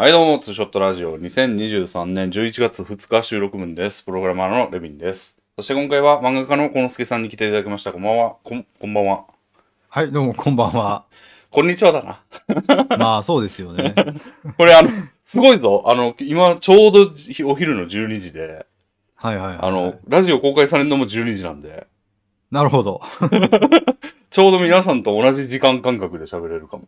はいどうも、ツーショットラジオ2023年11月2日収録分です。プログラマーのレビンです。そして今回は漫画家のコノスケさんに来ていただきました。こんばんは。こんこんばんは。はい、どうも、こんばんは。こんにちはだな。まあ、そうですよね。これ、あの、すごいぞ。あの、今、ちょうどお昼の12時で、はい、はいはい、あの、ラジオ公開されるのも12時なんで。なるほど。ちょうど皆さんと同じ時間感覚で喋れるかも。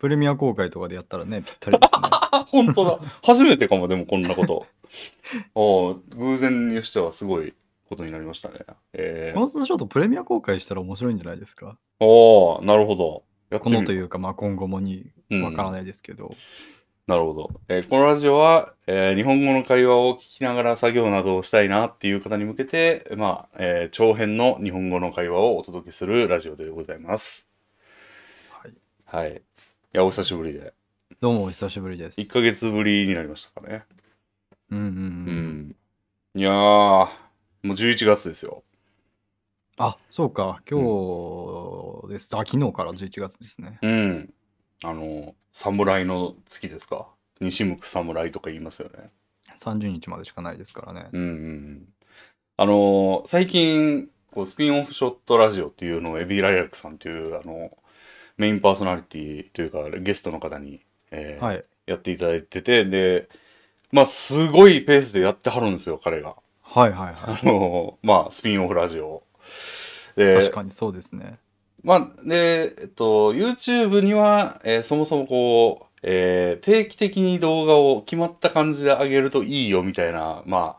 プレミア公開とかでやったらね、ぴったりですね。本当だ。初めてかも、でもこんなこと。お偶然にしてはすごいことになりましたね。えー、このツーショートプレミア公開したら面白いんじゃないですか。おおなるほど。このというか、まあ、今後もにわからないですけど。うん、なるほど、えー、このラジオは、えー、日本語の会話を聞きながら作業などをしたいなっていう方に向けて、まあえー、長編の日本語の会話をお届けするラジオでございます。はい、はいいや、お久しぶりで。どうもお久しぶりです。1ヶ月ぶりになりましたかね。うんうんううん。いやー、もう11月ですよ。あ、そうか。今日です。あ、昨日から11月ですね。うん。あの、侍の月ですか。西向く侍とか言いますよね。30日までしかないですからね。うんうんうん。あの、最近、こうスピンオフショットラジオっていうのをエビ・ライラックさんっていうあのメインパーソナリティというかゲストの方に、えーはい、やっていただいててでまあすごいペースでやってはるんですよ彼が。はいはいはい。あのまあスピンオフラジオ。確かにそうですね。まあでえっと YouTube には、えー、そもそもこう、えー、定期的に動画を決まった感じで上げるといいよみたいなまあ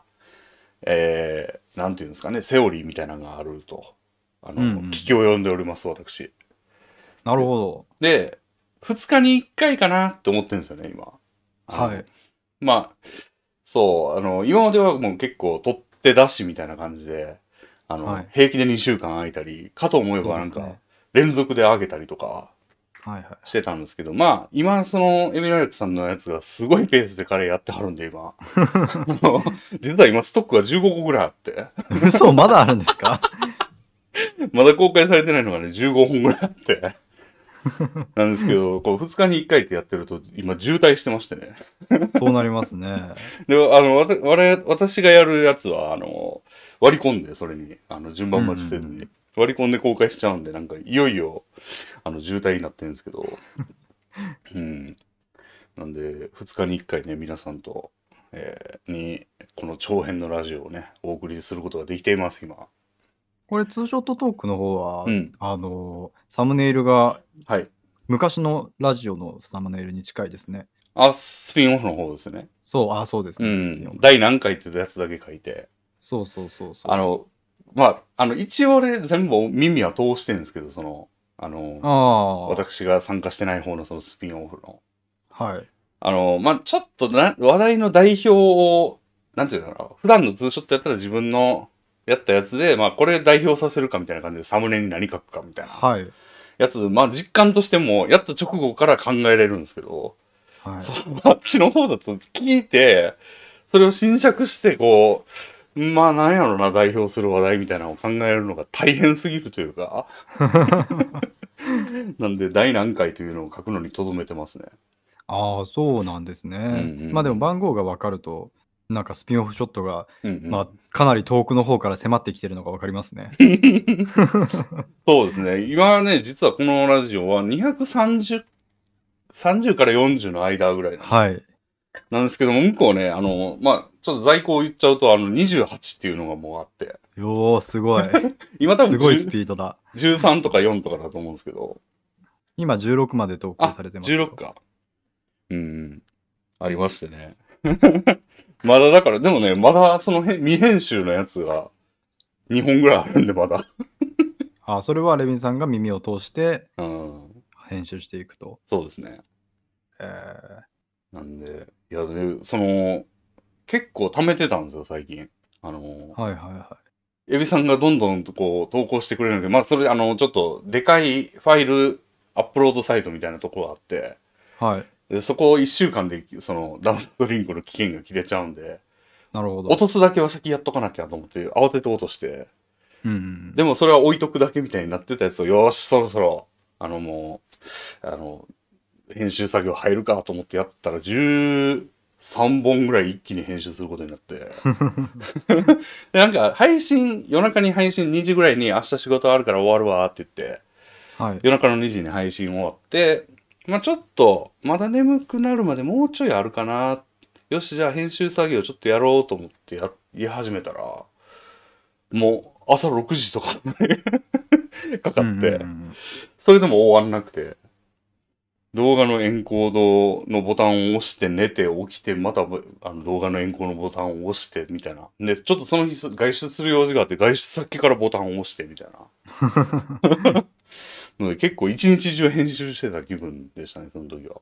えー、なんていうんですかねセオリーみたいなのがあるとあの、うんうん、聞き及んでおります私。なるほど。で、2日に1回かなって思ってるんですよね、今。はい。まあ、そう、あの、今まではもう結構取って出しみたいな感じで、あの、はい、平気で2週間空いたり、かと思えばなんか、連続で上げたりとか、してたんですけど、はいはい、まあ、今、その、エミラルクさんのやつがすごいペースでカレーやってはるんで、今。実は今、ストックが15個ぐらいあって。嘘、まだあるんですか まだ公開されてないのがね、15本ぐらいあって。なんですけど、こう2日に1回ってやってると、今、渋滞してましてね。そうなりますね。で、あの、わ私がやるやつは、あの、割り込んで、それに、あの順番待ちせずに、割り込んで公開しちゃうんで、なんか、いよいよ、あの、渋滞になってるんですけど、うん。なんで、2日に1回ね、皆さんと、えー、に、この長編のラジオをね、お送りすることができています、今。これ、ツーショットトークの方は、うん、あの、サムネイルが、はい。昔のラジオのサムネイルに近いですね。あ、スピンオフの方ですね。そう、あ、そうですね。うん、第何回ってやつだけ書いて。そうそうそうそう。あの、まあ、あの、一応ね、全部耳は通してるんですけど、その、あの、あ私が参加してない方のそのスピンオフの。はい。あの、まあ、ちょっとな話題の代表を、なんていうのかな、普段のツーショットやったら自分のやったやつで、まあ、これ代表させるかみたいな感じでサムネに何書くかみたいなはいやつ、まあ、実感としてもやった直後から考えれるんですけど、はい、そあっちの方だと聞いてそれを新釈してこうまあなんやろな代表する話題みたいなのを考えるのが大変すぎるというか なんで大難解というのを書くのにとどめてますね。ああそうなんですね。うんうん、まあでも番号がわかるとなんかスピンオフショットが、うんうん、まあ、かなり遠くの方から迫ってきてるのが分かりますね。そうですね。今ね、実はこのラジオは230、30から40の間ぐらいなんです。はい。なんですけども、向こうね、あの、まあ、ちょっと在庫を言っちゃうと、あの、28っていうのがもうあって。よー、すごい。今多分、すごいスピードだ。13とか4とかだと思うんですけど。今16まで投稿されてます。16か。うん。ありましてね。まだだから、でもね、まだその辺、未編集のやつが2本ぐらいあるんで、まだ。あそれはレビンさんが耳を通してうん。編集していくと。そうですね。えー、なんで、いや、その、結構貯めてたんですよ、最近。あの、はいはいはエビさんがどんどんとこう投稿してくれるんで、まあ、それ、あの、ちょっと、でかいファイルアップロードサイトみたいなところがあって、はい。そこを1週間で、その、ダウンドリンクの期限が切れちゃうんで、なるほど。落とすだけは先やっとかなきゃと思って、慌てて落として、うん、うん、でもそれは置いとくだけみたいになってたやつを、よし、そろそろ、あのもう、あの、編集作業入るかと思ってやったら、13本ぐらい一気に編集することになって。で、なんか、配信、夜中に配信2時ぐらいに、明日仕事あるから終わるわって言って、はい、夜中の2時に配信終わって、まあ、ちょっと、まだ眠くなるまでもうちょいあるかな。よし、じゃあ編集作業ちょっとやろうと思ってや、や始めたら、もう朝6時とか かかって、それでも終わんなくて、動画のエンコードのボタンを押して寝て起きて、またあの動画のエンコードのボタンを押してみたいな。で、ちょっとその日外出する用事があって、外出先からボタンを押してみたいな。ので結構一日中編集してた気分でしたね、その時は。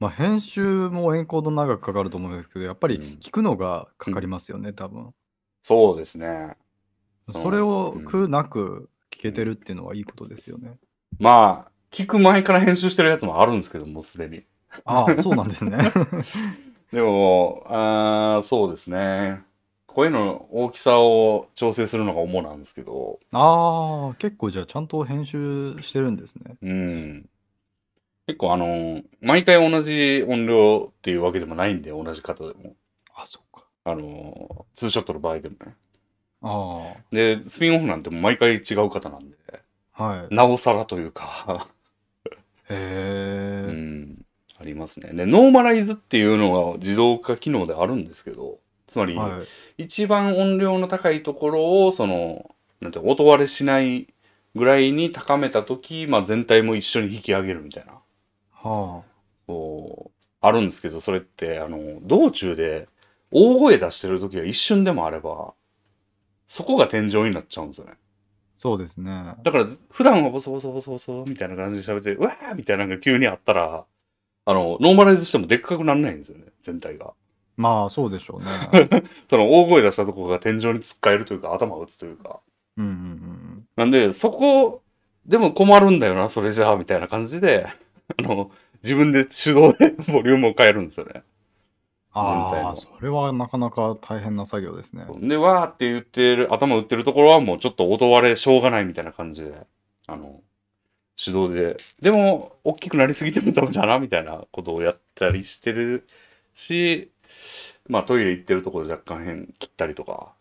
まあ、編集もエンコード長くかかると思うんですけど、やっぱり聞くのがかかりますよね、多分。そうですね。それを苦なく聞けてるっていうのはいいことですよね。まあ、聞く前から編集してるやつもあるんですけど、もうすでに。ああ、そうなんですね。でも、あそうですね。声の大きさを調整するのが主なんですけど。ああ、結構じゃあちゃんと編集してるんですね。うん。結構あの、毎回同じ音量っていうわけでもないんで、同じ方でも。あ、そっか。あの、ツーショットの場合でもね。ああ。で、スピンオフなんて毎回違う方なんで、はい。なおさらというかへえ。うん。ありますね。で、ノーマライズっていうのが自動化機能であるんですけど、つまり、はい、一番音量の高いところをそのなんて音割れしないぐらいに高めた時、まあ、全体も一緒に引き上げるみたいな、はあ、こうあるんですけどそれってあの道中で大声出してる時が一瞬でもあればそこが天井になっちゃうんですよね。そうですね。だから、普段はボソボソボソボソみたいな感じで喋って、うわーみたいなのが急にあったら、あの、ノーマライズしてもでっかくならないんですよね、全体が。まあ、そうでしょうね。その大声出したとこが天井に突っかえるというか、頭を打つというか。うんうんうん。なんで、そこ、でも困るんだよな、それじゃあ、みたいな感じで、あの、自分で手動でボリュームを変えるんですよね。ああ、それはなかなか大変な作業ですね。で、わーって言ってる、頭打ってるところはもうちょっと踊われしょうがないみたいな感じで、あの、手動で、でも、大きくなりすぎてもダメだな、みたいなことをやったりしてるし、まあトイレ行ってるところ若干変切ったりとか。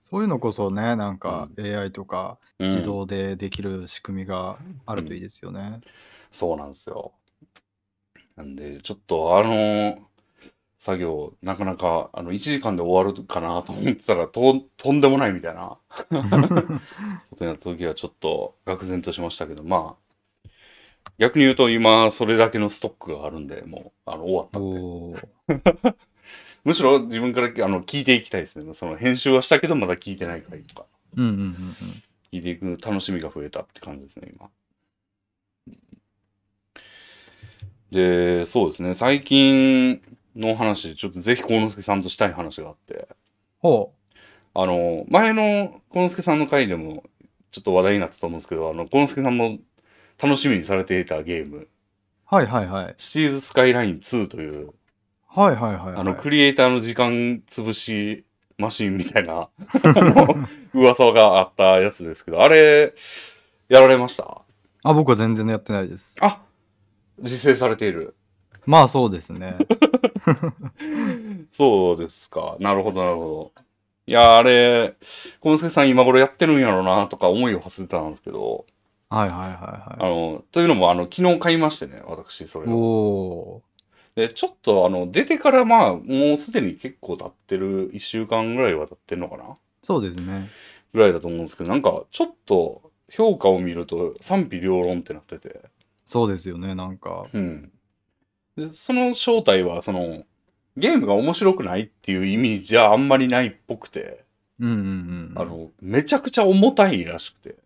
そういうのこそね、なんか AI とか自動でできる仕組みがあるといいですよね。うんうん、そうなんですよ。なんで、ちょっとあの作業、なかなかあの1時間で終わるかなと思ってたらと、とんでもないみたいなことになった時はちょっと愕然としましたけど、まあ、逆に言うと今それだけのストックがあるんでもうあの終わったんで むしろ自分からあの聞いていきたいですね。その編集はしたけど、まだ聞いてない回とか。うんうんうん、うん、聞いていく楽しみが増えたって感じですね、今。で、そうですね、最近の話、ちょっとぜひ、幸之助さんとしたい話があって。ほう。あの、前の幸之助さんの回でも、ちょっと話題になったと思うんですけど、あの、幸之助さんも楽しみにされていたゲーム。はいはいはい。シティーズスカイライン2というはいはいはい、はい、あの、クリエイターの時間潰しマシンみたいな 噂があったやつですけど、あれ、やられましたあ、僕は全然やってないです。あ、自制されている。まあそうですね。そうですか。なるほど、なるほど。いや、あれ、コンセさん今頃やってるんやろうなとか思いを馳せてたんですけど。はいはいはいはい。あの、というのも、あの、昨日買いましてね、私、それを。おで、ちょっとあの、出てからまあ、もうすでに結構経ってる、1週間ぐらいは経ってるのかなそうですね。ぐらいだと思うんですけど、なんかちょっと評価を見ると賛否両論ってなってて。そうですよね、なんか。うん。でその正体は、その、ゲームが面白くないっていう意味じゃあんまりないっぽくて、うんうんうん、あの、めちゃくちゃ重たいらしくて。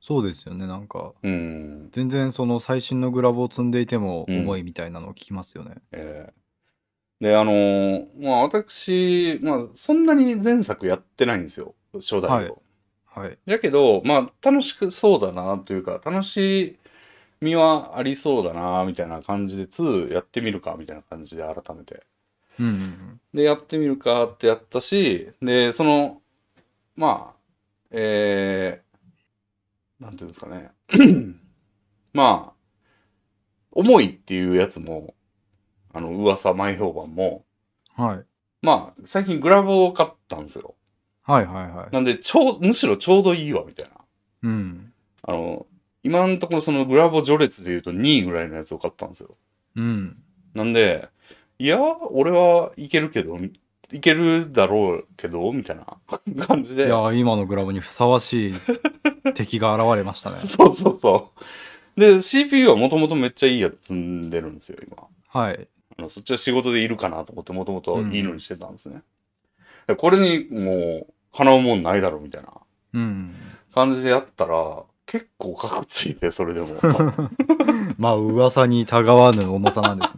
そうですよね、なんか、うん。全然その最新のグラブを積んでいても重いみたいなのを聞きますよね。ええで、あのーまあ私、まあそんなに前作やってないんですよ、初代はい。を。はい。だけど、まあ楽しくそうだなというか、楽しみはありそうだなみたいな感じで、2やってみるかみたいな感じで改めて。うんうんうん。で、やってみるかってやったし、で、その、まあ、えーなんていうんですかね。まあ、重いっていうやつも、あの、噂、前評判も、はい。まあ、最近グラボを買ったんですよ。はいはいはい。なんで、ちょう、むしろちょうどいいわ、みたいな。うん。あの、今のところそのグラボ序列で言うと2位ぐらいのやつを買ったんですよ。うん。なんで、いや、俺はいけるけど、いけるだろうけどみたいな 感じでいや今のグラブにふさわしい敵が現れましたね そうそうそうで CPU はもともとめっちゃいいやつ積んでるんですよ今はいあのそっちは仕事でいるかなと思ってもともといいのにしてたんですね、うん、これにもうかなうもんないだろうみたいな感じでやったら結構かくついてそれでも まあ噂にたがわぬ重さなんです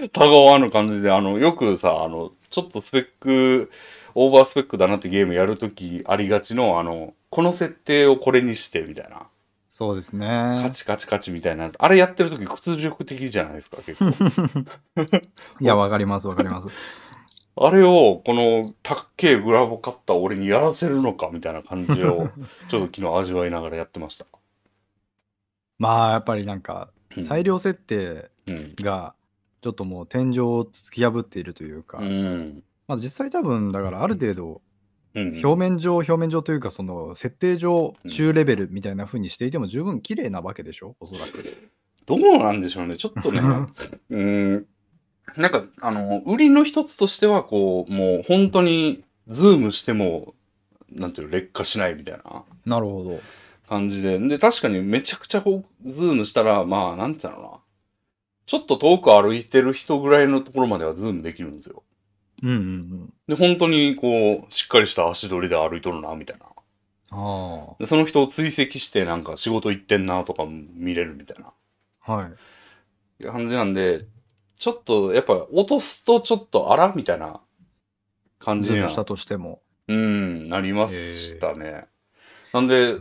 ねたがわぬ感じであのよくさあのちょっとスペック、オーバースペックだなってゲームやるときありがちの、あの、この設定をこれにして、みたいな。そうですね。カチカチカチみたいなあれやってるとき屈辱的じゃないですか、結構。いや、わかります、わかります。あれを、この、たっけえグラボ買った俺にやらせるのか、みたいな感じを、ちょっと昨日味わいながらやってました。まあ、やっぱりなんか、裁量設定が、うん、ちょっともう天井を突き破っているというか、うん、まあ、実際多分だからある程度、表面上、表面上というか、その設定上、中レベルみたいな風にしていても十分綺麗なわけでしょ、おそらく。どうなんでしょうね、ちょっとね、うん、なんか、あの、売りの一つとしては、こう、もう本当に、ズームしても、なんていうの、劣化しないみたいな。なるほど。感じで。で、確かにめちゃくちゃズームしたら、まあ、なんちゃうのな。ちょっと遠く歩いてる人ぐらいのところまではズームできるんですよ。うんうんうん。で、本当にこう、しっかりした足取りで歩いとるな、みたいな。ああ。で、その人を追跡して、なんか仕事行ってんなとか見れるみたいな。はい。感じなんで、ちょっと、やっぱ落とすとちょっと荒みたいな感じには。したとしても。うん、なりましたね。なんで、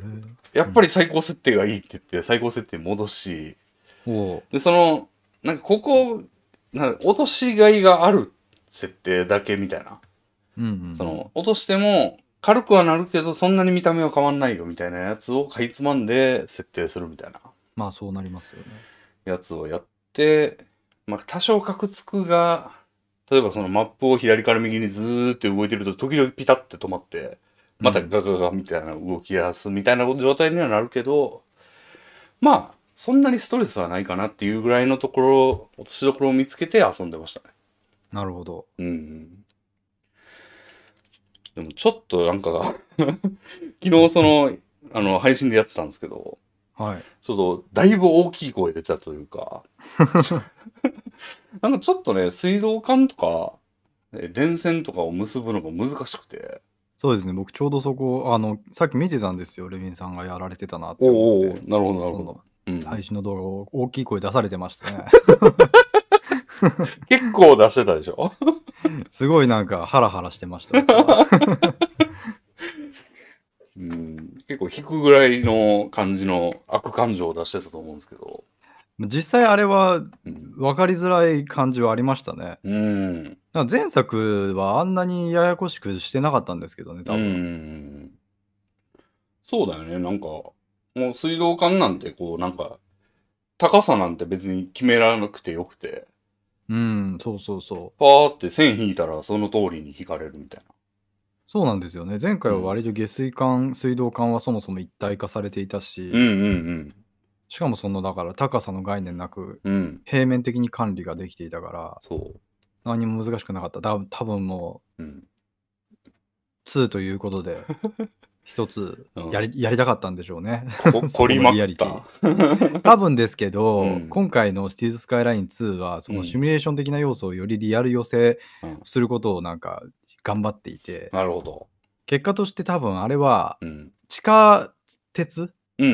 やっぱり最高設定がいいって言って、最高設定戻し、うで、その、なんかここ、な落としがいがある設定だけみたいな。うんうん、その、落としても、軽くはなるけど、そんなに見た目は変わんないよみたいなやつをかいつまんで設定するみたいな。まあそうなりますよね。やつをやって、まあ多少カクつくが、例えばそのマップを左から右にずーっと動いてると、時々ピタッて止まって、またガガガみたいな動きやすみたいな状態にはなるけど、まあ、そんなにストレスはないかなっていうぐらいのところ、落としどころを見つけて遊んでましたね。なるほど。うん。でもちょっとなんか 昨日その、あの、配信でやってたんですけど、はい。ちょっと、だいぶ大きい声出たというか、なんかちょっとね、水道管とか、電線とかを結ぶのが難しくて。そうですね、僕ちょうどそこ、あの、さっき見てたんですよ、レビンさんがやられてたなっておおなるほど、なるほど。配信の動画を大きい声出されてましたね。結構出してたでしょすごいなんかハラハラしてました。うん、結構引くぐらいの感じの悪感情を出してたと思うんですけど。実際あれは分かりづらい感じはありましたね。うん、前作はあんなにややこしくしてなかったんですけどね、多分。うん、そうだよね、なんかもう水道管なんてこうなんか、高さなんて別に決められなくてよくて、うん、そうそうそう。パーって線引いたらその通りに引かれるみたいな。そうなんですよね。前回は割と下水管、うん、水道管はそもそも一体化されていたし、うんうんうん、しかもそのだから高さの概念なく、うん、平面的に管理ができていたから、そう。何も難しくなかった。だ多分もう、うん、2ということで 一つやりうん、やりたかったんでしょうね。こ りまった。多分ですけど、うん、今回のシティーズ・スカイライン2は、そのシミュレーション的な要素をよりリアル寄せすることをなんか頑張っていて、うん、なるほど。結果として多分あれは、地下鉄、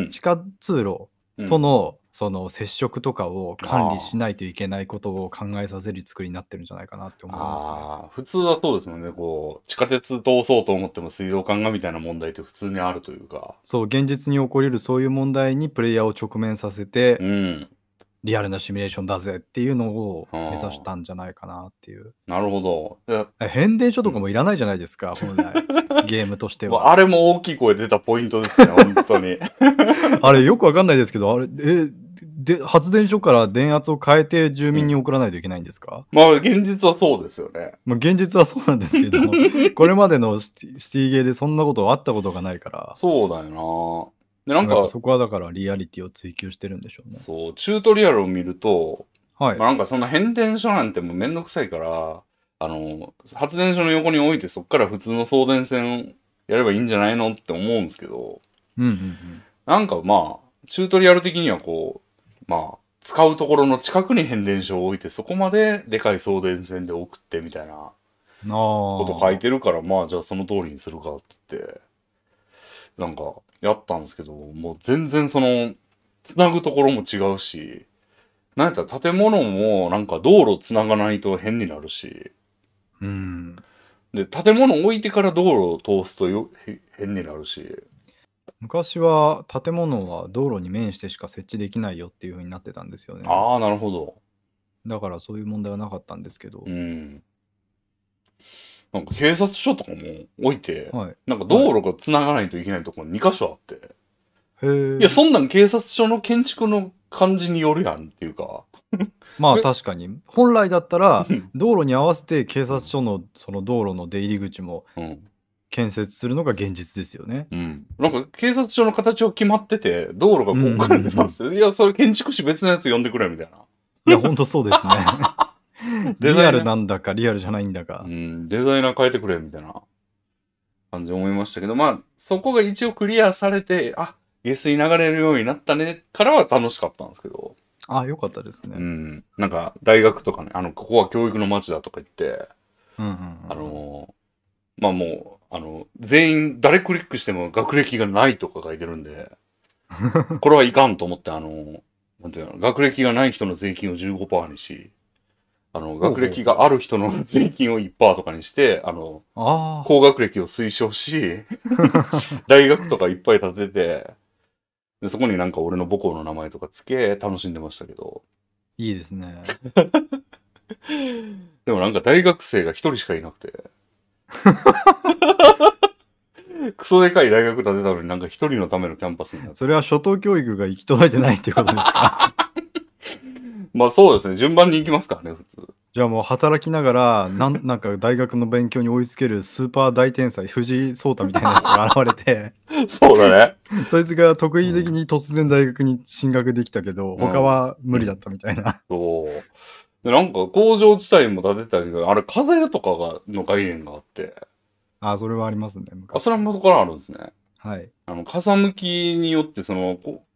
地下通路とのその接触とかを管理しないといけないことを考えさせる作りになってるんじゃないかなって思います、ね、普通はそうですもんねこう地下鉄通そうと思っても水道管がみたいな問題って普通にあるというかそう現実に起こりるそういう問題にプレイヤーを直面させて、うん、リアルなシミュレーションだぜっていうのを目指したんじゃないかなっていう。なるほど。変電所とかもいらないじゃないですか、本来。ゲームとしては。あれも大きい声出たポイントですね、本当に。あれよくわかんないですけど、あれ、え、で発電所から電圧を変えて住民に送らないといけないんですか、まあ、現実はそうですよね。まあ、現実はそうなんですけど これまでのシティゲーでそんなことあったことがないから。そうだよな。で、なんか、そこはだからリアリティを追求してるんでしょうね。そう、チュートリアルを見ると、はい。まあ、なんかそんな変電所なんてもうめんどくさいから、あの、発電所の横に置いてそこから普通の送電線やればいいんじゃないのって思うんですけど、うんうんうん、なんかまあ、チュートリアル的にはこまあ、使うところの近くに変電所を置いて、そこまででかい送電線で送ってみたいなこと書いてるから、まあ、じゃあその通りにするかって言って、なんかやったんですけど、もう全然その、つなぐところも違うし、なんやったら建物もなんか道路つながないと変になるし、うん。で、建物置いてから道路を通すと変になるし、昔は建物は道路に面してしか設置できないよっていう風になってたんですよね。ああ、なるほど。だからそういう問題はなかったんですけど。うん。なんか警察署とかも置いて、はい、なんか道路がつながないといけないところ2箇所あって。へえ。いや、そんなん警察署の建築の感じによるやんっていうかまあ 確かに本来だったら道路に合わせて警察署のその道路の出入り口も建設するのが現実ですよね。うん、なんか警察署の形を決まってて道路がここから出ます、いやそれ建築士別のやつ呼んでくれみたいな。いやほんとそうですね。リアルなんだかリアルじゃないんだか。うん、デザイナー変えてくれみたいな感じ思いましたけどまあそこが一応クリアされてあ下水流れるようになったねからは楽しかったんですけど。あよかったですね。うん、なんか大学とかねあのここは教育の街だとか言って、うんうんうん、あのまあもうあの、全員、誰クリックしても学歴がないとか書いてるんで、これはいかんと思って、あの、なんていうの、学歴がない人の税金を15%にし、あの、学歴がある人の 税金を1%とかにして、あの、あ高学歴を推奨し、大学とかいっぱい建てて、でそこになんか俺の母校の名前とかつけ、楽しんでましたけど。いいですね。でもなんか大学生が一人しかいなくて。クソでかい大学建てたのになんか一人のためのキャンパスになってそれは初等教育が行き届いてないっていうことですか まあそうですね順番に行きますからね普通じゃあもう働きながらなんなんか大学の勉強に追いつけるスーパー大天才藤井聡太みたいなやつが現れて そうだねそいつが得意的に突然大学に進学できたけど、他は無理だったみたいな、うん、そうでなんか工場地帯も建てたけど、あれ風とかがの概念があって。あ、それはありますね。昔あ、それは元からあるんですね。はい。あの、風向きによって、その、こう、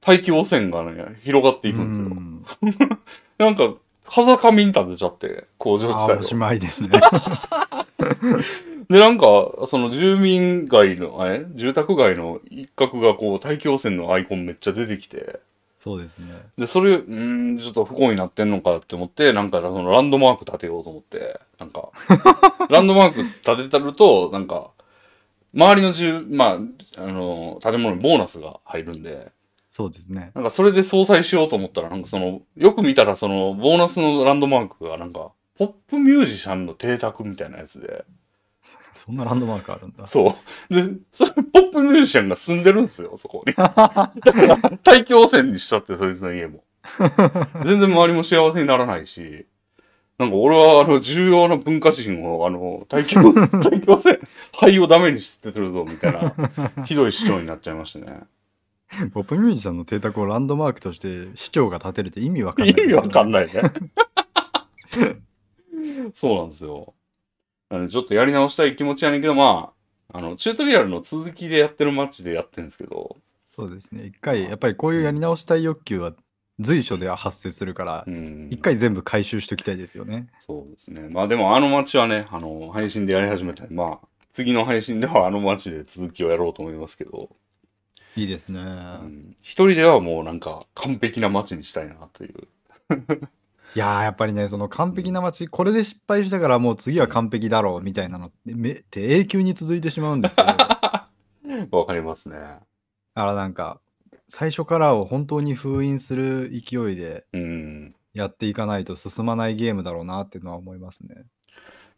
大気汚染がね、広がっていくんですよ。ん なんか、風上に立てちゃって、工場地帯おしまいですね。で、なんか、その住民街の、え住宅街の一角がこう、大気汚染のアイコンめっちゃ出てきて、そうですね。で、それ、うんちょっと不幸になってんのかって思って、なんかそのランドマーク立てようと思って、なんか、ランドマーク立てたると、なんか、周りの住、まあ、あの、建物にボーナスが入るんで、そうですね。なんかそれで相殺しようと思ったら、なんかその、よく見たらその、ボーナスのランドマークがなんか、ポップミュージシャンの邸宅みたいなやつで、そんなランドマークあるんだ。そう。で、それ、ポップミュージシャンが住んでるんですよ、そこに。だから、大気汚染にしたって、そいつの家も。全然周りも幸せにならないし、なんか俺は、あの、重要な文化人を、あの、大気汚染、大気汚染、肺をダメにしてるぞ、みたいな、ひどい主張になっちゃいましたね。ポップミュージシャンの邸宅をランドマークとして市長が建てるって意味わかんない、ね、意味わかんないね。そうなんですよ。あのちょっとやり直したい気持ちやねんけど、まあ、あの、チュートリアルの続きでやってるマッチでやってるんですけど。そうですね。一回、やっぱりこういうやり直したい欲求は随所では発生するから、一、うん、回全部回収しておきたいですよね。そうですね。まあでも、あのマッチはね、あの、配信でやり始めたまあ、次の配信ではあのマッチで続きをやろうと思いますけど。いいですね。うん、人ではもうなんか完璧な街にしたいなといういややっぱりね、その完璧な街、これで失敗したからもう次は完璧だろうみたいなのって永久に続いてしまうんですよ。わかりますね。だからなんか、最初からを本当に封印する勢いでやっていかないと進まないゲームだろうなっていうのは思いますね。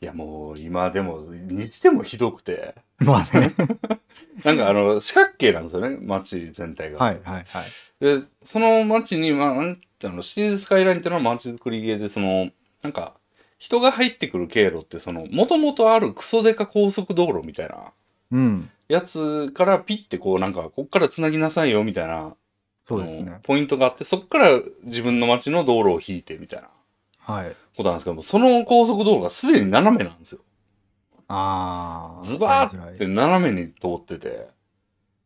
いやもう今でも日でもひどくて。まあね。なんかあの四角形なんですよね、街全体が。はいはいはい。で、その街に、まあ、なんていうの、シティーズスカイラインってのは街づくり系で、その、なんか、人が入ってくる経路って、その、もともとあるクソデカ高速道路みたいな、うん。やつからピッてこう、なんか、こっから繋ぎなさいよ、みたいな、そうですね。ポイントがあって、そこから自分の街の道路を引いて、みたいな、はい。ことなんですけども、その高速道路がすでに斜めなんですよ。ああ。ズバーって斜めに通ってて、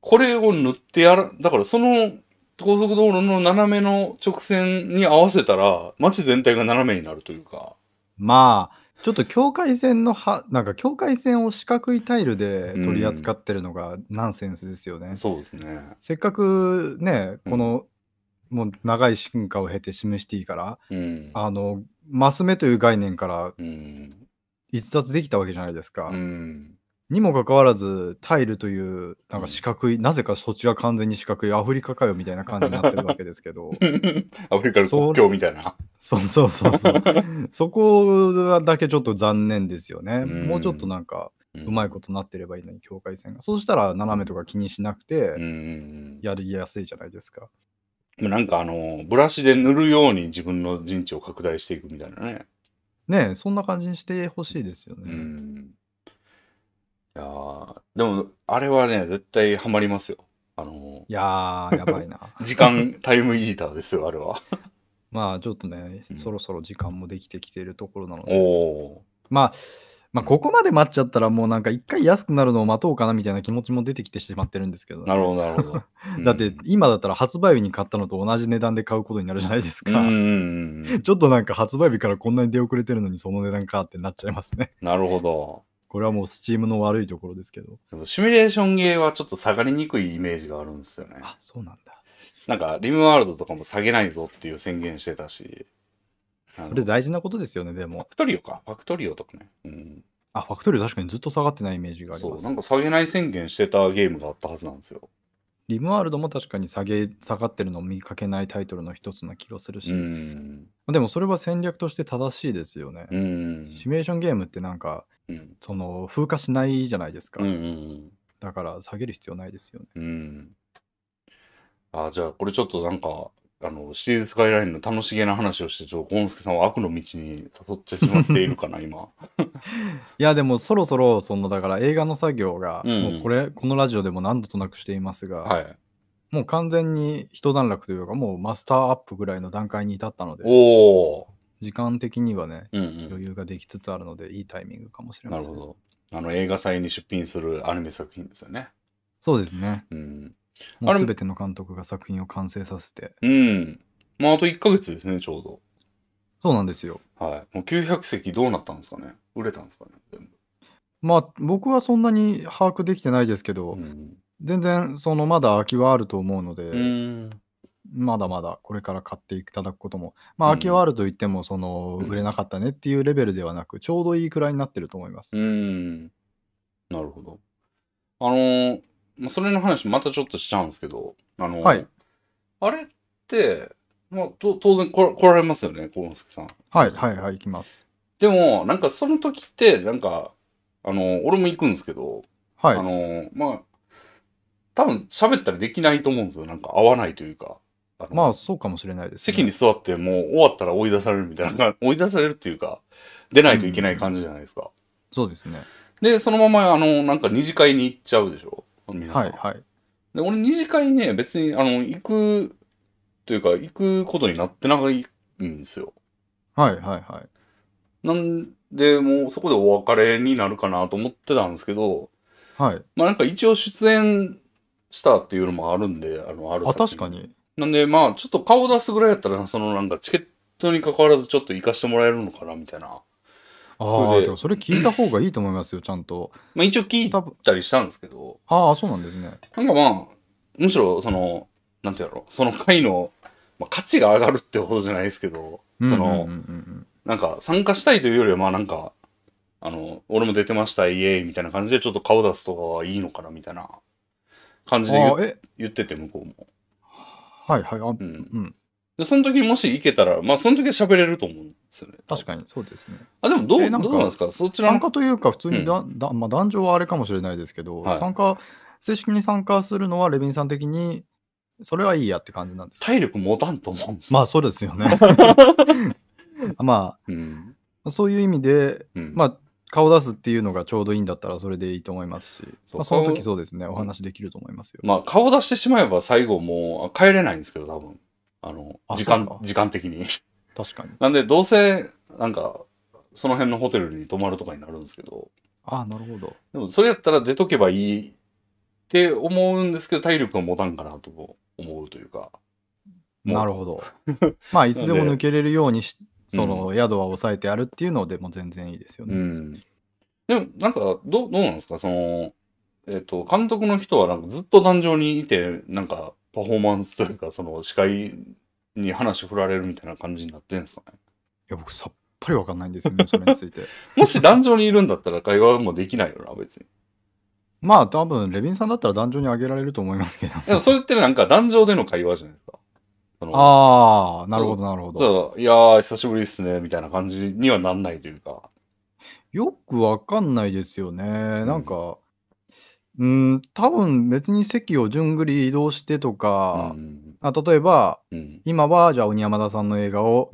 これを塗ってやる、だからその高速道路の斜めの直線に合わせたら、街全体が斜めになるというか。まあ、ちょっと境界線のは、なんか境界線を四角いタイルで取り扱ってるのがナンセンスですよね。うん、そうですね。せっかくね、この、うん、もう長い進化を経て示していいから、うん、あの、マス目という概念から、逸脱できたわけじゃないですか。うんにもかかわらず、タイルという、なんか四角い、なぜかそっちが完全に四角いアフリカかよみたいな感じになってるわけですけど、アフリカの国境みたいな。そうそうそうそう。そこだけちょっと残念ですよね。もうちょっとなんか、うまいことなってればいいのに、境界線が。そうしたら、斜めとか気にしなくて、やりやすいじゃないですか。なんかあの、ブラシで塗るように自分の陣地を拡大していくみたいなね。ねそんな感じにしてほしいですよね。いやでも、あれはね、絶対ハマりますよ。あのいややばいな。時間、タイムイーターですよ、あれは。まあちょっとね、うんそろそろ時間もできてきているところなのおで、おまあ、まあ、ここまで待っちゃったらもうなんか一回安くなるのを待とうかなみたいな気持ちも出てきてしまってるんですけど、なるほど、なるほど。だって、今だったら発売日に買ったのと同じ値段で買うことになるじゃないですか。うん、ちょっとなんか発売日からこんなに出遅れてるのにその値段かってなっちゃいますね。なるほど。これはもうスチームの悪いところですけど。でもシミュレーションゲーはちょっと下がりにくいイメージがあるんですよね。あ、そうなんだ。なんか、リムワールドとかも下げないぞっていう宣言してたし。それ大事なことですよね、でも。ファクトリオか。ファクトリオとかね。うん。あ、ファクトリオ確かにずっと下がってないイメージがあります。そう、なんか下げない宣言してたゲームがあったはずなんですよ。リムワールドも確かに下げ下がってるのを見かけないタイトルの一つな気がするし、でもそれは戦略として正しいですよね。シミュレーションゲームってなんかその風化しないじゃないですか、うんうんうん、だから下げる必要ないですよね、うん、あじゃあこれちょっとなんかあのシリーズスカイラインの楽しげな話をしてちょっとゴンさんは悪の道に誘ってしまっているかな 今いやでもそろそろそのだから映画の作業が、うんうん、もうこれこのラジオでも何度となくしていますが、はい、もう完全に一段落というかもうマスターアップぐらいの段階に至ったのでおお時間的にはね、うんうん、余裕ができつつあるので、いいタイミングかもしれません。なるほど。あの映画祭に出品するアニメ作品ですよね。そうですね。うん。もう全ての監督が作品を完成させて。うん。まあ、あと1か月ですね、ちょうど。そうなんですよ。はい。もう900席どうなったんですかね売れたんですかね全部。まあ、僕はそんなに把握できてないですけど、うん、全然、その、まだ空きはあると思うので、うんまだまだこれから買っていただくことも、まあ、うき秋あるとド言っても、その、売れなかったねっていうレベルではなく、ちょうどいいくらいになってると思います。うん。なるほど。あのまあ、それの話、またちょっとしちゃうんですけど、あのはい、あれって、まあ、当然来られますよね、幸之助さん。はい、はい、はい、行きます。でも、なんかその時って、なんか、あの俺も行くんですけど、はい。あの、まあ、多分喋ったりできないと思うんですよ。なんか合わないというか。あまあそうかもしれないです、ね、席に座ってもう終わったら追い出されるみたいな 追い出されるっていうか出ないといけない感じじゃないですか、うそうですねでそのままあのなんか二次会に行っちゃうでしょ皆さんはい、はい、で俺二次会ね別にあの行くというか行くことになってないんですよはいはいはいなんでもうそこでお別れになるかなと思ってたんですけどはいまあなんか一応出演したっていうのもあるんであのあるあ確かになんで、まあ、ちょっと顔出すぐらいやったら、そのなんかチケットに関わらずちょっと行かしてもらえるのかな、みたいな。ああ、でもそれ聞いた方がいいと思いますよ、ちゃんと。まあ一応聞いたりしたんですけど。ああ、そうなんですね。なんかまあ、むしろその、なんていうやろ、その回の、まあ、価値が上がるってほどじゃないですけど、その、なんか参加したいというよりは、まあなんか、あの、俺も出てました、イエーイみたいな感じで、ちょっと顔出すとかはいいのかな、みたいな感じで言ってて、向こうも。はいはい。あうん。で、その時もし行けたら、まあ、その時は喋れると思うんですよね。確かに、そうですね。あ、でもどう、なんどうなんですかそちら参加というか、普通にだ、うん、だまあ、壇上はあれかもしれないですけど、はい、参加、正式に参加するのは、レビンさん的に、それはいいやって感じなんです体力持たんと思うんですまあ、そうですよね。まあ、うん、そういう意味で、うん、まあ、顔出すっていうのがちょうどいいんだったらそれでいいと思いますし、まあ、その時そうですね、お話できると思いますよ。まあ、顔出してしまえば最後もう帰れないんですけど、多分。あの、時間、時間的に。確かに。なんで、どうせ、なんか、その辺のホテルに泊まるとかになるんですけど。ああ、なるほど。でも、それやったら出とけばいいって思うんですけど、体力は持たんかなと思うというか。なるほど。まあ、いつでも抜けれるようにしその宿は抑えてやるっていうのでも全然いいですよね。うん、でもなんかどどうなんですかその、えっと監督の人はなんかずっと壇上にいてなんかパフォーマンスというかその司会に話振られるみたいな感じになってんですかねいや僕さっぱりわかんないんですよねそれについて。もし壇上にいるんだったら会話もできないよな別に。まあ多分レビンさんだったら壇上に上げられると思いますけど。でもそれってなんか壇上での会話じゃないですか。ああ、なるほど、なるほど。いやー、久しぶりですね、みたいな感じにはなんないというか。よくわかんないですよね。なんか、うん、多分別に席を順繰り移動してとか、うん、あ例えば、うん、今はじゃあ鬼山田さんの映画を、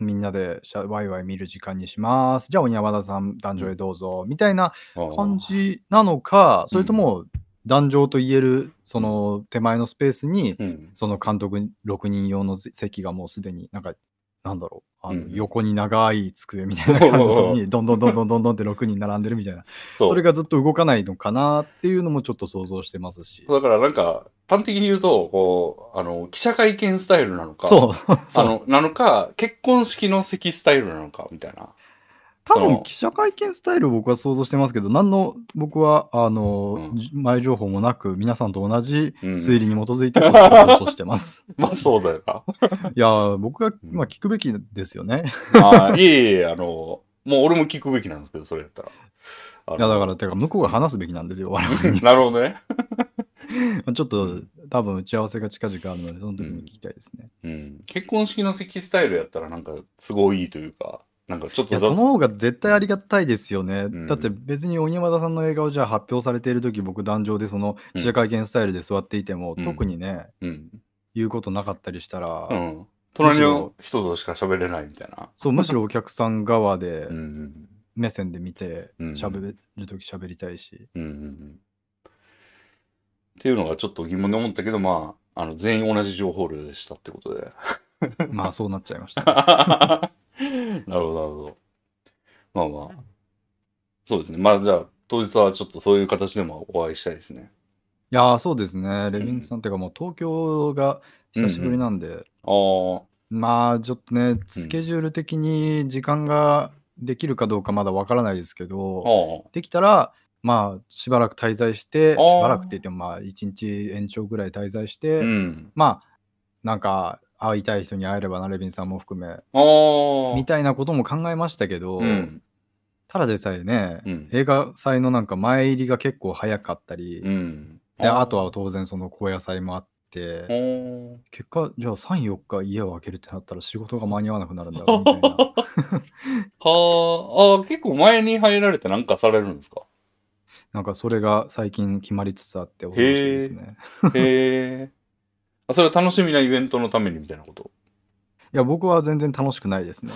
みんなでワイワイ見る時間にします。じゃあ鬼山田さん、壇上へどうぞ、みたいな感じなのか、それとも、壇上といえるその手前のスペースに、うん、その監督6人用の席がもうすでになんかなんだろうあの、横に長い机みたいな感じに どんどんどんどんどんどんって6人並んでるみたいなそれがずっと動かないのかなっていうのもちょっと想像してますしだからなんか端的に言うとこうあの記者会見スタイルなのかそうあのなのか結婚式の席スタイルなのかみたいな多分記者会見スタイルを僕は想像してますけど、何の僕はあの、うん、前情報もなく、皆さんと同じ推理に基づいてそ想像してます。まあそうだよな。いや、僕が、まあ、聞くべきですよね。あ、いえいえ、あの、もう俺も聞くべきなんですけど、それやったら。いやだから、てか向こうが話すべきなんですよ、我々に。なるほどね。ちょっと、多分打ち合わせが近々あるので、その時に聞きたいですね。うん、うん、結婚式の席スタイルやったら、なんか、都合いいというか。なんかちょっとその方が絶対ありがたいですよね。うん、だって別に鬼山田さんの映画をじゃあ発表されている時僕壇上でその記者会見スタイルで座っていても、うん、特にね、うん、言うことなかったりしたら、うん、隣の人としか喋れないみたいな。そうむしろお客さん側で 目線で見て喋る時喋りたいし、うんうんうん。っていうのがちょっと疑問で思ったけどまああの全員同じ情報量でしたってことで。まあそうなっちゃいました、ね。なるほど、なるほど。まあまあ。そうですね。まあじゃあ、当日はちょっとそういう形でもお会いしたいですね。いやー、そうですね。レうヴィンん。さんっていうか、もう東京が久しぶりなんで、うん。ああ、まあちょっとね、スケジュール的に時間ができるかどうかまだわからないですけど、できたら、まあしばらく滞在して、しばらくって言ってもまあ1日延長ぐらい滞在しうて、ん。まあなんか会いたい人に会えればなレビンさんも含めみたいなことも考えましたけど、うん、ただでさえね、うん、映画祭のなんか前入りが結構早かったり、うん、であとは当然その高野祭もあって、結果じゃあ34日家を空けるってなったら仕事が間に合わなくなるんだろうみたいな。はあ結構前に入られて何かされるんですかなんかそれが最近決まりつつあって面白いですね。へえ。あそれは楽しみなイベントのためにみたいなこといや僕は全然楽しくないですね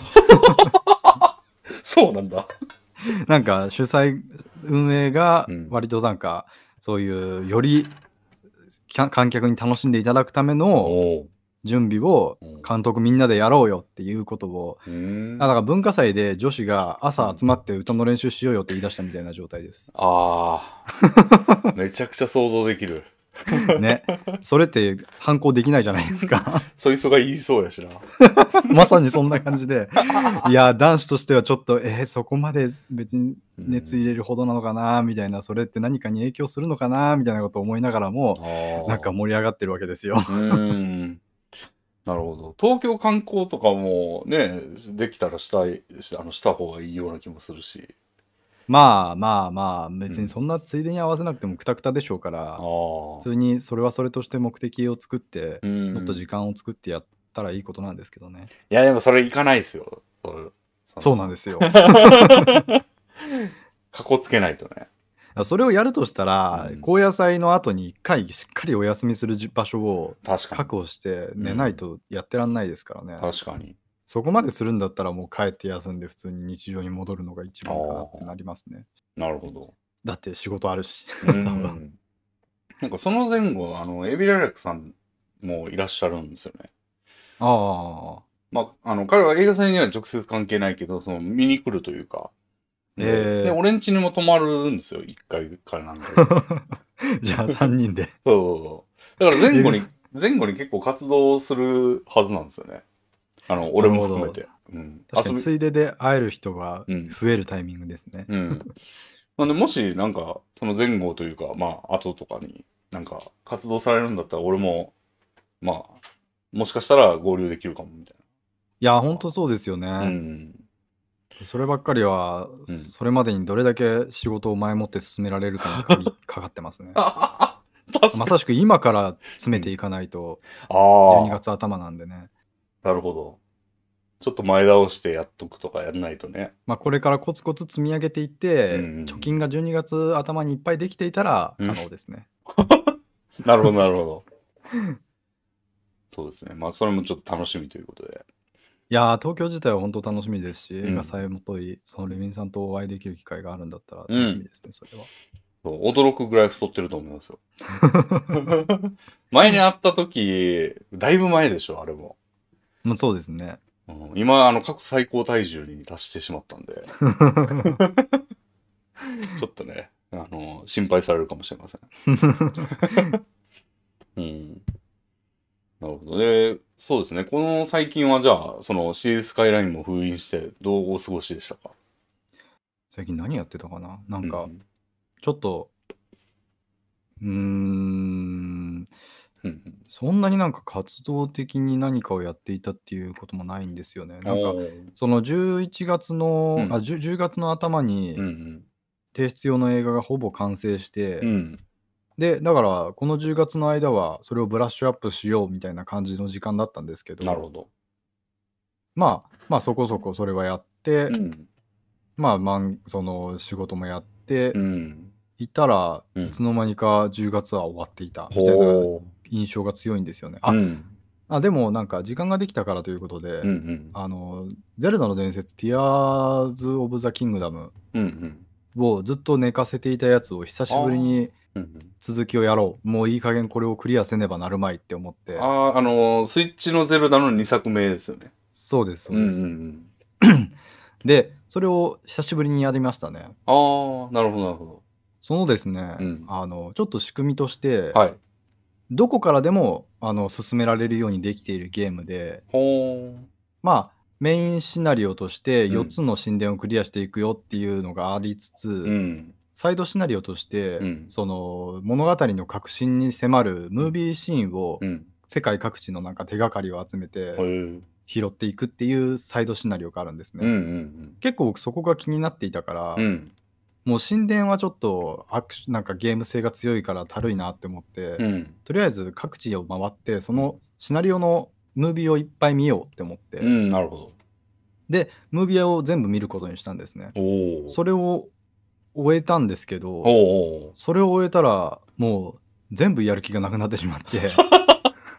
そうなんだなんか主催運営が割となんか、そういうより観客に楽しんでいただくための準備を監督みんなでやろうよっていうことを、だから文化祭で女子が朝集まって歌の練習しようよって言い出したみたいな状態です。ああめちゃくちゃ想像できる。ね。それって反抗できないじゃないですか。そいつが言いそうやしな。まさにそんな感じで。いや、男子としてはちょっと、えー、そこまで別に熱入れるほどなのかな、みたいな、それって何かに影響するのかな、みたいなことを思いながらも、なんか盛り上がってるわけですよ。うんなるほど。東京観光とかもね、できたらしたい、あのした方がいいような気もするし。まあまあまあ、別にそんなついでに合わせなくてもくたくたでしょうから、うん、普通にそれはそれとして目的を作って、もっと時間を作ってやったらいいことなんですけどね。いや、でもそれいかないですよ。そうなんですよ。かこつけないとね。それをやるとしたら、うん、高野菜の後に1回しっかりお休みする場所を確保して寝ないとやってらんないですからね。確かに。そこまでするんだったらもう帰って休んで普通に日常に戻るのが一番かなってなりますね。なるほど。だって仕事あるし。なんかその前後、あの、エビラレクさんもいらっしゃるんですよね。ああ。まあ、あの、彼は映画祭には直接関係ないけど、その見に来るというか。えー、で、俺ん家にも泊まるんですよ、1回からなんで。じゃあ3人で。そうそうそう。だから前後に、前後に結構活動するはずなんですよね。あの俺も含めて。うん、確かついでで会える人が増えるタイミングですね。うん、ん、でもしなんかその前後というかまあ後とかになんか活動されるんだったら俺もまあもしかしたら合流できるかもみたいな。いやほんとそうですよね。うん、そればっかりは、うん、それまでにどれだけ仕事を前もって進められるかにかかってますね。まさしく今から詰めていかないと、12月頭なんでね。なるほど。ちょっと前倒してやっとくとかやんないとね。まあ、これからコツコツ積み上げていって、うんうん、貯金が12月頭にいっぱいできていたら可能ですね。うん、なるほど、なるほど。そうですね。まあ、それもちょっと楽しみということで。いや東京自体は本当楽しみですし、映画さえもとい、そのレミンさんとお会いできる機会があるんだったら楽しみですね、うん、それは。驚くぐらい太ってると思いますよ。前に会った時、だいぶ前でしょ、あれも。まあ、そうですね。うん、今、あの、過去最高体重に達してしまったんで。ちょっとね、あの、心配されるかもしれません。うん。なるほど。で、そうですね。この最近はじゃあ、そのシースカイラインも封印して、どうお過ごしでしたか最近何やってたかななんか、ちょっと、うん、うーんそんなになんか活動的に何かをやっていたっていうこともないんですよね。なんかその11月の、うんあ 10, 10月の頭に提出用の映画がほぼ完成しううて、ん。でだからこの10月の間はそれをブラッシュアップしようみたいな感じの時間だったんですけどなるほど、まあまあそこそこそれはやって、うん。まあまんその仕事もやってうん。いたらいつの間にか10月は終わっていたみたいなほう。印象が強いんですよね。あ、うん、あでもなんか時間ができたからということで、うんうん、あのゼルダの伝説、ティアーズ・オブ・ザ・キングダムをずっと寝かせていたやつを久しぶりに続きをやろう、もういい加減これをクリアせねばなるまいって思って。ああ、あのー、スイッチのゼルダの2作目ですよね。そうです、そうです。うんうんうん、で、それを久しぶりにやりましたね。ああ、なるほど、なるほど。そのですね、うん、あのちょっと仕組みとして、はい、どこからでもあの進められるようにできているゲームで、まあ、メインシナリオとして4つの神殿をクリアしていくよっていうのがありつつ、うんサイドシナリオとして、うんその物語の核心に迫るムービーシーンをうん世界各地のなんか手がかりを集めて拾っていくっていうサイドシナリオがあるんですね。うんうん結構僕そこが気になっていたから、うんもう神殿はちょっとアクなんかゲーム性が強いからたるいなって思って、うん、とりあえず各地を回ってそのシナリオのムービーをいっぱい見ようって思って、うん、なるほどでムービーを全部見ることにしたんですねそれを終えたんですけどそれを終えたらもう全部やる気がなくなってしまって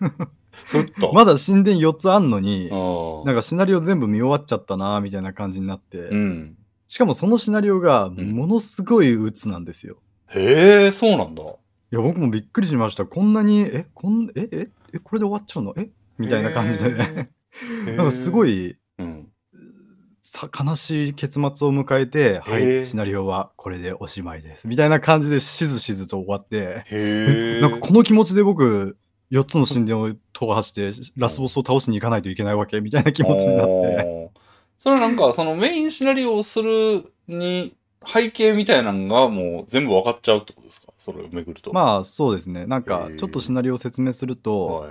まだ神殿4つあんのになんかシナリオ全部見終わっちゃったなみたいな感じになって、うんしかもそのシナリオがものすごい鬱なんですよ。へえ、そうなんだ。いや、僕もびっくりしました。こんなに、え、こんえ、え、え、これで終わっちゃうのえみたいな感じで、なんかすごい、うん、さ悲しい結末を迎えて、はい、シナリオはこれでおしまいです。みたいな感じでしずしずと終わって、なんかこの気持ちで僕、4つの神殿を踏破して、ラスボスを倒しに行かないといけないわけみたいな気持ちになって。それなんか、そのメインシナリオをするに、背景みたいなのがもう全部分かっちゃうってことですかそれをめぐると。まあそうですね。なんか、ちょっとシナリオを説明すると、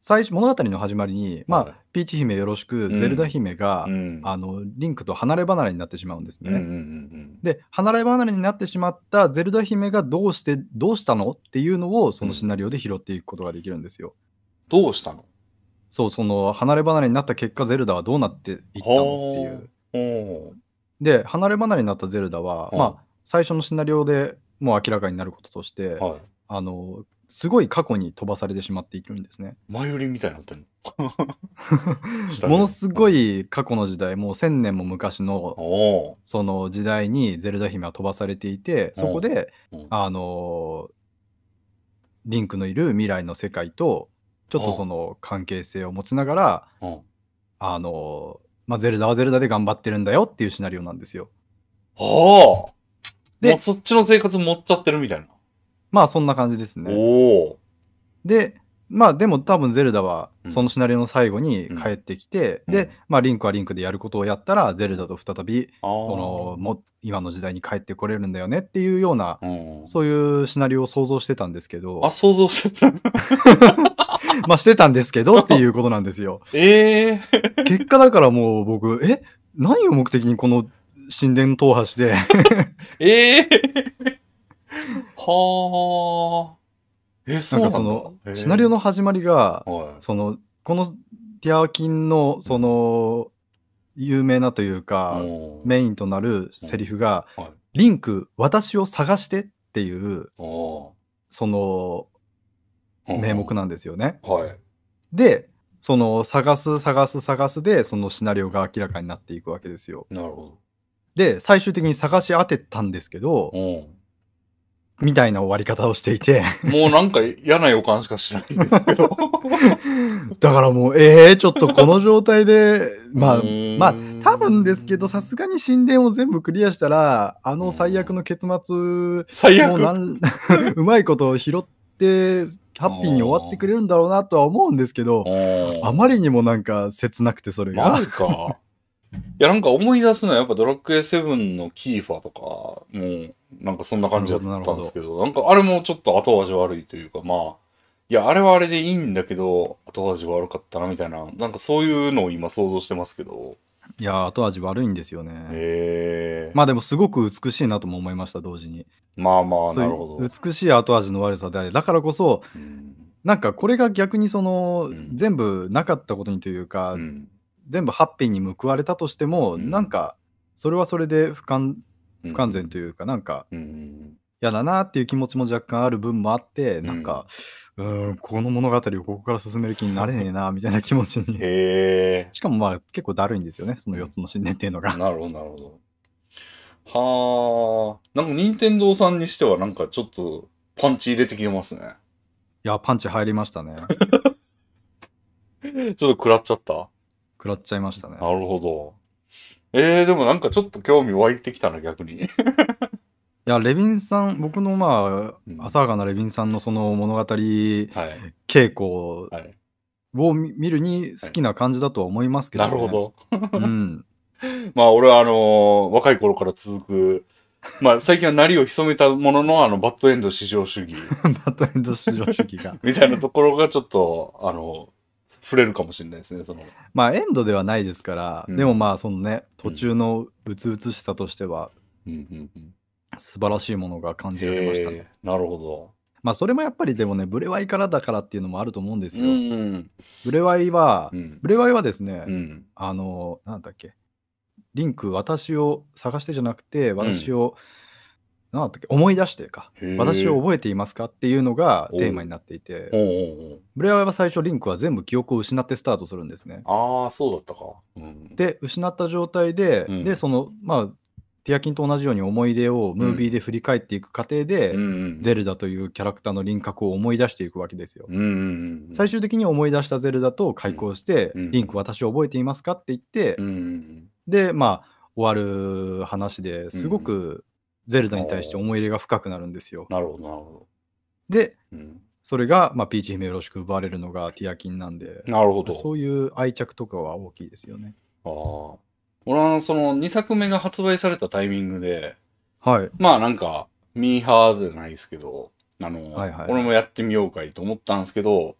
最初、物語の始まりに、まあ、ピーチ姫よろしく、ゼルダ姫が、あの、リンクと離れ離れになってしまうんですね、で、離れ離れになってしまったゼルダ姫がどうして、どうしたのっていうのを、そのシナリオで拾っていくことができるんですよ。どうしたのそう、その離れ離れになった結果、ゼルダはどうなっていったのっていう。で、離れ離れになったゼルダは、うん、まあ、最初のシナリオでもう明らかになることとして、はい、あの、すごい過去に飛ばされてしまっているんですね。前売りみたいになってんの ものすごい過去の時代、もう1000年も昔のその時代にゼルダ姫は飛ばされていて、そこで、あの、リンクのいる未来の世界と、ちょっとその関係性を持ちながら、あの、まあ、ゼルダはゼルダで頑張ってるんだよっていうシナリオなんですよ。はあで、そっちの生活持っちゃってるみたいな。まあそんな感じですね。で、まあでも多分ゼルダはそのシナリオの最後に帰ってきて、うん、で、まあリンクはリンクでやることをやったら、ゼルダと再び、このも今の時代に帰ってこれるんだよねっていうような、そういうシナリオを想像してたんですけど。あ、想像してた まあしてたんですけどっていうことなんですよ。え えー、結果だからもう僕、え何を目的にこの神殿踏破してええー、はあ。え、そうなんかその、えー、シナリオの始まりが、はい、その、このティアキンの、その、有名なというか、メインとなるセリフが、はい、リンク、私を探してっていう、その、名目なんですよね。はい、でその探す探す探すでそのシナリオが明らかになっていくわけですよ。なるほどで最終的に探し当てたんですけど、みたいな終わり方をしていてもうなんか嫌な予感しかしないんですけど だからもう、ええー、ちょっとこの状態で、まあ、まあ、多分ですけど、さすがに神殿を全部クリアしたら、あの最悪の結末、最悪 うまいこと拾って、ハッピーに終わってくれるんだろうなとは思うんですけど、あまりにもなんか切なくて、それが。マか。いや、なんか思い出すのは、やっぱドラクエ7のキーファとか、もう、なんかそんな感じだったんですけど、なんかあれもちょっと後味悪いというか、まあ、いや、あれはあれでいいんだけど、後味悪かったな、みたいな、なんかそういうのを今想像してますけど、いや、後味悪いんですよね。まあでもすごく美しいなとも思いました、同時に。まあまあ、なるほど。美しい後味の悪さで、だからこそ、うん、なんかこれが逆にその、うん、全部なかったことにというか、うん、全部ハッピーに報われたとしても、うん、なんかそれはそれで不完不完全というか、なんか嫌だなっていう気持ちも若干ある分もあって、なんか、うんうんこの物語をここから進める気になれねえなみたいな気持ちにへえしかもまあ結構だるいんですよねその4つの信念っていうのが なるほどなるほどはあ、なんか任天堂さんにしてはなんかちょっとパンチ入れてきますね。いや、パンチ入りましたね。ちょっと食らっちゃった食らっちゃいましたね。なるほど。えー、でもなんかちょっと興味湧いてきたな、逆に。いやレヴィンさん僕のまあ、浅はかなレヴィンさんのその物語稽古を見るに好きな感じだとは思いますけど、ねはいなるほど、うん、まあ俺はあのー、若い頃から続くまあ最近はなりを潜めたもののあのバッドエンド至上主義 バッドエンド至上主義が みたいなところがちょっとあの触れるかもしれないですねそのまあエンドではないですから、うん、でもまあそのね途中のうつうつしさとしては、うんうんうん素晴らしいものが感じられましたね。なるほど。まあそれもやっぱりでもねブレワイからだからっていうのもあると思うんですよ。うん、ブレワイは、うん、ブレワイはですね、うん、あのなんだっけリンク私を探してじゃなくて私を、うん、なんだっけ思い出してか私を覚えていますかっていうのがテーマになっていてブレワイは最初リンクは全部記憶を失ってスタートするんですね。ああそうだったか。で失った状態で、でそのまあティアキンと同じように思い出をムービーで振り返っていく過程で、うん、ゼルダというキャラクターの輪郭を思い出していくわけですよ。うん、最終的に思い出したゼルダと開口して、うん、リンク私覚えていますかって言って、で、まあ、終わる話ですごくゼルダに対して思い入れが深くなるんですよ。なるほど、なるほど。で、それが、まあ、ピーチ姫よろしく奪われるのがティアキンなんで、なるほどそういう愛着とかは大きいですよね。ああ。俺はその2作目が発売されたタイミングで、はい。まあなんか、ミーハーじゃないですけど、あの、はいはい、俺もやってみようかいと思ったんですけど、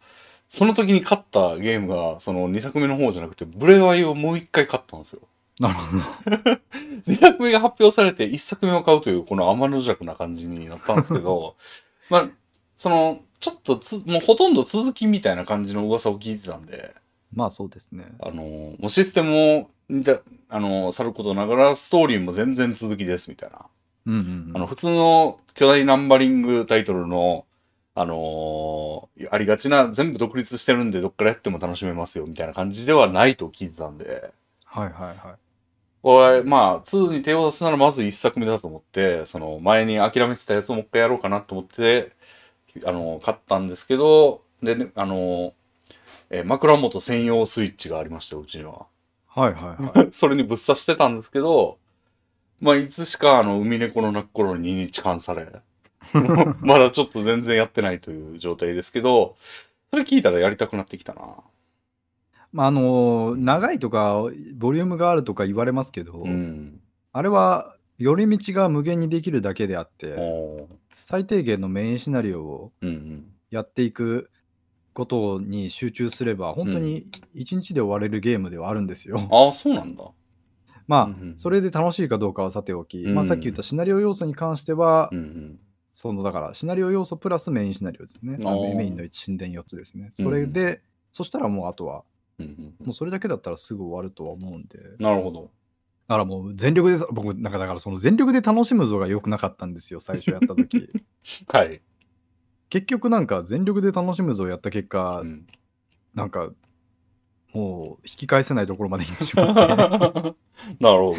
その時に買ったゲームが、その2作目の方じゃなくて、ブレワイをもう1回買ったんですよ。なるほど。2 作目が発表されて1作目を買うという、この天の弱な感じになったんですけど、まあ、その、ちょっとつ、もうほとんど続きみたいな感じの噂を聞いてたんで。まあそうですね。あの、もうシステムを、あの、さることながら、ストーリーも全然続きですみたいな。うんうんうん、あの普通の巨大ナンバリングタイトルの、あのー、ありがちな全部独立してるんでどっからやっても楽しめますよみたいな感じではないと聞いてたんで。はいはいはい。これ、まあ、2に手を出すならまず1作目だと思って、その前に諦めてたやつをもう一回やろうかなと思って、あのー、買ったんですけど、で、ね、あのー、え枕元専用スイッチがありました、うちには。はいはい、はい、それにぶっ刺してたんですけど、まあ、いつしかあの、海猫の泣く頃に日間され、まだちょっと全然やってないという状態ですけど、それ聞いたらやりたくなってきたな。まあ、あの、長いとか、ボリュームがあるとか言われますけど、うん、あれは、寄り道が無限にできるだけであって、最低限のメインシナリオをやっていくことに集中すれば、本当に一日で終われるゲームではあるんですよ。ああ、そうなんだ。まあ、うんうん、それで楽しいかどうかはさておき、うんうん、まあ、さっき言ったシナリオ要素に関しては、うんうん、そのだからシナリオ要素プラスメインシナリオですね。メインの1神殿4つですね。それで、うん、そしたらもうあとは、うんうん、もうそれだけだったらすぐ終わるとは思うんで。なるほど。だからもう全力で、僕、なんかだからその全力で楽しむぞが良くなかったんですよ、最初やった時 はい。結局なんか全力で楽しむぞやった結果、うん、なんかもう引き返せないところまで行ってしまって なるほど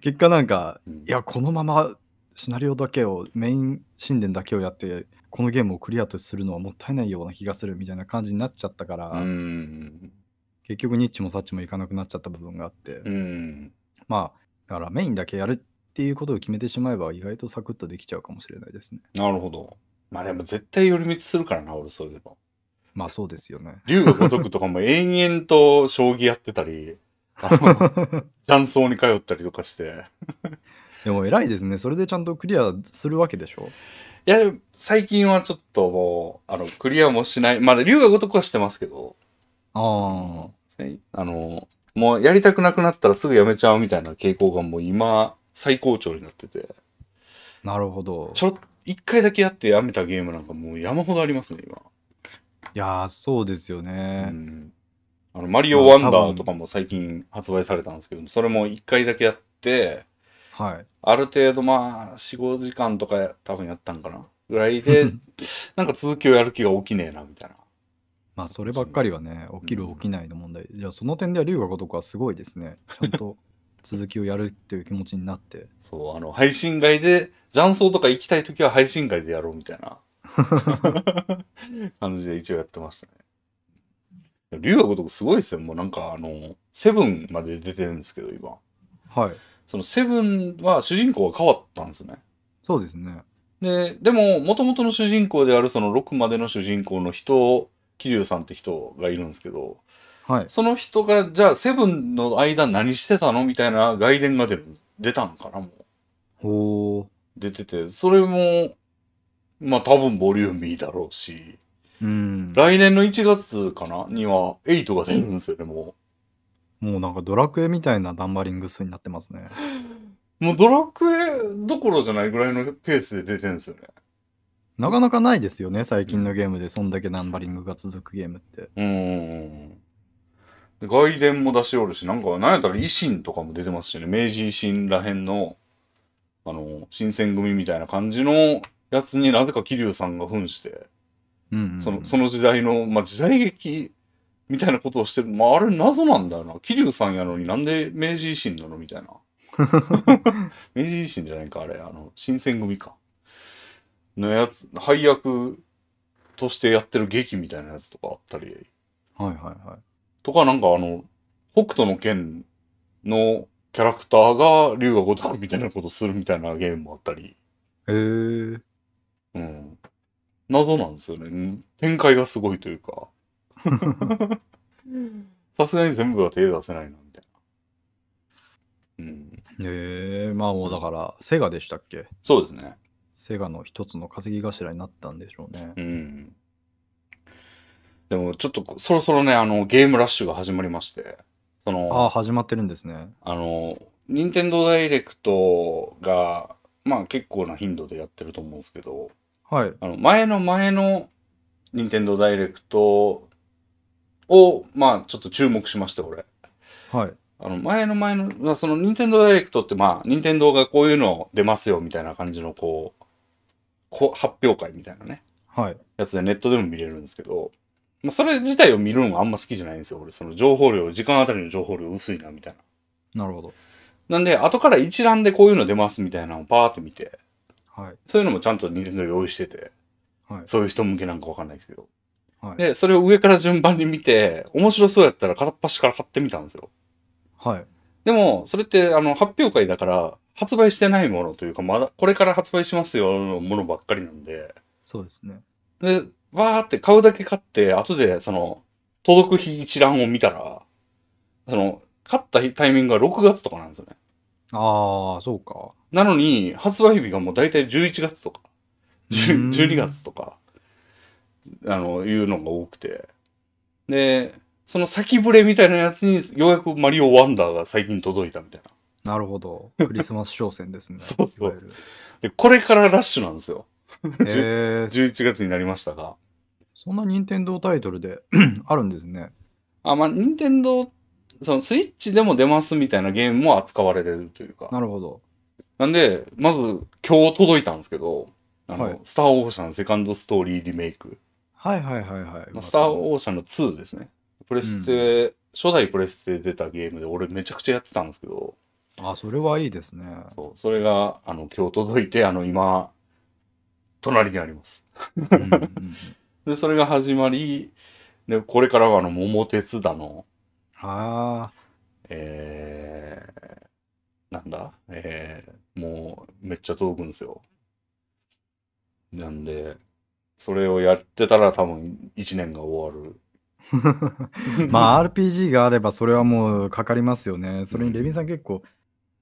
結果なんか、うん、いやこのままシナリオだけをメイン神殿だけをやってこのゲームをクリアとするのはもったいないような気がするみたいな感じになっちゃったから結局ニッチもサッチもいかなくなっちゃった部分があってまあだからメインだけやるっていうことを決めてしまえば意外とサクッとできちゃうかもしれないですね。なるほど。まあでも絶対寄り道するからな、俺そういうの。まあそうですよね。竜が如くとかも延々と将棋やってたり、あの、雀荘に通ったりとかして。でも偉いですね。それでちゃんとクリアするわけでしょいや、最近はちょっともう、あの、クリアもしない。まだ、あ、竜が如くはしてますけど。ああ。あの、もうやりたくなくなったらすぐやめちゃうみたいな傾向がもう今、最高潮になってて。なるほど。ちょっ一回だけやってやめたゲームなんかもう山ほどありますね、今。いやー、そうですよね。うんあのマリオワンダーとかも最近発売されたんですけど、それも一回だけやって、はい、ある程度まあ、4、5時間とか多分やったんかなぐらいで、なんか続きをやる気が起きねえな、みたいな。まあ、そればっかりはね、起きる、起きないの問題。じゃあ、その点では龍河如くはすごいですね。ちゃんと続きをやるっていう気持ちになってそうあの配信外で残像とか行きたい時は配信外でやろうみたいな 感じで一応やってましたね龍がとくすごいですよもうなんかあのセブンまで出てるんですけど今はいそのセブンは主人公が変わったんですねそうですねででももともとの主人公であるその6までの主人公の人桐生さんって人がいるんですけどはい、その人が、じゃあ、セブンの間何してたのみたいな外伝が出る、出たんかな、もう。ほう。出てて、それも、まあ多分ボリューミーだろうし、うん。来年の1月かなには、8が出るんですよね、もう。もうなんかドラクエみたいなダンバリング数になってますね。もうドラクエどころじゃないぐらいのペースで出てるんですよね。なかなかないですよね、最近のゲームで、そんだけナンバリングが続くゲームって。うん。外伝も出しておるし、なんか、なんやったら維新とかも出てますしね、明治維新らへんの、あの、新選組みたいな感じのやつになぜか桐生さんが扮して、そのその時代の、まあ、時代劇みたいなことをしてる。まあ、あれ謎なんだよな。桐生さんやのになんで明治維新なのみたいな。明治維新じゃないか、あれ。あの、新選組か。のやつ、配役としてやってる劇みたいなやつとかあったり。はいはいはい。とか、なんかあの、北斗の剣のキャラクターが龍が如くみたいなことするみたいなゲームもあったり。へえ。うん。謎なんですよね。展開がすごいというか。さすがに全部は手出せないな、みたいな。うん。へえ、まあもうだから、セガでしたっけそうですね。セガの一つの稼ぎ頭になったんでしょうね。うん。でもちょっとそろそろね、あの、ゲームラッシュが始まりまして、その、ああ、始まってるんですね。あの、任天堂ダイレクトが、まあ結構な頻度でやってると思うんですけど、はい。あの、前の前の任天堂ダイレクトを、まあちょっと注目しまして、俺。はい。あの、前の前の、まあ、その、任天堂ダイレクトって、まあ、任天堂がこういうの出ますよ、みたいな感じの、こう、こ発表会みたいなね。はい。やつでネットでも見れるんですけど、まあ、それ自体を見るのがあんま好きじゃないんですよ。俺、その情報量、時間あたりの情報量薄いな、みたいな。なるほど。なんで、後から一覧でこういうの出ますみたいなのをパーって見て、はい、そういうのもちゃんと任天堂用意してて、はい、そういう人向けなんかわかんないですけど。はい、で、それを上から順番に見て、面白そうやったら片っ端から買ってみたんですよ。はい。でも、それって、あの、発表会だから、発売してないものというか、まだ、これから発売しますよ、ものばっかりなんで。そうですね。で、わーって買うだけ買って、後でその、届く日一覧を見たら、その、買ったタイミングが6月とかなんですよね。ああ、そうか。なのに、発売日がもう大体11月とか、12月とか、あの、いうのが多くて。で、その先ぶれみたいなやつに、ようやくマリオワンダーが最近届いたみたいな。なるほど。クリスマス商戦ですね。そうそう。で、これからラッシュなんですよ。え ー、11月になりましたが。そんな任天堂タイトルで あるんですね。あ、まあ、任天堂、そのスイッチでも出ますみたいなゲームも扱われてるというか。なるほど。なんで、まず今日届いたんですけど、あの、はい、スター・オーシャンセカンドストーリーリメイク。はいはいはいはい。まあ、スター・オーシャンの2ですね。プレステ、うん、初代プレステ出たゲームで俺めちゃくちゃやってたんですけど。あ、それはいいですね。そう、それが、あの、今日届いて、あの、今、隣にあります。で、それが始まり、で、これからはあの、桃鉄だの。ああ。えー、なんだえー、もう、めっちゃ届くんですよ。なんで、それをやってたら多分1年が終わる。まあ RPG があればそれはもうかかりますよね。それにレビンさん結構、うん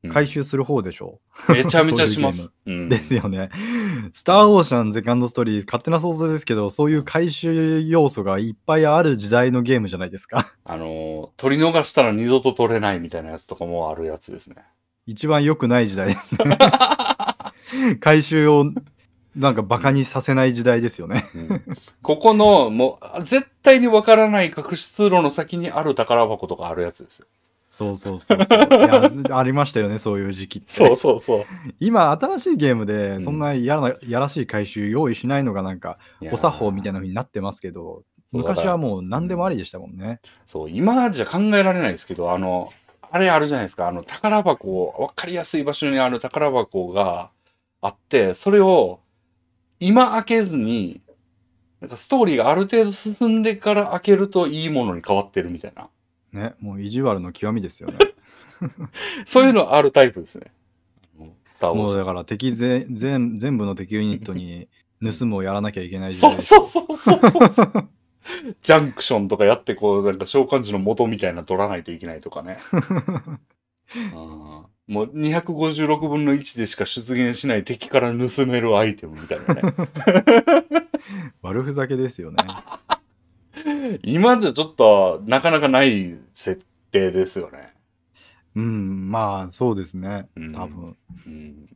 回収する方でしょう、うん、めちゃめちゃします。ううですよね。スター・オーシャン・セカンド・ストーリー、勝手な想像ですけど、そういう回収要素がいっぱいある時代のゲームじゃないですか。あの、取り逃したら二度と取れないみたいなやつとかもあるやつですね。一番良くない時代ですね。回収をなんかバカにさせない時代ですよねうん、ここの、もう、絶対にわからない隠し通路の先にある宝箱とかあるやつですよ。そうそうそうそうありましたよね、そういう時期って。そうそうそう。今、新しいゲームで、そんなやらな、やらしい回収用意しないのが、なんか、お作法みたいなふうになってますけど、昔はもう何でもありでしたもんね。そう、今じゃ考えられないですけど、あの、あれあるじゃないですか、あの、宝箱、わかりやすい場所にある宝箱があって、それを、今開けずに、なんかストーリーがある程度進んでから開けるといいものに変わってるみたいな。ね、もう意地悪の極みですよね。そういうのあるタイプですね。スターーもうだから敵全全部の敵ユニットに盗むをやらなきゃいけない時代そうそうそうそうそうそう。ジャンクションとかやって、こう、なんか召喚時の元みたいな取らないといけないとかね。あ もう256分の1でしか出現しない敵から盗めるアイテムみたいなね。悪ふざけですよね。今じゃちょっとなかなかない設定ですよね。うん、まあそうですね、多分。うん、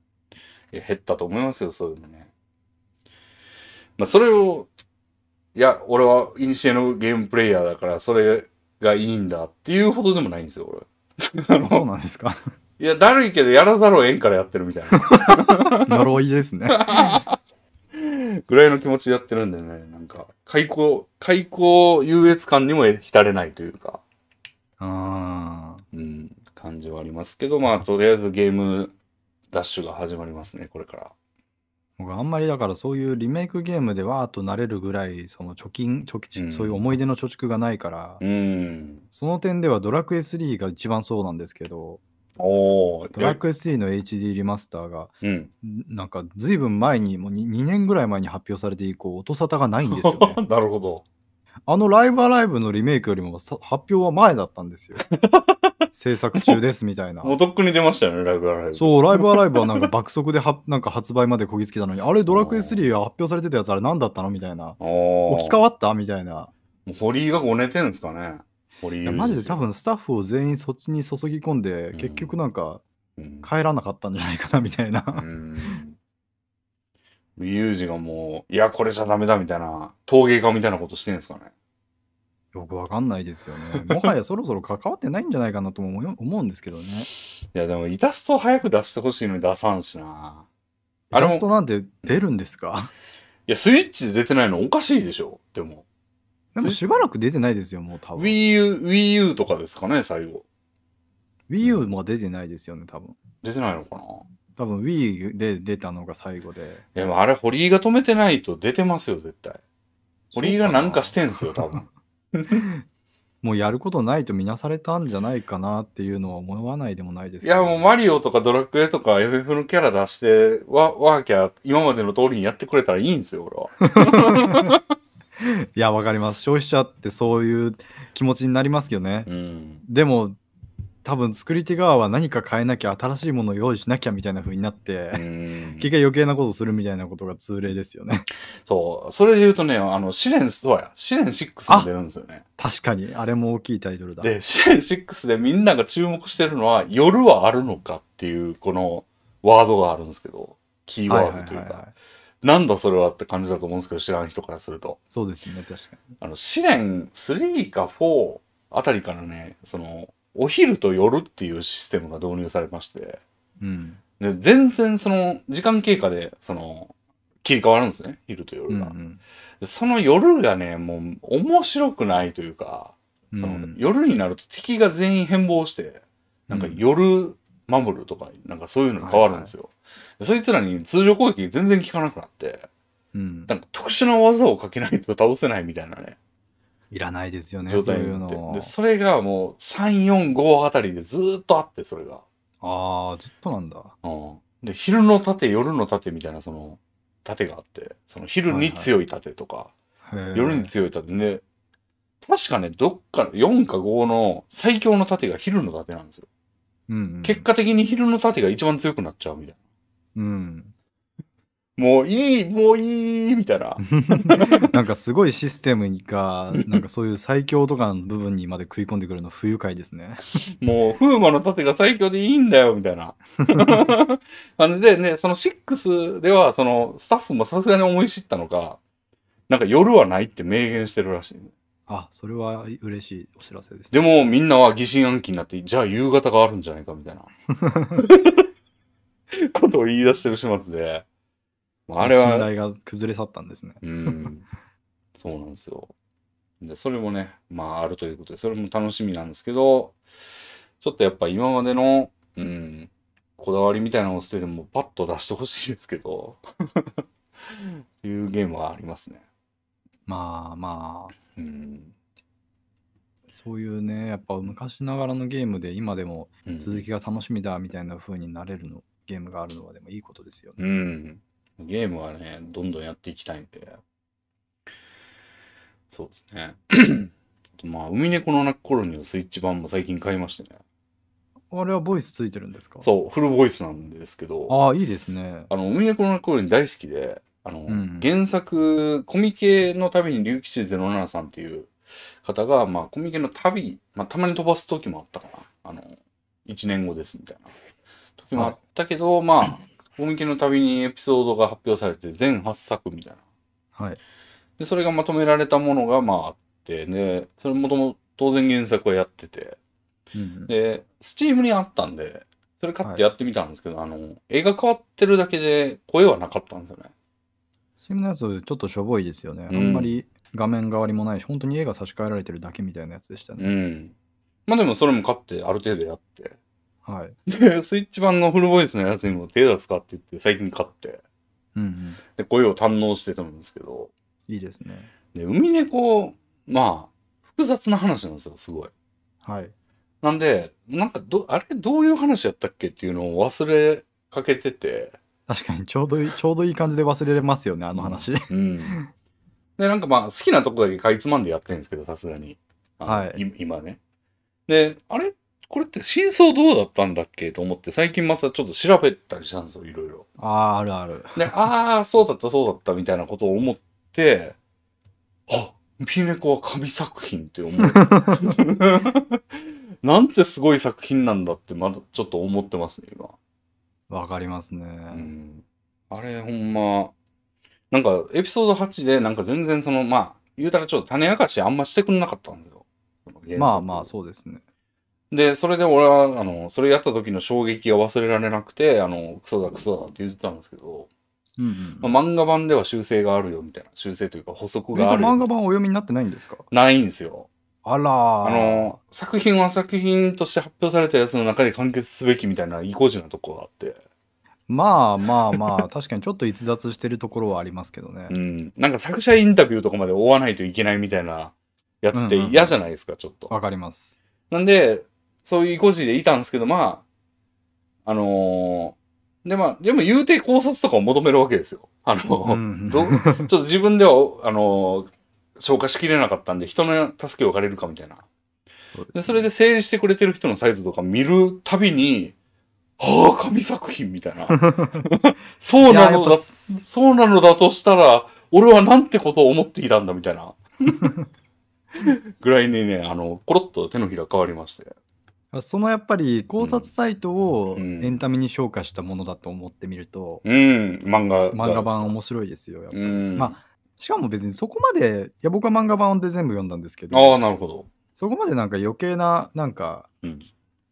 減ったと思いますよ、そういうのね。まあそれを、いや、俺はイニシエのゲームプレイヤーだから、それがいいんだっていうほどでもないんですよ、俺。そうなんですかいや、だるいけどやらざるをえんからやってるみたいな。呪いですね。ぐらいの気持ちでやってるんでね、なんか、開口、開口優越感にも浸れないというか、あうん、感じはありますけど、まあ、とりあえずゲームラッシュが始まりますね、これから。僕あんまりだからそういうリメイクゲームでわーっとなれるぐらいその貯金貯金、うん、そういう思い出の貯蓄がないから、うん、その点ではドラクエ3が一番そうなんですけど、おドラクエ3の HD リマスターが、うん、なんか随分前に、もう 2, 2年ぐらい前に発表されて以降、音沙汰がないんですよ、ね、なるほど。あのライブアライブのリメイクよりも発表は前だったんですよ。制作中ですみたいな。もうとっくに出ましたよね、ライブアライブ。そう、ライブアライブはなんか爆速では なんか発売までこぎつけたのに、あれ、ドラクエ3は発表されてたやつ、あれ何だったのみたいな。置き換わったみたいな。堀井がごねてんですかね。いやマジで多分スタッフを全員そっちに注ぎ込んで、うん、結局なんか帰らなかったんじゃないかなみたいな、うん、ユージがもういやこれじゃダメだみたいな陶芸家みたいなことしてんですかねよくわかんないですよね。もはやそろそろ関わってないんじゃないかなとも思うんですけどね。いやでもイラスト早く出してほしいのに出さんしな。イラストなんて出るんですかいやスイッチで出てないのおかしいでしょでも。なんしばらく出てないですよ、もう多分。Wii U、Wii U とかですかね、最後。Wii U も出てないですよね、多分。出てないのかな多分 Wii で出たのが最後で。でもあれ、堀井が止めてないと出てますよ、絶対。堀井がなんかしてんすよ、多分。もうやることないとみなされたんじゃないかなっていうのは思わないでもないですか、ね、いや、もうマリオとかドラクエとか FF のキャラ出して、わ、わーキャー今までの通りにやってくれたらいいんですよ、俺は。いや、わかります。消費者ってそういう気持ちになりますけどね。うん。でも、多分作り手側は何か変えなきゃ、新しいものを用意しなきゃみたいな風になって、うん。結果余計なことするみたいなことが通例ですよね。そう。それで言うとね、あの、試練、そうや、試練6も出るんですよね。確かに、あれも大きいタイトルだ。で、試練6でみんなが注目してるのは、夜はあるのかっていう、このワードがあるんですけど、キーワードというか。はいはいはいはいなんだそれはって感じだと思うんですけど、知らん人からすると。そうですね、確かに。あの、試練3か4あたりからね、その、お昼と夜っていうシステムが導入されまして、うん。で、全然その、時間経過で、その、切り替わるんですね、昼と夜が。うんうん、でその夜がね、もう面白くないというか、その、うん、夜になると敵が全員変貌して、なんか夜守るとか、なんかそういうのに変わるんですよ。そいつらに通常攻撃全然効かなくなって、うん、なんか特殊な技をかけないと倒せないみたいなね。いらないですよね、状態になってそで。それがもう3、4、5あたりでずっとあって、それが。ああ、ずっとなんだ。うん。で、昼の盾、夜の盾みたいな、その、盾があって、その昼に強い盾とか、はいはい、夜に強い盾で、確かね、どっか4か5の最強の盾が昼の盾なんですよ。うん、うん、結果的に昼の盾が一番強くなっちゃうみたいな。うん。もういい、もういい、みたいな。なんかすごいシステムが、なんかそういう最強とかの部分にまで食い込んでくるの不愉快ですね。もう、風磨の盾が最強でいいんだよ、みたいな。感じでね、その6では、そのスタッフもさすがに思い知ったのか、なんか夜はないって明言してるらしい、あ、それは嬉しいお知らせです、ね、でもみんなは疑心暗鬼になって、じゃあ夕方があるんじゃないか、みたいな。ことを言い出してる始末で。あれは。信頼が崩れ去ったんですね。うん。そうなんですよ。で、それもね、まああるということで、それも楽しみなんですけど、ちょっとやっぱ今までの、うん、こだわりみたいなのを捨ててもパッと出してほしいですけど、っていうゲームはありますね。まあまあ。うん。そういうね、やっぱ昔ながらのゲームで今でも続きが楽しみだみたいな風になれるの、ゲームがあるのはでもいいことですよね。うん。ゲームはね、どんどんやっていきたいんで。そうですね。まあ、海猫の頃にはスイッチ版も最近買いましてね。あれはボイスついてるんですかそう、フルボイスなんですけど。ああ、いいですね。あの、海猫の頃に大好きで、あの、うん原作、コミケのたびに龍吉07さんっていう方が、まあ、コミケの旅、まあ、たまに飛ばす時もあったかな。あの、1年後ですみたいな。時あったけど、はい、まあ、コミの旅にエピソードが発表されて、全8作みたいな。はい。で、それがまとめられたものが、まあ、あって、で、それもとも当然原作はやってて、うん、で、スチームにあったんで、それ買ってやってみたんですけど、はい、あの、絵が変わってるだけで声はなかったんですよね。スチームのやつ、ちょっとしょぼいですよね。うん、あんまり画面代わりもないし、本当に絵が差し替えられてるだけみたいなやつでしたね。うん。まあでもそれも買ってある程度やって。はい。で、スイッチ版のフルボイスのやつにも手出すかって言って、最近買って。うんうん、で、声を堪能してたんですけど。いいですね。で、海猫、まあ、複雑な話なんですよ、すごい。はい。なんで、なんかど、あれ、どういう話やったっけっていうのを忘れかけてて。確かに、ちょうどいい、ちょうどいい感じで忘れれますよね、あの話。うん。で、なんかまあ、好きなとこだけかいつまんでやってるんですけど、さすがに。はい。今ね。で、あれこれって真相どうだったんだっけと思って最近またちょっと調べたりしたんですよいろいろあああるあるでああそうだったそうだったみたいなことを思ってあピネコは神作品って思う なんてすごい作品なんだってまだちょっと思ってますね今わかりますね、うん、あれほんまなんかエピソード8でなんか全然そのまあ言うたらちょっと種明かしあんましてくんなかったんですよまあまあそうですねで、それで俺は、あの、それやった時の衝撃が忘れられなくて、あの、クソだクソだって言ってたんですけど、うんうんまあ、漫画版では修正があるよみたいな、修正というか補足がある。漫画版お読みになってないんですかないんですよ。あらあの、作品は作品として発表されたやつの中で完結すべきみたいな意固地なとこがあって。まあまあまあ、確かにちょっと逸脱してるところはありますけどね。うん。なんか作者インタビューとかまで追わないといけないみたいなやつって嫌じゃないですか、うんうんうん、ちょっと。わかります。なんで、そういう意固地でいたんですけど、まあ、あのー、で、まあ、でも言うて考察とかを求めるわけですよ。あの、うん、ちょっと自分では、あの消化しきれなかったんで、人の助けを借りるかみたいな。そでそれで整理してくれてる人のサイズとか見るたびに、ああ、神作品みたいな。そうなのだ、そうなのだとしたら、俺はなんてことを思っていたんだみたいな。ぐらいにね、あの、コロッと手のひら変わりまして。そのやっぱり考察サイトをエンタメに昇華したものだと思ってみると、うん、漫画漫画版面白いですよ、やっぱり。まあ、しかも別にそこまで、いや僕は漫画版で全部読んだんですけど、ああ、なるほど。そこまでなんか余計な、なんか、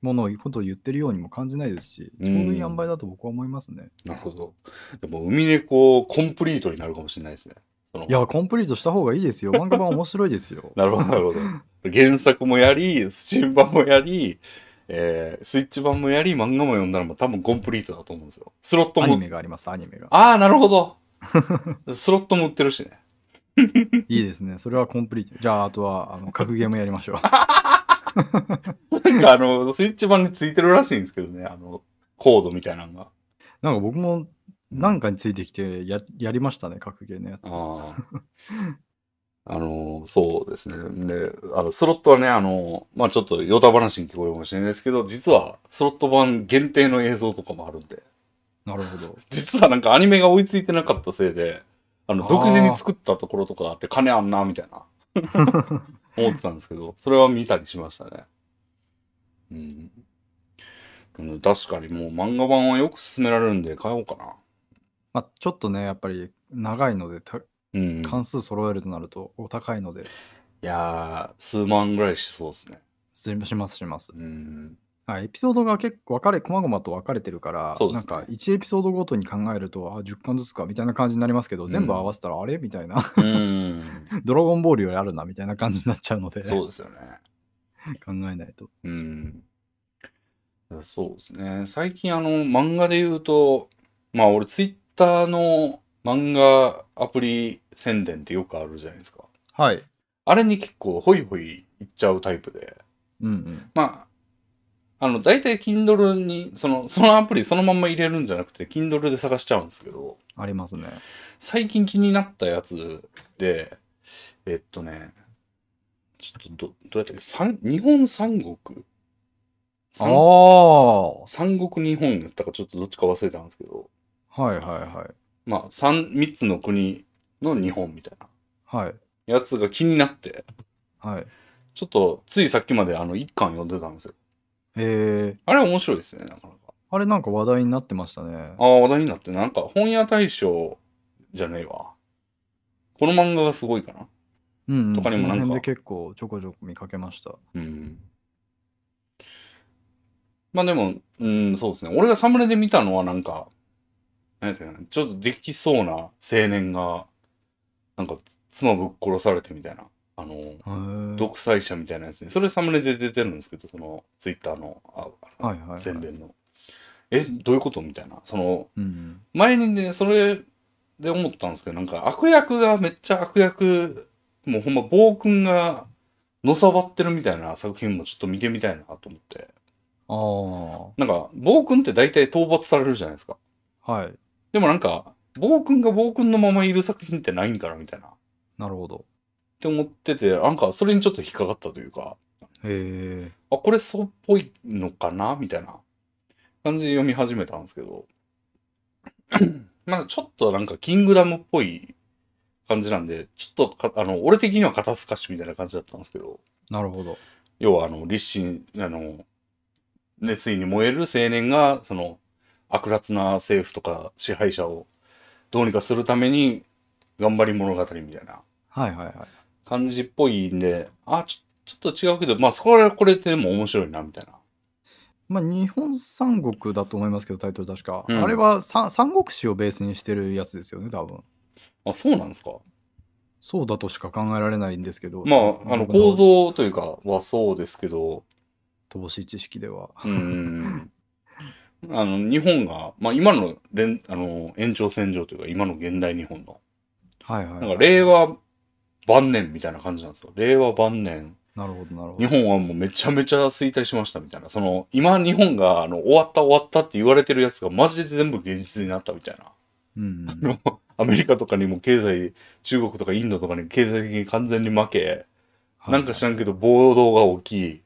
ものをことを言ってるようにも感じないですし、ちょうどいい塩梅だと僕は思いますね。なるほど。でも、海猫、コンプリートになるかもしれないですね。いや、コンプリートした方がいいですよ。漫画版面白いですよ。なるほど、なるほど。原作もやり、スチーム版もやり、えー、スイッチ版もやり、漫画も読んだらもう多分コンプリートだと思うんですよ。スロットも。アニメがあります、アニメが。ああ、なるほど。スロットも売ってるしね。いいですね。それはコンプリート。じゃあ、あとは、あの、格ゲーもやりましょう。なんかあの、スイッチ版についてるらしいんですけどね、あの、コードみたいなのが。なんか僕も、なんかについてきてや、やりましたね、格ゲーのやつ。ああの、そうですね。で、あの、スロットはね、あの、まあちょっとヨタ話に聞こえるかもしれないですけど、実はスロット版限定の映像とかもあるんで。なるほど。実はなんかアニメが追いついてなかったせいで、あの、独自に作ったところとかあって金あんな、みたいな。思ってたんですけど、それは見たりしましたね。うん。確かにもう漫画版はよく勧められるんで買おうかな。まあ、ちょっとね、やっぱり長いので関数揃えるとなるとお高いので。いやー、数万ぐらいしそうですね。しますします。うんエピソードが結構分かれ、こまごまと分かれてるから、ね、なんか1エピソードごとに考えると、あ、10巻ずつかみたいな感じになりますけど、全部合わせたらあれみたいな。うん、ドラゴンボールよりあるなみたいな感じになっちゃうので。そうですよね。考えないと。うん。そうですね。最近、あの、漫画で言うと、まあ、俺、ツイッターの漫画アプリ宣伝ってよくあるじゃないですか。はい。あれに結構ホイホイいっちゃうタイプで。うんうん。まあ、あの、大体 Kindle に、その、そのアプリそのまんま入れるんじゃなくて、Kindle で探しちゃうんですけど。ありますね。最近気になったやつで、えっとね、ちょっとど、どうやったっけ三日本三国三あ三国日本やったかちょっとどっちか忘れたんですけど。はいはいはい。まあ、3、3つの国の日本みたいな。はい。やつが気になって。はい。ちょっと、ついさっきまであの、一巻読んでたんですよ。へえ。あれ面白いですね、なかなか。あれなんか話題になってましたね。ああ、話題になって、なんか本屋大賞じゃねえわ。この漫画がすごいかな。うん、うん、とかにもなんか。で結構ちょこちょこ見かけました。うん。まあでも、うん、そうですね。俺がサムネで見たのはなんか、てうちょっとできそうな青年が、なんか、妻ぶっ殺されてみたいな、あの、独裁者みたいなやつに、それサムネで出てるんですけど、その、ツイッターの、あの、はいはいはい、宣伝の。え、どういうことみたいな。その、うん、前にね、それで思ったんですけど、なんか悪役がめっちゃ悪役、もうほんま暴君がのさばってるみたいな作品もちょっと見てみたいなと思って。ああ。なんか、暴君って大体討伐されるじゃないですか。はい。でもなんか、暴君が暴君のままいる作品ってないんかなみたいな。なるほど。って思ってて、なんかそれにちょっと引っかかったというか、へえ。あ、これそうっぽいのかなみたいな感じで読み始めたんですけど、まあちょっとなんかキングダムっぽい感じなんで、ちょっとあの、俺的には肩透かしみたいな感じだったんですけど、なるほど。要はあの、立身、あの、熱意に燃える青年が、その、悪辣な政府とか支配者をどうにかするために頑張り物語みたいなはいはいはい感じっぽいんで、あちょちょっと違うけどまあそこはこれってでも面白いなみたいな。まあ、日本三国だと思いますけどタイトル確か、うん、あれは三国志をベースにしてるやつですよね多分あそうなんですかそうだとしか考えられないんですけどまああの構造というかはそうですけど乏しい知識ではうんあの、日本が、まあ、今のあの延長線上というか、今の現代日本の、はいはい、はい、なんか令和晩年みたいな感じなんですよ。令和晩年。なるほど、なるほど。日本はもうめちゃめちゃ衰退しましたみたいな。その、今日本があの終わった終わったって言われてるやつがマジで全部現実になったみたいな。うん、うん、アメリカとかにも経済、中国とかインドとかに経済的に完全に負け、はい、なんか知らんけど暴動が起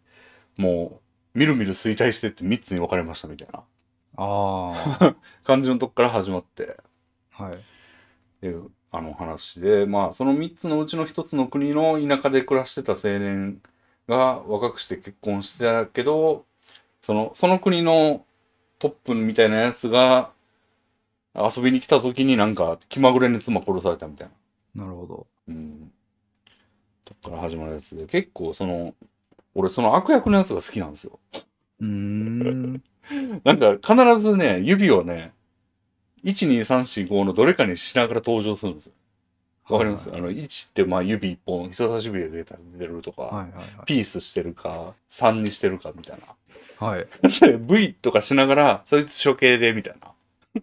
き、もう、みるみる衰退してって3つに分かれましたみたいな。あ感じのとこから始まってはいっていうあの話でまあその3つのうちの1つの国の田舎で暮らしてた青年が若くして結婚してたけどそのその国のトップみたいなやつが遊びに来た時になんか気まぐれに妻殺されたみたいな。なるほど。うん。とこから始まるやつで結構その俺その悪役のやつが好きなんですよ。うん。なんか必ずね、指をね、12345のどれかにしながら登場するんですよ。わかります、はいはい、あの、1ってまあ指1本、人差し指で出た出るとか、はいはいはい、ピースしてるか、3にしてるかみたいな。はい。V とかしながら、そいつ処刑でみたいな。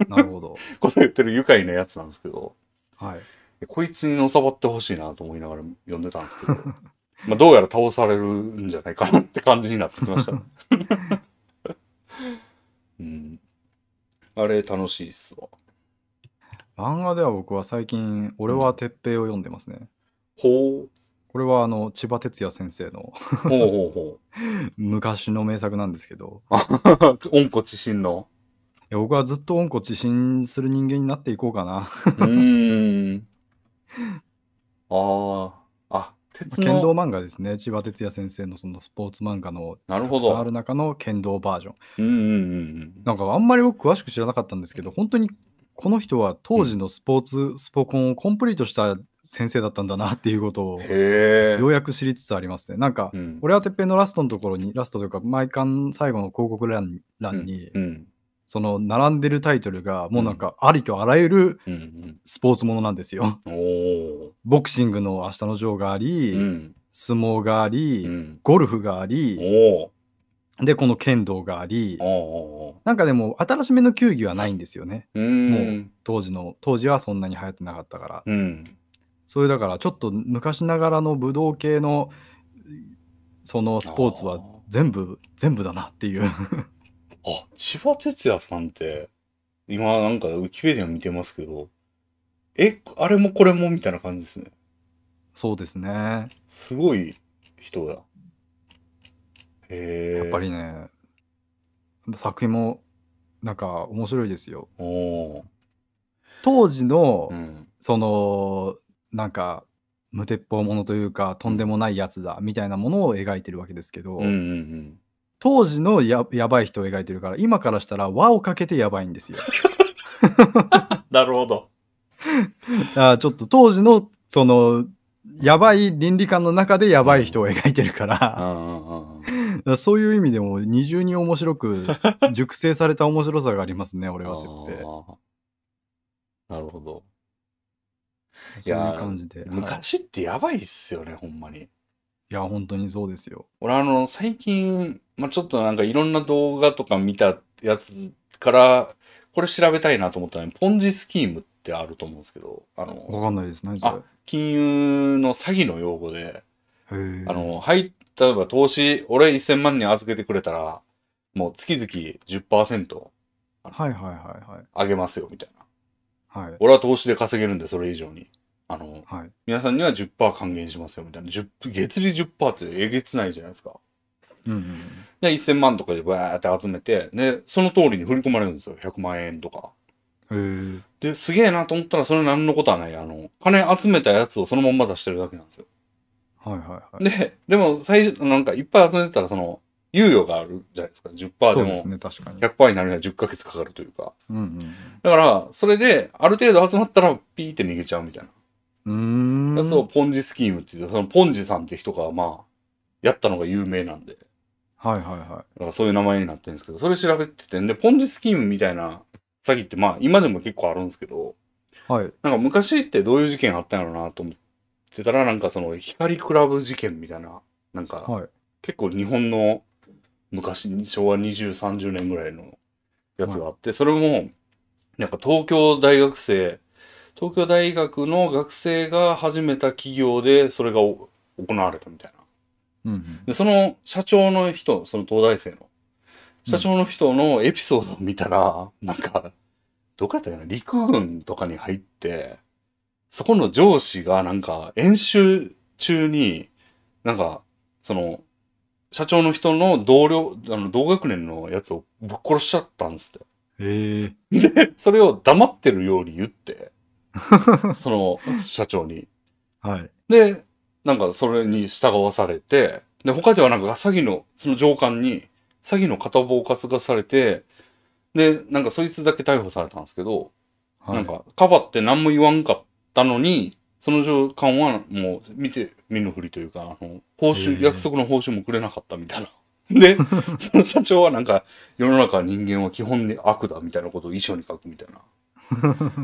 なるほど。こと言ってる愉快なやつなんですけど、はい。こいつにのさばってほしいなと思いながら読んでたんですけど、まあどうやら倒されるんじゃないかなって感じになってきました、うん。あれ楽しいっすわ。漫画では僕は最近、俺は鉄平を読んでますね。ほう。これはあの千葉哲也先生の 昔の名作なんですけど。あ 温故知新のいや僕はずっと温故自新する人間になっていこうかなうん。ああ、鉄剣道漫画ですね。千葉哲也先生のそのスポーツ漫画のなるほどある中の剣道バージョン。うんうんうん、なんかあんまり僕詳しく知らなかったんですけど、本当にこの人は当時のスポーツ、うん、スポコンをコンプリートした先生だったんだなっていうことをようやく知りつつありますね。なんか、うん、俺はてっぺんのラストのところに、ラストというか、毎巻最後の広告欄欄に、うんうん、その並んでるタイトルがもうなんかありとあらゆるスポーツものなんですよ。ボクシングの「明日のジョー」があり、うん、相撲があり、うん、ゴルフがありでこの剣道がありなんかでも新しめの球技はないんですよね。もう当時の当時はそんなに流行ってなかったから。うん、そういうだからちょっと昔ながらの武道系のそのスポーツは全部全部だなっていうあ、千葉哲也さんって、今なんかウィキペディア見てますけど、え、あれもこれもみたいな感じですね。そうですね。すごい人だ。へえ。やっぱりね、作品もなんか面白いですよ。当時の、うん、そのなんか無鉄砲ものというかとんでもないやつだみたいなものを描いてるわけですけど、うんうんうん、当時のややばい人を描いてるから、今からしたら輪をかけてやばいんですよ。なるほど。あちょっと当時の、その、やばい倫理観の中でやばい人を描いてるから、そういう意味でも二重に面白く、熟成された面白さがありますね、俺はって。なるほど。そういう感じで。昔ってやばいっすよね、ほんまに。いや、本当にそうですよ。俺、あの、最近、まあ、ちょっとなんかいろんな動画とか見たやつから、これ調べたいなと思ったのに、ポンジスキームってあると思うんですけど、あの、わかんないですね。あ、金融の詐欺の用語で、あの、はい、例えば投資、俺1000万人預けてくれたら、もう月々10%、はいはいはいはい。あげますよ、みたいな。はい。俺は投資で稼げるんで、それ以上に。あの、はい、皆さんには10%還元しますよみたいな月利10%ってえげつないじゃないですか。うんうん、で1,000万とかでわーって集めてでその通りに振り込まれるんですよ100万円とか。ですげえなと思ったらそれ何のことはないあの金集めたやつをそのまんま出してるだけなんですよ。はいはいはい、ででも最初なんかいっぱい集めてたらその猶予があるじゃないですか10%でも100%になるには10ヶ月かかるというか、うんうん、だからそれである程度集まったらピーって逃げちゃうみたいなうんやつをポンジスキームっていうそのポンジさんって人がまあやったのが有名なんではいはいはい。だからそういう名前になってるんですけど、それ調べてて、で、ポンジスキームみたいな詐欺って、まあ、今でも結構あるんですけど、はい。なんか昔ってどういう事件あったんやろうなと思ってたら、なんかその、光クラブ事件みたいな、なんか、はい、結構日本の昔、昭和20、30年ぐらいのやつがあって、はい、それも、なんか東京大学生東京大学の学生が始めた企業でそれが行われたみたいな、うんうん、でその社長の人その東大生の社長の人のエピソードを見たら、うん、なんかどこやったかな陸軍とかに入ってそこの上司がなんか演習中になんかその社長の人の同僚あの同学年のやつをぶっ殺しちゃったんですって。へえ。でそれを黙ってるように言って。その社長に。はい。で、なんかそれに従わされて、で、他ではなんか詐欺の、その上官に詐欺の片棒担がされて、で、なんかそいつだけ逮捕されたんですけど、はい、なんかカバって何も言わんかったのに、その上官はもう見て見ぬふりというか、あの、報酬、約束の報酬もくれなかったみたいな。で、その社長はなんか、世の中人間は基本で悪だみたいなことを遺書に書くみたいな。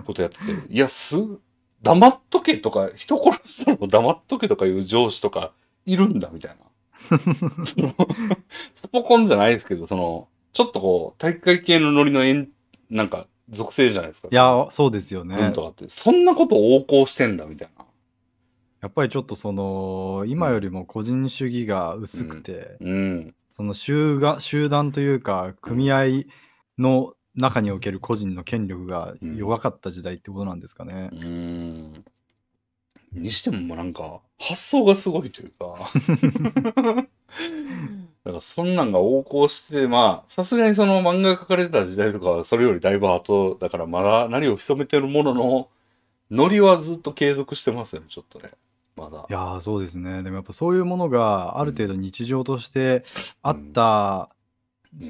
ことやってて、いや、す、黙っとけとか、人殺したのも黙っとけとかいう上司とかいるんだ、みたいな。スポコンじゃないですけど、その、ちょっとこう、体育会系のノリのえなんか、属性じゃないですか。いや、そうですよね。とって、そんなこと横行してんだ、みたいな。やっぱりちょっとその、今よりも個人主義が薄くて、うん、うん、その集が集団というか、組合の中における個人の権力が弱かった時代ってことなんですかね。うん、にしてもなんか発想がすごいというかだ からそんなんが横行してまあさすがにその漫画が書かれてた時代とかはそれよりだいぶ後だからまだ何を潜めてるもののノリはずっと継続してますよねちょっとねまだいやそうですねでもやっぱそういうものがある程度日常としてあった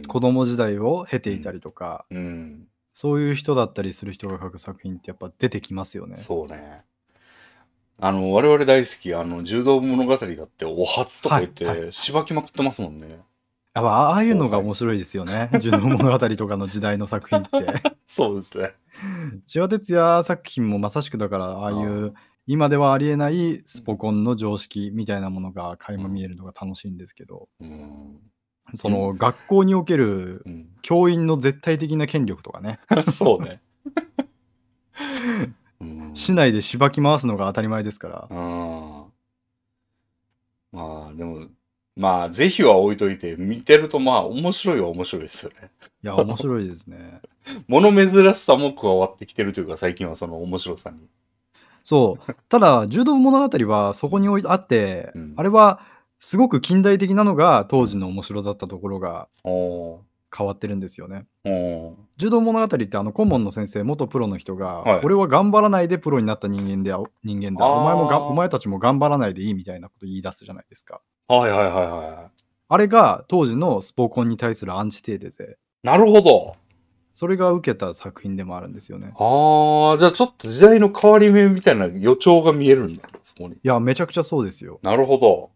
子供時代を経ていたりとか、うん、そういう人だったりする人が書く作品ってやっぱ出てきますよね。そうねあの我々大好きあの柔道物語だってお初とか言って、しばきまくってますもんね。やっぱああいうのが面白いですよね。柔道物語とかの時代の作品って。そうですね。千葉哲也作品もまさしくだからああいう今ではありえないスポコンの常識みたいなものが垣間見えるのが楽しいんですけど。うんその、学校における教員の絶対的な権力とかね。そうね。市内でしばき回すのが当たり前ですから。まあでもまあ是非は置いといて見てるとまあ面白いは面白いですよね。いや面白いですね。物珍しさも加わってきてるというか最近はその面白さに。そうただ柔道物語はそこに置いてあって、うん、あれはすごく近代的なのが当時の面白だったところが変わってるんですよね。柔道物語ってあの顧問の先生元プロの人が、はい、俺は頑張らないでプロになった人間で人間だお前もがお前たちも頑張らないでいいみたいなこと言い出すじゃないですか。はいはいはいはい。あれが当時のスポコンに対するアンチテーゼで。なるほど。それが受けた作品でもあるんですよね。ああ、じゃあちょっと時代の変わり目みたいな予兆が見えるんだ、そこに。いや、めちゃくちゃそうですよ。なるほど。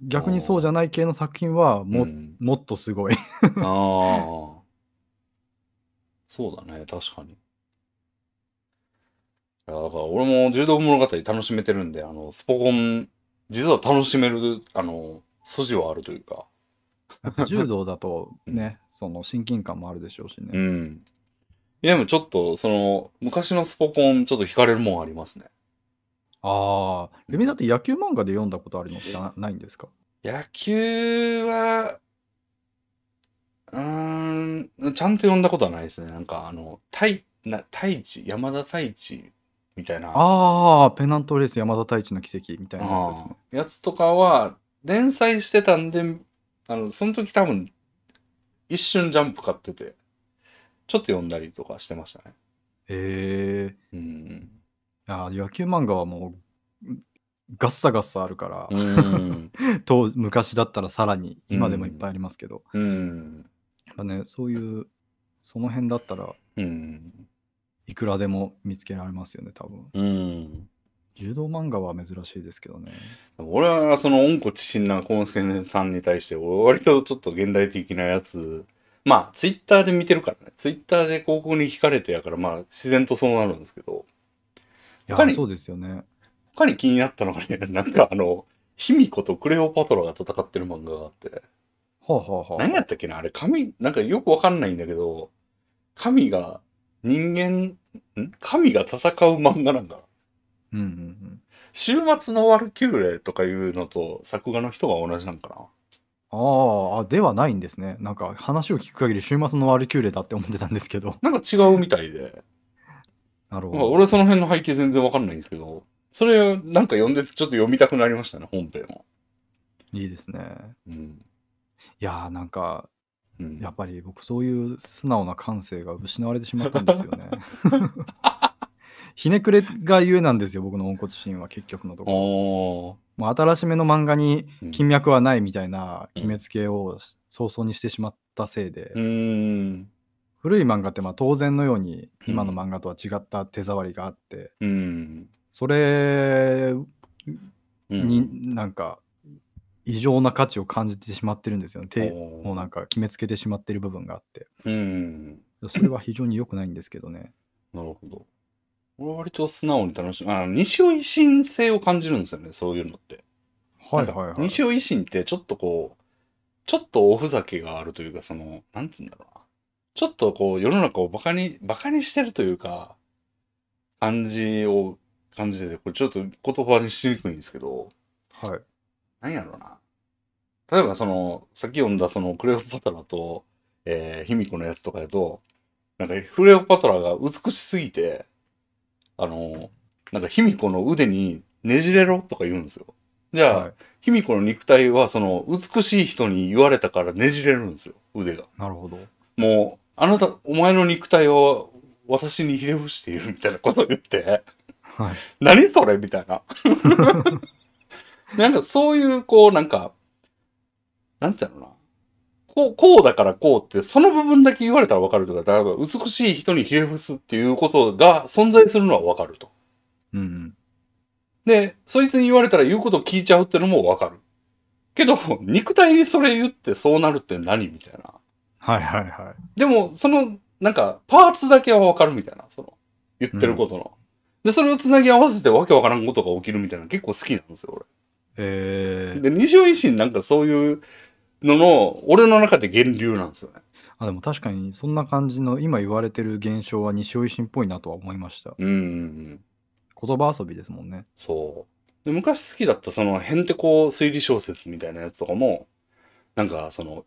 逆にそうじゃない系の作品はもうん、もっとすごい ああ。そうだね、確かに。いや、だから俺も柔道物語楽しめてるんで、あの、スポコン、実は楽しめる、あの、筋はあるというか。柔道だとね、うん、その親近感もあるでしょうしね。うん。いや、でもちょっと、その、昔のスポコン、ちょっと惹かれるもんありますね。ああ、レミさって野球漫画で読んだことあるのってなないんですか野球は、うん、ちゃんと読んだことはないですね。なんか、あの、太、な、太一、山田太一みたいな、ああペナントレース山田太一の奇跡みたいなやつですね。やつとかは、連載してたんで、あの、その時多分、一瞬ジャンプ買ってて、ちょっと読んだりとかしてましたね。ええうん。あ野球漫画はもう、ガッサガッサあるから、うん、昔だったらさらに、今でもいっぱいありますけど、うん、やっぱね、そういう、その辺だったら、うん、いくらでも見つけられますよね、多分。うん柔道漫画は珍しいですけどね。俺はその温故知新なコンさんに対して、割とちょっと現代的なやつ、まあツイッターで見てるからね、ツイッターで広告に惹かれてやから、まあ自然とそうなるんですけど、ぱりそうですよね他に気になったのがね なんかあの卑弥呼とクレオパトラが戦ってる漫画があって、はあはあ、何やったっけなあれ神なんかよくわかんないんだけど神が人間神が戦う漫画なんだうんうんうん週末のワルキューレとかいうのと作画の人が同じなんかなああではないんですねなんか話を聞く限り週末のワルキューレだって思ってたんですけどなんか違うみたいでなるほど。俺その辺の背景全然わかんないんですけど、それなんか読んでてちょっと読みたくなりましたね、本編は。いいですね。うん、いやーなんか、うん、やっぱり僕そういう素直な感性が失われてしまったんですよね。ひねくれがゆえなんですよ、僕の温骨シーンは結局のところ。もう新しめの漫画に金脈はないみたいな決めつけを早々にしてしまったせいで、うん、古い漫画ってまあ当然のように今の漫画とは違った手触りがあって、うん、それになんか異常な価値を感じてしまってるんですよね。手をうなんか決めつけてしまってる部分があって。うん、それは非常に良くないんですけどね。なるほど。俺は割と素直に楽しむ。あの、西尾維新性を感じるんですよね、そういうのって。はいはいはい。西尾維新ってちょっとこう、ちょっとおふざけがあるというか、その、なんつうんだろうな。ちょっとこう、世の中をバカに、バカにしてるというか、感じを感じてて、これちょっと言葉にしにくいんですけど、はい。何やろうな。例えばその、さっき読んだそのクレオパトラと、えー、卑弥呼のやつとかやと、なんかクレオパトラが美しすぎて、あの、なんか卑弥呼の腕にねじれろとか言うんですよ。じゃあ、卑弥呼の肉体はその美しい人に言われたからねじれるんですよ、腕が。なるほど。もあなた、お前の肉体を私にひれ伏しているみたいなことを言って、はい、何それみたいな。なんかそういう、こう、なんか、なんていうのな。こう、こうだからこうって、その部分だけ言われたらわかるとか、だから美しい人にひれ伏すっていうことが存在するのはわかると。うん。で、そいつに言われたら言うことを聞いちゃうってのもわかる。けど、肉体にそれ言ってそうなるって何みたいな。はいはいはい。でも、その、なんか、パーツだけはわかるみたいな、その、言ってることの。うん、で、それをつなぎ合わせてわけわからんことが起きるみたいな結構好きなんですよ、俺。えー、で、二尾維新なんかそういうのの、俺の中で源流なんですよね。あでも確かにそんな感じの今言われてる現象は西尾維新っぽいなとは思いました。うんうん、言葉遊びですもんね。そうで昔好きだったそのへんてこ推理小説みたいなやつとかもなんかその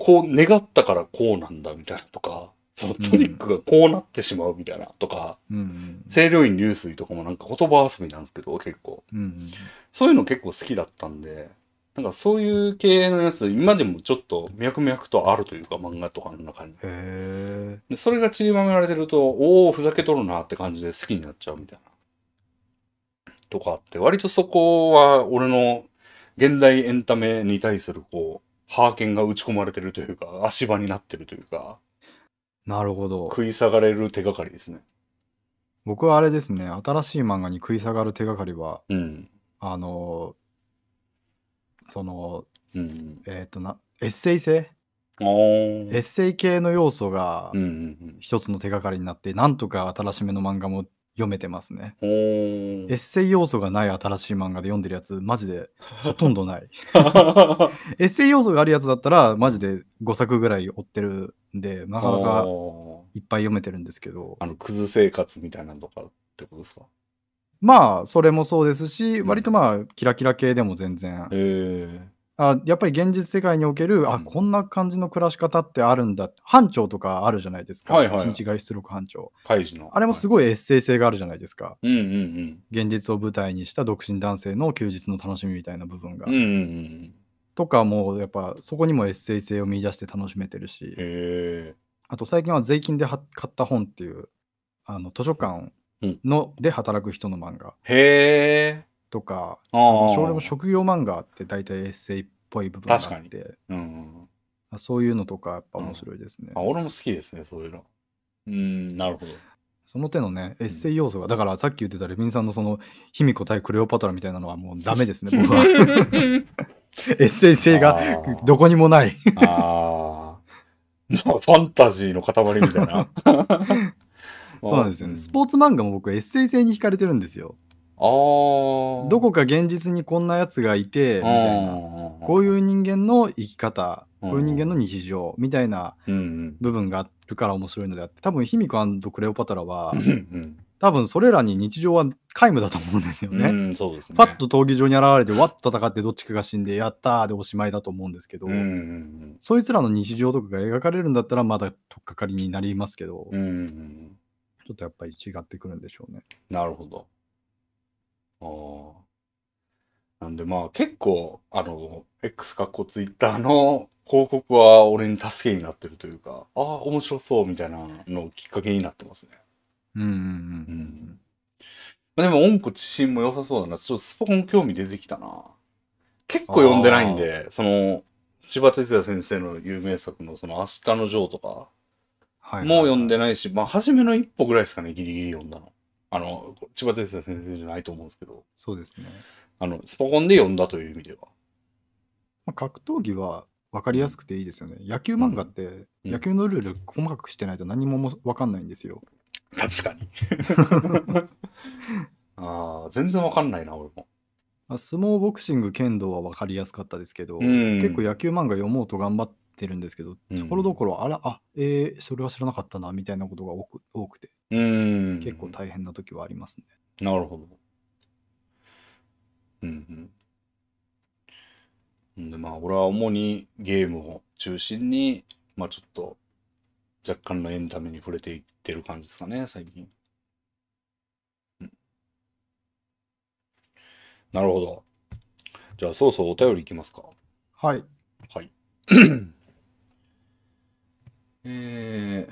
こう願ったからこうなんだみたいなとか、そのトリックがこうなってしまうみたいなとか、うん清涼院流水とかもなんか言葉遊びなんですけど、結構、うんうん、そういうの結構好きだったんで、なんかそういう系のやつ、今でもちょっと脈々とあるというか、漫画とかの中に。へでそれが散りばめられてると、おお、ふざけとるなって感じで好きになっちゃうみたいな。とかあって、割とそこは俺の現代エンタメに対するこう、ハーケンが打ち込まれてるというか、足場になってるというか、なるほど。食い下がれる手がかりですね。僕はあれですね、新しい漫画に食い下がる手がかりは、うん。あのその、うん。えっ、とな、エッセイ性あエッセイ系の要素がうん一つの手がかりになって、なんとか新しめの漫画も読めてますね。エッセイ要素がない新しい漫画で読んでるやつ、マジで ほとんどない。エッセイ要素があるやつだったら、マジで5作ぐらい追ってるんで、なかなかいっぱい読めてるんですけど。あの、クズ生活みたいなのとかってことですかまあ、それもそうですし、割とまあ、キラキラ系でも全然。えーあやっぱり現実世界における、あ、うんこんな感じの暮らし方ってあるんだ。班長とかあるじゃないですか。はいはい一日外出力班長。パイジの。あれもすごいエッセイ性があるじゃないですか。うんうんうん。現実を舞台にした独身男性の休日の楽しみみたいな部分が。うんうんうん。とかもやっぱそこにもエッセイ性を見出して楽しめてるし、あと最近は税金で買った本っていうあの図書館の、で働く人の漫画へえ。とか、少年も職業漫画って大体エッセイっぽい部分があって、うん、そういうのとかやっぱ面白いですね。うん、あ俺も好きですね、そういうの。うん、なるほど。その手のね、エッセイ要素が、だからさっき言ってたレビンさんのその、卑弥呼対クレオパトラみたいなのはもうダメですね、僕は。エッセイ性がどこにもないああ。あ、ファンタジーの塊みたいな。そうなんですよね。スポーツ漫画も僕、エッセイ性に惹かれてるんですよ。どこか現実にこんなやつがいてみたいなこういう人間の生き方こういう人間の日常みたいな部分があるから面白いのであって多分卑弥呼クレオパトラは多分それらに日常は皆無だと思うんですよね。そうですねパッと闘技場に現れてわっと戦ってどっちかが死んでやったーでおしまいだと思うんですけど、そいつらの日常とかが描かれるんだったらまだ取っかかりになりますけど、ちょっとやっぱり違ってくるんでしょうね。なるほど。ああ。なんでまあ結構、あの、X かっこツイッターの広告は俺に助けになってるというか、ああ、面白そうみたいなのきっかけになってますね。うんうんうん。うんでも、音子自信も良さそうだな。ちょっとスポコン興味出てきたな。結構読んでないんで、その、千葉哲也先生の有名作の、その、明日のジョーとか、もう読んでないし、まあ、初めの一歩ぐらいですかね、ギリギリ読んだの。あの千葉哲也先生じゃないと思うんですけどそうですねあのスポコンで読んだという意味では、まあ、格闘技は分かりやすくていいですよね野球漫画って野球のルール細かくしてないと何も分かんないんですよ、確かに ああ全然分かんないな俺も相撲ボクシング剣道は分かりやすかったですけど、うん、結構野球漫画読もうと頑張っってるんですけど、ところどころ、あら、あえー、それは知らなかったなみたいなことが多く多くて、うん結構大変な時はありますね。なるほど。うんうん。で、まあ、俺は主にゲームを中心に、まあ、ちょっと若干のエンタメに触れていってる感じですかね、最近。うん、なるほど。じゃあ、そろそろお便りいきますか。はい。はい。え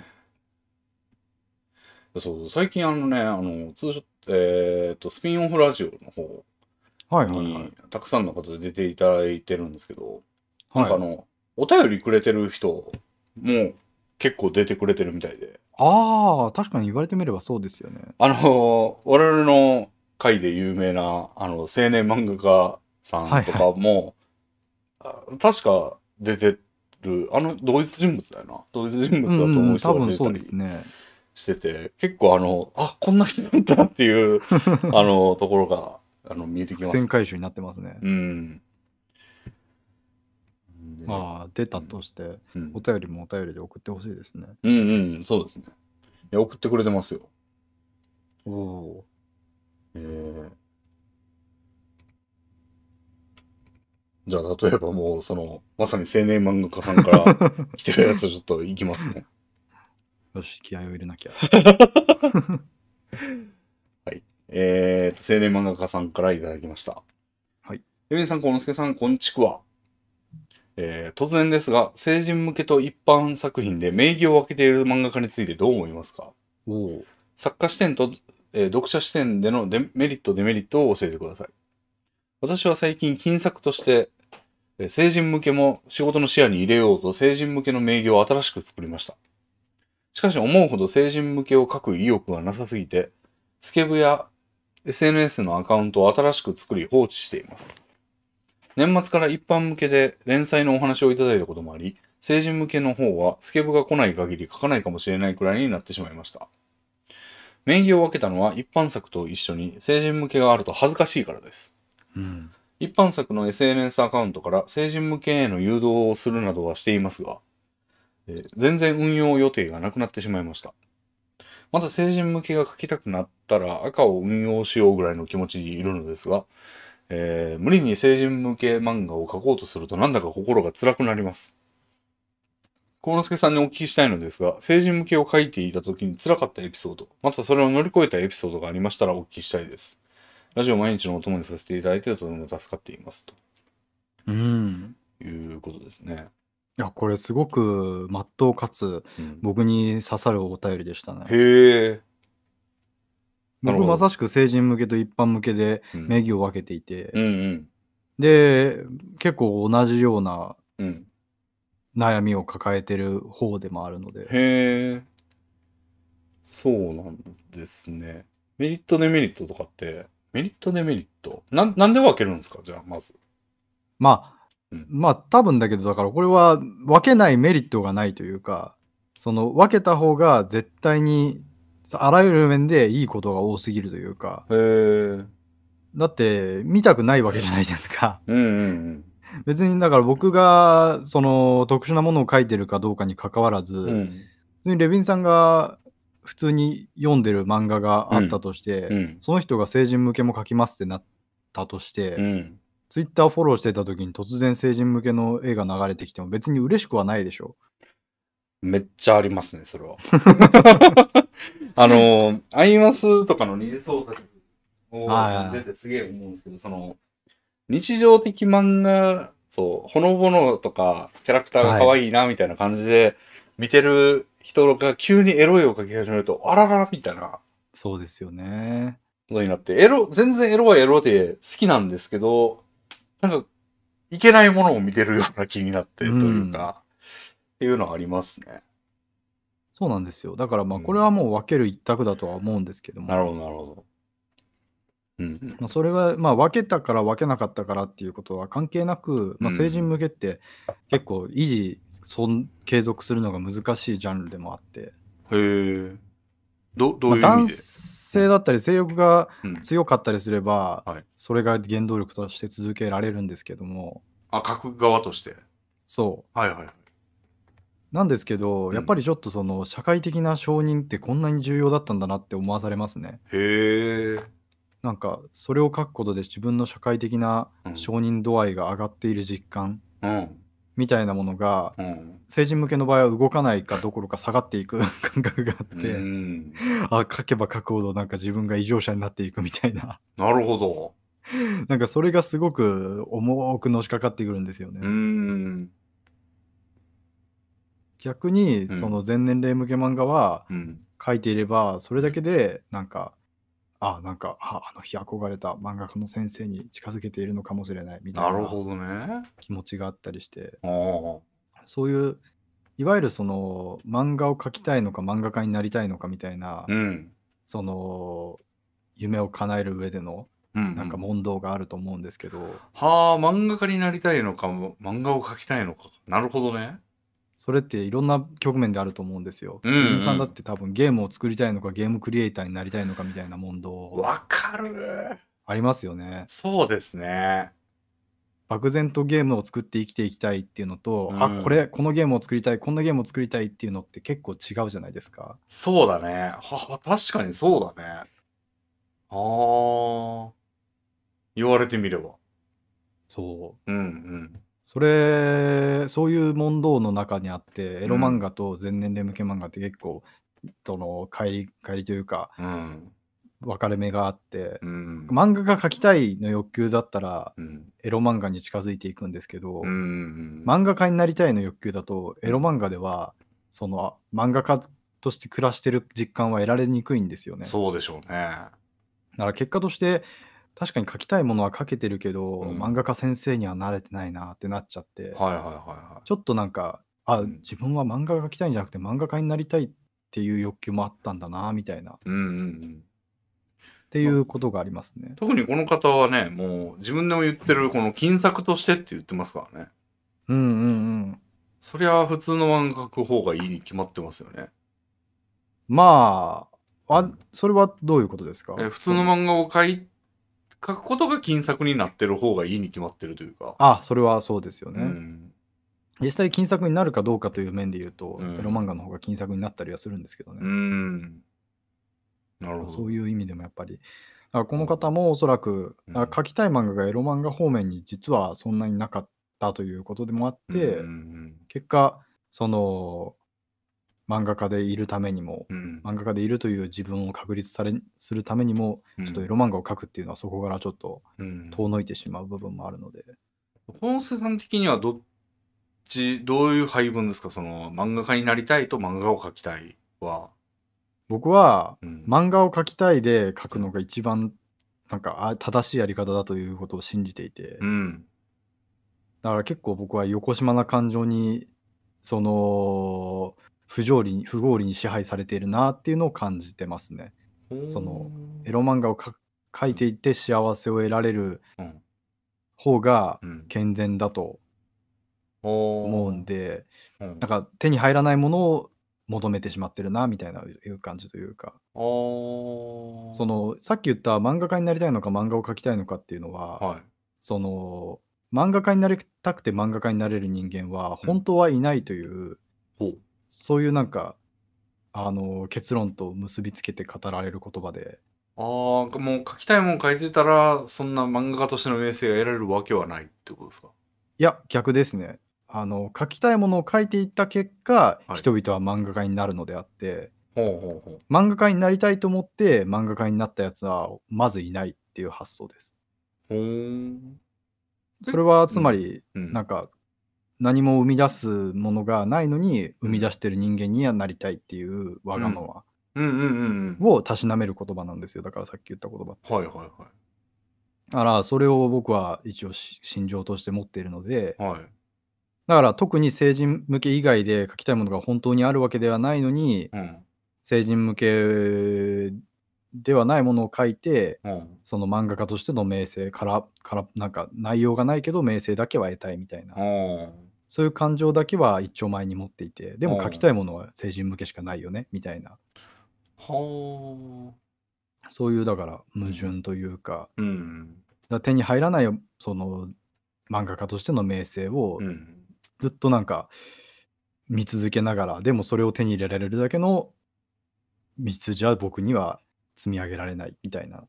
ー、そう最近あのねあの通常、えーと、スピンオフラジオの方はいはいはい、たくさんの方で出ていただいてるんですけど、はい、なんかあのお便りくれてる人も結構出てくれてるみたいでああ確かに言われてみればそうですよねあの我々の回で有名なあの青年漫画家さんとかも、はいはい、確か出てるあの同一人物だよな同一人物だと思う人が出たりしてて、うんね、結構あのあこんな人なんだっていう あのところがあの見えてきます伏回収になってますねうんまあ出たとして、うん、お便りもお便りで送ってほしいですねうんうんそうですねいや送ってくれてますよおおえー、じゃあ、例えばもう、その、まさに青年漫画家さんから来てるやつ、ちょっといきますね。よし、気合を入れなきゃ。はい。えーと、青年漫画家さんからいただきました。はい。エミさん、コ之助さん、こんちくわ。えー、突然ですが、成人向けと一般作品で名義を分けている漫画家についてどう思いますかお作家視点と、えー、読者視点でのデメリット、デメリットを教えてください。私は最近、金作として成人向けも仕事の視野に入れようと成人向けの名義を新しく作りました。しかし思うほど成人向けを書く意欲がなさすぎて、スケブや SNS のアカウントを新しく作り放置しています。年末から一般向けで連載のお話をいただいたこともあり、成人向けの方はスケブが来ない限り書かないかもしれないくらいになってしまいました。名義を分けたのは一般作と一緒に成人向けがあると恥ずかしいからです。うん、一般作の SNS アカウントから成人向けへの誘導をするなどはしていますが、えー、全然運用予定がなくなってしまいました。また成人向けが書きたくなったら赤を運用しようぐらいの気持ちにいるのですが、えー、無理に成人向け漫画を描こうとするとなんだか心が辛くなります。幸之助さんにお聞きしたいのですが、成人向けを書いていた時に辛かったエピソード、またそれを乗り越えたエピソードがありましたらお聞きしたいです。ラジオ毎日のお供にさせていただいてとても助かっていますと。うん。いうことですね。いや、これすごくまっとうかつ、うん、僕に刺さるお便りでしたね。へえ。僕まさしく成人向けと一般向けで名義を分けていて、うんうんうん、で結構同じような悩みを抱えてる方でもあるので、うん、へえそうなんですねメリットデメリットとかってメリット、デメリット。な、なんで分けるんですかじゃあ、まず。まあ、うん、まあ、多分だけど、だからこれは分けないメリットがないというか、その分けた方が絶対にあらゆる面でいいことが多すぎるというか。へだって、見たくないわけじゃないですか。うんうん、うん、別にだから僕がその特殊なものを書いてるかどうかにかかわらず、うん、レヴィンさんが普通に読んでる漫画があったとして、うんその人が成人向けも書きますってなったとして、うん、ツイッターフォローしてた時に突然成人向けの絵が流れてきても別に嬉しくはないでしょめっちゃありますね、それは。あの、アイマスとかの二次創作を出てすげえ思うんですけど、その、日常的漫画、そう、ほのぼのとか、キャラクターが可愛いな、みたいな感じで見てる人が急にエロいをかけ始めると、あららみたいな。そうですよね。ことになって、エロ、全然エロはエロで好きなんですけど、なんか、いけないものを見てるような気になってというか、うん、っていうのはありますね。そうなんですよ。だからまあ、これはもう分ける一択だとは思うんですけども。うん、なるほど、なるほど。うん、まあ、それは、まあ、分けたから分けなかったからっていうことは関係なく、まあ、成人向けって結構維持、うん、継続するのが難しいジャンルでもあって。へえ。どういう意味で、まあ、男性だったり性欲が強かったりすれば、うんはい、それが原動力として続けられるんですけども。あ、書く側として。そう。はいはい。なんですけど、やっぱりちょっとその社会的な承認ってこんなに重要だったんだなって思わされますね。へえ。なんかそれを書くことで自分の社会的な承認度合いが上がっている実感みたいなものが、成人向けの場合は動かないかどころか下がっていく 感覚があって、あ書けば書くほどなんか自分が異常者になっていくみたいな。なるほど。なんかそれがすごく重くのしかかってくるんですよね。逆にその全年齢向け漫画は書いていればそれだけでなんかあなんかあの日憧れた漫画家の先生に近づけているのかもしれないみたいなるほどね気持ちがあったりして、ね、そういういわゆるその漫画を描きたいのか漫画家になりたいのかみたいな、うん、その夢を叶える上でのなんか問答があると思うんですけど、うんうん、はあ漫画家になりたいのか漫画を描きたいのかなるほどねそれっていろんな局面であると思うんですよ。うんうん、さんだって多分ゲームを作りたいのかゲームクリエイターになりたいのかみたいな問答わかるありますよね。そうですね。漠然とゲームを作って生きていきたいっていうのと、うん、あこれこのゲームを作りたいこんなゲームを作りたいっていうのって結構違うじゃないですか。そうだね。は確かにそうだね。ああ言われてみれば。そう。うんうん。それ、そういう問答の中にあって、エロ漫画と前年で向け漫画って結構、その、帰り、帰りというか、うん、分かれ目があって、うん、漫画が描きたいの欲求だったら、うん、エロ漫画に近づいていくんですけど、うん漫画家になりたいの欲求だと、エロ漫画では、その、漫画家として暮らしてる実感は得られにくいんですよね。そうでしょうね。だから結果として確かに書きたいものは書けてるけど、うん。漫画家先生には慣れてないなってなっちゃって、はいはいはいはい。ちょっとなんか、あ、うん。自分は漫画が描きたいんじゃなくて、漫画家になりたいっていう欲求もあったんだなみたいな。うんうんうん。っていうことがありますね。特にこの方はね、もう自分でも言ってる、この金作としてって言ってますからね。うんうんうん。そりゃ普通の漫画書く方がいいに決まってますよね。まあ、あ、それはどういうことですか？え、普通の漫画を描い書くことが金策になってる方がいいに決まってるというか。あそれはそうですよね。うん、実際金策になるかどうかという面で言うと、うん、エロ漫画の方が金策になったりはするんですけどね。うん、なるほどそういう意味でもやっぱり。この方もおそらく、うん、書きたい漫画がエロ漫画方面に実はそんなになかったということでもあって、結果その漫画家でいるためにも、うん、漫画家でいるという自分を確立されするためにも、うん、ちょっとエロ漫画を描くっていうのはそこからちょっと遠のいてしまう部分もあるので。本数さん的にはどっちどういう配分ですかその漫画家になりたいと漫画を描きたいは。僕は、うん、漫画を描きたいで描くのが一番なんか正しいやり方だということを信じていて、だから結構僕は横島な感情にその不条理に不合理に支配されているなっていうのを感じてますね。そのエロ漫画を書いていて幸せを得られる方が健全だと思うんで、なんか手に入らないものを求めてしまってるなみたいないう感じというかそのさっき言った漫画家になりたいのか漫画を描きたいのかっていうのは、はい、その漫画家になりたくて漫画家になれる人間は本当はいないというそういうなんかあの結論と結びつけて語られる言葉でああ、もう書きたいもん書いてたら、そんな漫画家としての名声が得られるわけはないってことですかいや逆ですねあの書きたいものを書いていった結果、はい人々は漫画家になるのであってほうほうほう。漫画家になりたいと思って漫画家になったやつはまずいないっていう発想です。ほそれはつまりうん。なんか何も生み出すものがないのに生み出してる人間にはなりたいっていうわがままをたしなめる言葉なんですよだからさっき言った言葉。はいはいはい、だからそれを僕は一応心情として持っているので、はい、だから特に成人向け以外で書きたいものが本当にあるわけではないのに、うん、成人向けではないものを書いて、うん、その漫画家としての名声からからなんか内容がないけど名声だけは得たいみたいな。うんそういう感情だけは一丁前に持っていて、でも書きたいものは成人向けしかないよね、みたいな。はあ。そういうだから矛盾というか、うん、だ手に入らないその漫画家としての名声をずっとなんか見続けながら、でもそれを手に入れられるだけの道じゃ僕には積み上げられないみたいな。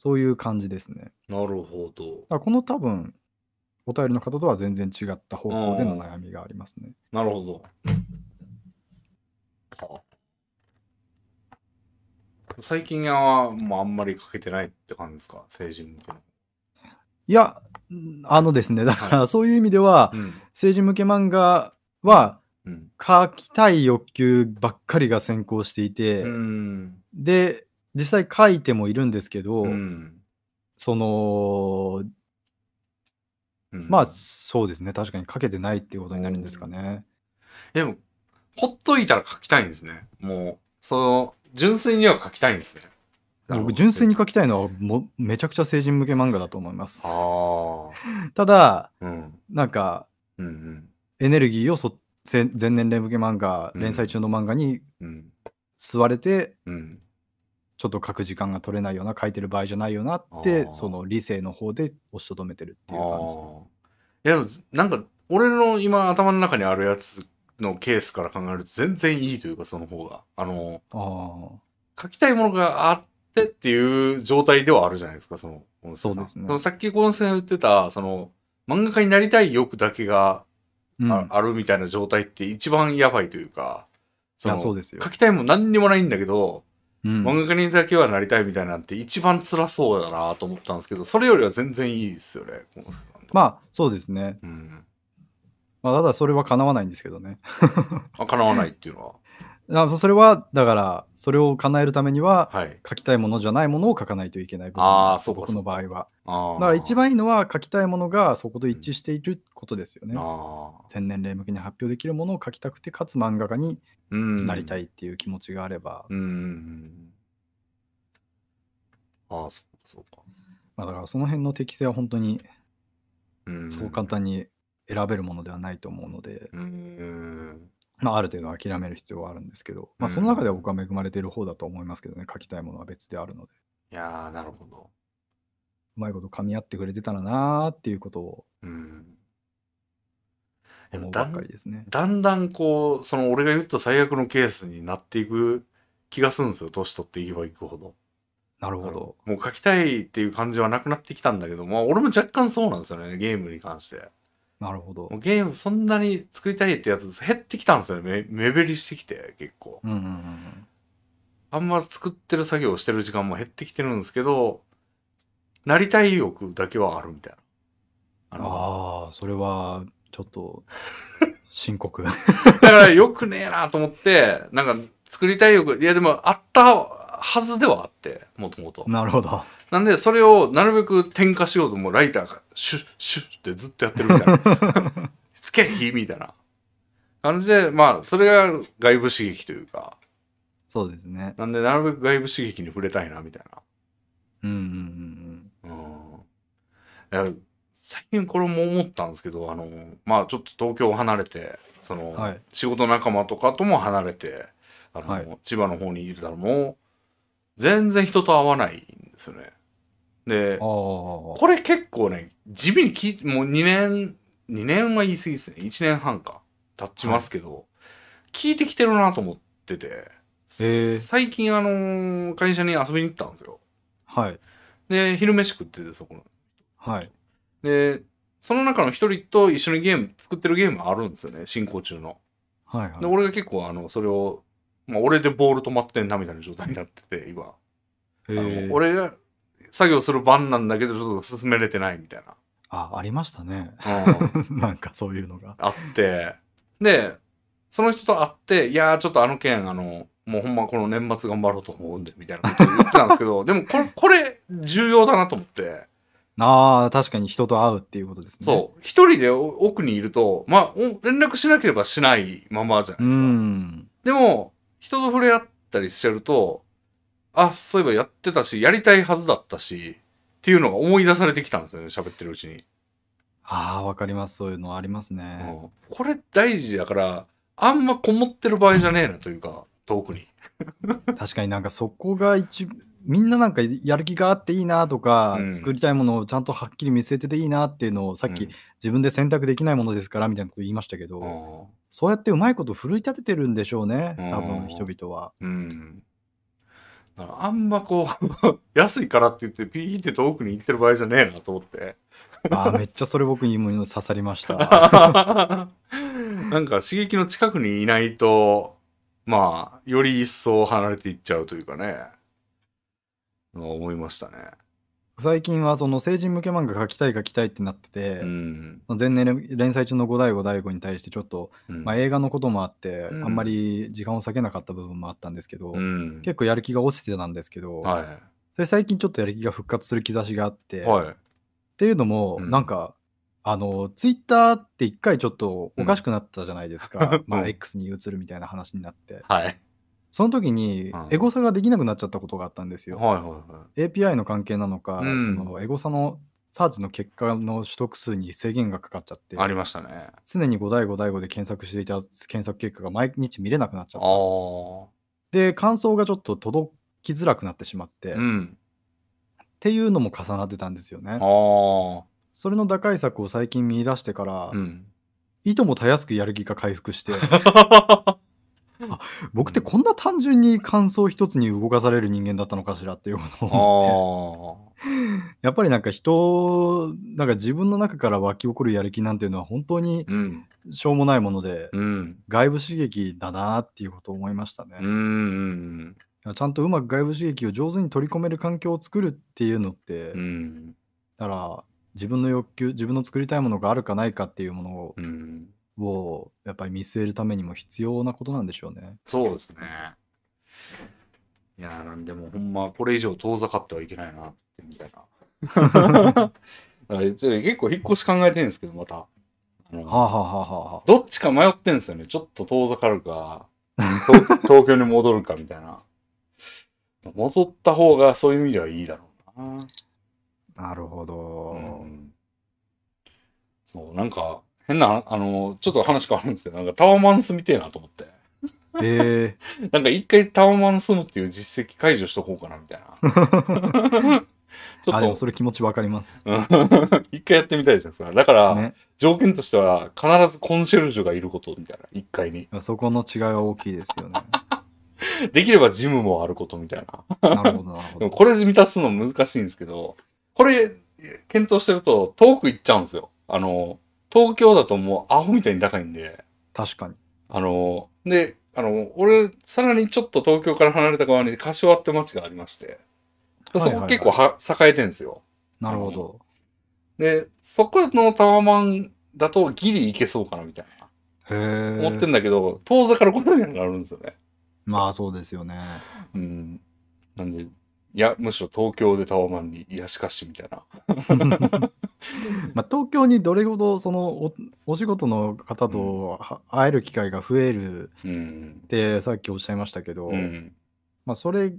そういう感じですね。なるほど。この多分お便りの方とは全然違った方向での悩みがありますね。なるほど。はあ、最近はもうあんまりかけてないって感じですか、成人向けの。いや、あのですね、だからそういう意味では、はい、成人向け漫画は、書きたい欲求ばっかりが先行していて、うん、で、実際書いてもいるんですけど、うん、そのまあ、そうですね。確かにかけてないっていうことになるんですかね。でも、ほっといたら書きたいんですね。もう、その、純粋には書きたいんですね。僕、純粋に書きたいのはも、めちゃくちゃ成人向け漫画だと思います。あ ただ、うん、なんか、うんうん、エネルギーをそ全年齢向け漫画、連載中の漫画に吸われて、うん、ちょっと書く時間が取れないような書いてる場合じゃないよなってその理性の方で押しとどめてるっていう感じいやなんか俺の今頭の中にあるやつのケースから考えると全然いいというかその方があのあ書きたいものがあってっていう状態ではあるじゃないですかその小野さんそうですねさっき小野瀬さん言ってたその漫画家になりたい欲だけがうんあるみたいな状態って一番やばいというか、いやそうですよ書きたいも何にもないんだけど、漫画家にだけはなりたいみたいなんて一番辛そうだなと思ったんですけどそれよりは全然いいですよねまあそうですね、うんまあ、ただそれはかなわないんですけどねあかなわないっていうのはあそれはだからそれを叶えるためには、はい、書きたいものじゃないものを書かないといけないああそう僕の場合はだから一番いいのは書きたいものがそこと一致していることですよね、うん、年齢向けに発表できるものを書きたくてかつ漫画家になりたいっていう気持ちがあれば、うんうん、ああそうかそうか、まあ、だからその辺の適性は本当にそう簡単に選べるものではないと思うので、うんまあ、ある程度諦める必要はあるんですけど、まあ、その中では僕は恵まれている方だと思いますけどね、書きたいものは別であるので。いやー、なるほど。うまいこと噛み合ってくれてたらなーっていうことをうん。でもうばだっんかりですね。だんだんこう、その俺が言った最悪のケースになっていく気がするんですよ。年取っていけばいくほど。なるほど。もう書きたいっていう感じはなくなってきたんだけど、まあ俺も若干そうなんですよね。ゲームに関して。なるほど。ゲームそんなに作りたいってやつ減ってきたんですよね。目減りしてきて、結構。うんうんうん、あんま作ってる作業してる時間も減ってきてるんですけど、なりたい欲だけはあるみたいな。ああ、それはちょっと深刻。だからよくねえなと思って、なんか作りたい欲、いやでもあったはずではあってもともとなるほどなんでそれをなるべく点火しようともうライターがシュッシュッってずっとやってるみたいな つけ火みたいな感じでまあそれが外部刺激というかそうですねなんでなるべく外部刺激に触れたいなみたいなうんうんうんうん最近これも思ったんですけどあのまあちょっと東京を離れてその、はい、仕事仲間とかとも離れてあの、はい、千葉の方にいるだろう全然人と会わないんですよね。で、これ結構ね、地味にき、もう2年、2年は言い過ぎですね。1年半か、経ちますけど、はい、聞いてきてるなと思ってて、最近あのー、会社に遊びに行ったんですよ。はい。で、昼飯食ってて、そこの。はい。で、その中の一人と一緒にゲーム、作ってるゲームあるんですよね、進行中の。はい、はい、で、俺が結構あの、それをまあ、俺でボール止まってんなみたいな状態になってて、今。あの俺が作業する番なんだけど、ちょっと進めれてないみたいな。あ、ありましたね。うん、なんかそういうのが。あって、で、その人と会って、いやー、ちょっとあの件、あの、もうほんまこの年末頑張ろうと思うんで、みたいなこと言ってたんですけど、でもこれ、これ、重要だなと思って。ああ、確かに人と会うっていうことですね。そう。一人で奥にいると、まあ、連絡しなければしないままじゃないですか。でも、人と触れ合ったりしてると、あ、そういえばやってたし、やりたいはずだったし、っていうのが思い出されてきたんですよね、喋ってるうちに。ああ、わかります。そういうのありますね。うん、これ大事だから、あんまこもってる場合じゃねえなというか、遠くに。確かになんかそこが一、みんななんかやる気があっていいなとか、うん、作りたいものをちゃんとはっきり見据えてていいなっていうのを、さっき、自分で選択できないものですからみたいなこと言いましたけど、そうやってうまいこと奮い立ててるんでしょうね、多分人々は。うん。だかあんまこう 安いからって言って、ピーって遠くに行ってる場合じゃねえなと思って。あめっちゃそれ僕にも刺さりました。なんか刺激の近くにいないと、まあ、より一層離れていっちゃうというかね、思いましたね。最近はその成人向け漫画描きたい描きたいってなってて、うん、前年連載中の五代五大悟に対してちょっと、うん、まあ、映画のこともあって、うん、あんまり時間を割けなかった部分もあったんですけど、結構やる気が落ちてたんですけど、はい、それ最近ちょっとやる気が復活する兆しがあって、はい、っていうのも、なんかあのツイッターって一回ちょっとおかしくなったじゃないですか、まあ、X に移るみたいな話になって。はいその時にエゴサができなくなっちゃったことがあったんですよ。はいはいはい、API の関係なのか、うん、そのエゴサのサーチの結果の取得数に制限がかかっちゃって、ありましたね。常に5対5対5で検索していた検索結果が毎日見れなくなっちゃった。で、感想がちょっと届きづらくなってしまって、うん、っていうのも重なってたんですよね。それの打開策を最近見出してから、うん、いともたやすくやる気が回復して あ僕ってこんな単純に感想一つに動かされる人間だったのかしらっていうことを思って やっぱりなんか人なんか自分の中から湧き起こるやる気なんていうのは本当にしょうもないもので、うん、外部刺激だなっていうことを思いましたね。うんちゃんとうまく外部刺激を上手に取り込める環境を作るっていうのって、うん、だから自分の欲求自分の作りたいものがあるかないかっていうものを、うんをやっぱり見据えるためにも必要なことなんでしょうね。そうですね。いやなんでもほんまこれ以上遠ざかってはいけないなってみたいな。結構引っ越し考えてるんですけどまた。ははははどっちか迷ってんですよね。ちょっと遠ざかるか、東京に戻るかみたいな。戻った方がそういう意味ではいいだろうな。なるほど、うん、そう、なんか、変な、あの、ちょっと話変わるんですけど、なんかタワマンスみてえなと思って。ええー、なんか一回タワマン住むっていう実績解除しとこうかなみたいな。ちょっと。それ気持ちわかります。一回やってみたいじゃないですか。だから、ね、条件としては必ずコンシェルジュがいることみたいな、一回に。そこの違いは大きいですよね。できればジムもあることみたいな。なるほど、なるほど。これで満たすの難しいんですけど、これ、検討してると遠く行っちゃうんですよ。あの、東京だともうアホみたいに高いんで。確かに。あの、で、あの、俺、さらにちょっと東京から離れた側に柏って町がありまして、そこ結構は、栄えてるんですよ。なるほど。で、そこのタワマンだとギリ行けそうかなみたいな。へ思ってんだけど、遠ざかることになるんですよね。まあそうですよね。うん。なんで、いや、むしろ東京でタワマンに、いや、しかし、みたいな。まあ、東京にどれほど、そのお、お仕事の方と、会える機会が増えるって、さっきおっしゃいましたけど、うん、まあ、それ、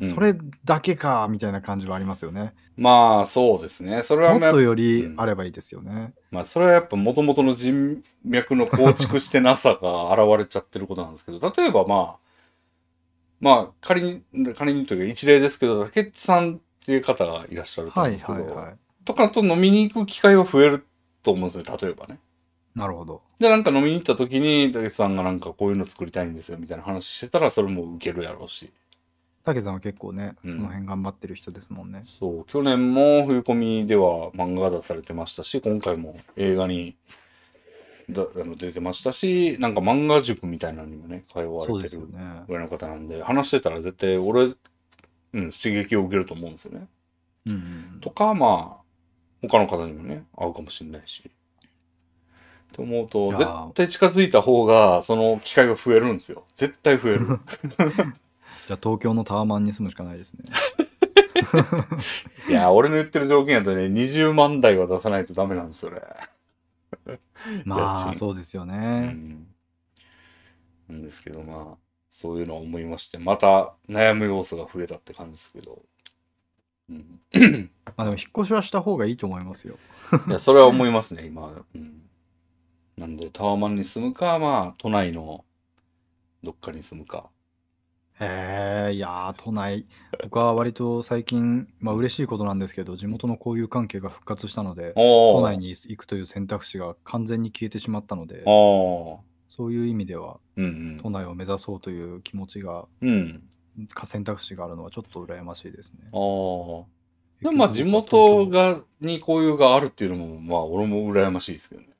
それだけか、みたいな感じはありますよね。うん、まあ、そうですね。それはもっとよりあればいいですよね。うん、まあ、それはやっぱ、もともとの人脈の構築してなさが現れちゃってることなんですけど、例えばまあ、まあ仮に仮にというか一例ですけど竹内さんっていう方がいらっしゃると思うんですけど、はいはいはい、とかと飲みに行く機会は増えると思うんですよ例えばね。なるほど。でなんか飲みに行った時に竹内さんがなんかこういうの作りたいんですよみたいな話してたらそれも受けるやろうし。竹さんは結構ね、その辺頑張ってる人ですもんね、うん、そう去年も冬コミでは漫画が出されてましたし今回も映画にだあの出てましたし、なんか漫画塾みたいなのにもね、通われてる上の方なんで、でね、話してたら絶対俺、うん、刺激を受けると思うんですよね。うん、うん、とか、まあ、他の方にもね、合うかもしれないし。と思うと、絶対近づいた方が、その機会が増えるんですよ。絶対増える。じゃあ東京のタワマンに住むしかないですね。いや、俺の言ってる条件やとね、20万台は出さないとダメなんですよね。まあそうですよね、うん、なんですけどまあそういうのを思いましてまた悩む要素が増えたって感じですけど、うん、まあでも引っ越しはした方がいいと思いますよいやそれは思いますね今、うん、なんでタワマンに住むかまあ都内のどっかに住むかへえ、いやー、都内、僕は割と最近、まあ嬉しいことなんですけど、地元の交友関係が復活したので、都内に行くという選択肢が完全に消えてしまったので、そういう意味では、うん都内を目指そうという気持ちが、うん。か選択肢があるのはちょっと羨ましいですね。でもまあ地元が、に交友があるっていうのも、まあ俺も羨ましいですけどね。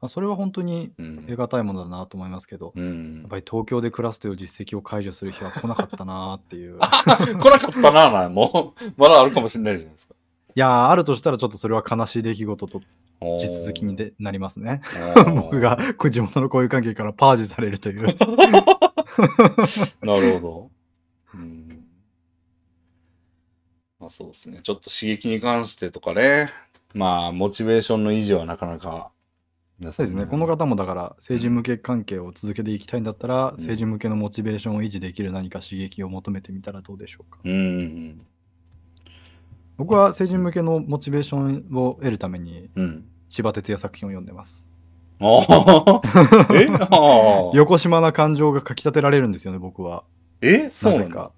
まあ、それは本当に得難いものだなと思いますけど、うん、やっぱり東京で暮らすという実績を解除する日は 来なかったなっていう 来なかったななもう まだあるかもしれないじゃないですかいやあるとしたらちょっとそれは悲しい出来事と地続きにでなりますね僕が地元の交友関係からパージされるというなるほど、うんまあ、そうですねちょっと刺激に関してとかねまあモチベーションの維持はなかなかそうですね、この方もだから政治向け関係を続けていきたいんだったら、うん、政治向けのモチベーションを維持できる何か刺激を求めてみたらどうでしょうか。うんうん、僕は政治向けのモチベーションを得るために、うん、千葉哲也作品を読んでます。あ 横島な感情がかきたてられるんですよね、僕は。えそうなぜか。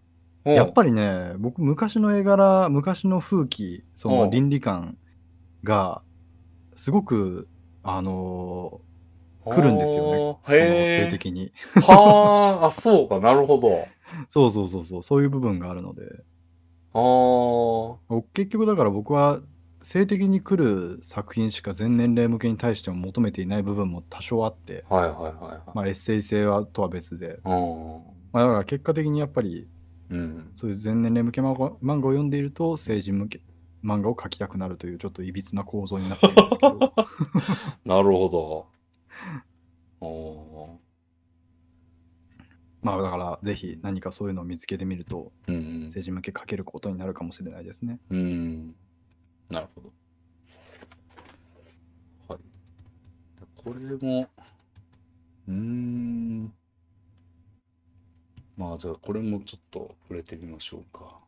やっぱりね、僕、昔の絵柄、昔の風紀、その倫理観が、すごくあのー、来るんですよね。性的に。はあ、そうか、なるほど。そうそうそうそう、そういう部分があるので。ああ。結局だから僕は性的に来る作品しか全年齢向けに対しても求めていない部分も多少あって、はいはいはい、はい、まあ、エッセイ性はとは別で、まあ、だから結果的にやっぱり、うん、そういう全年齢向け漫画を読んでいると成人向け漫画を描きたくなるというちょっといびつな構造になってるんですけど なるほど。おまあだからぜひ何かそういうのを見つけてみると、うん政治向け描けることになるかもしれないですね。うん、なるほど。はい。これも、うん。まあじゃあこれもちょっと触れてみましょうか。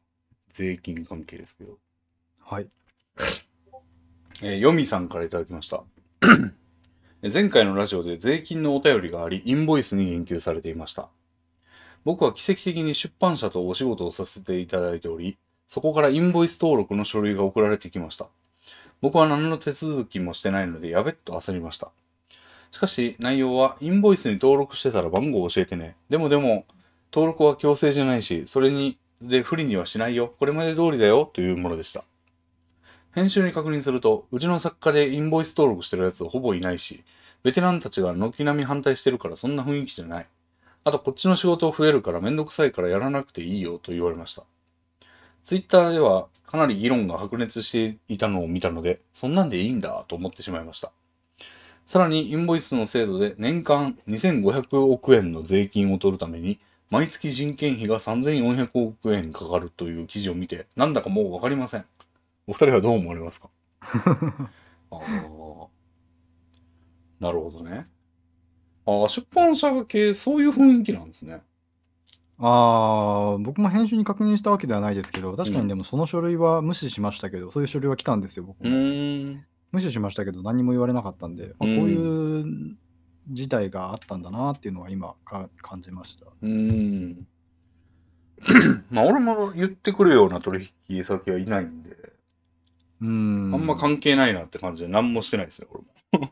税金関係ですけど。はい。えー、ヨミさんから頂きました。前回のラジオで税金のお便りがあり、インボイスに言及されていました。僕は奇跡的に出版社とお仕事をさせていただいており、そこからインボイス登録の書類が送られてきました。僕は何の手続きもしてないので、やべっと焦りました。しかし、内容は、インボイスに登録してたら番号を教えてね。でもでも、登録は強制じゃないし、それに、で、不利にはしないよ。これまで通りだよ。というものでした。編集に確認すると、うちの作家でインボイス登録してるやつほぼいないし、ベテランたちが軒並み反対してるからそんな雰囲気じゃない。あとこっちの仕事増えるからめんどくさいからやらなくていいよと言われました。ツイッターではかなり議論が白熱していたのを見たので、そんなんでいいんだと思ってしまいました。さらにインボイスの制度で年間2500億円の税金を取るために、毎月人件費が3400億円かかるという記事を見て、なんだかもうわかりません。お二人はどう思われますか ああなるほどねああ出版社系そういう雰囲気なんですねああ僕も編集に確認したわけではないですけど確かにでもその書類は無視しましたけど、うん、そういう書類は来たんですよ僕も無視しましたけど何も言われなかったんで、まあ、こういう事態があったんだなっていうのは今か感じましたうん まあ俺も言ってくるような取引先はいないんうん。あんま関係ないなって感じで、何もしてないですこ俺も。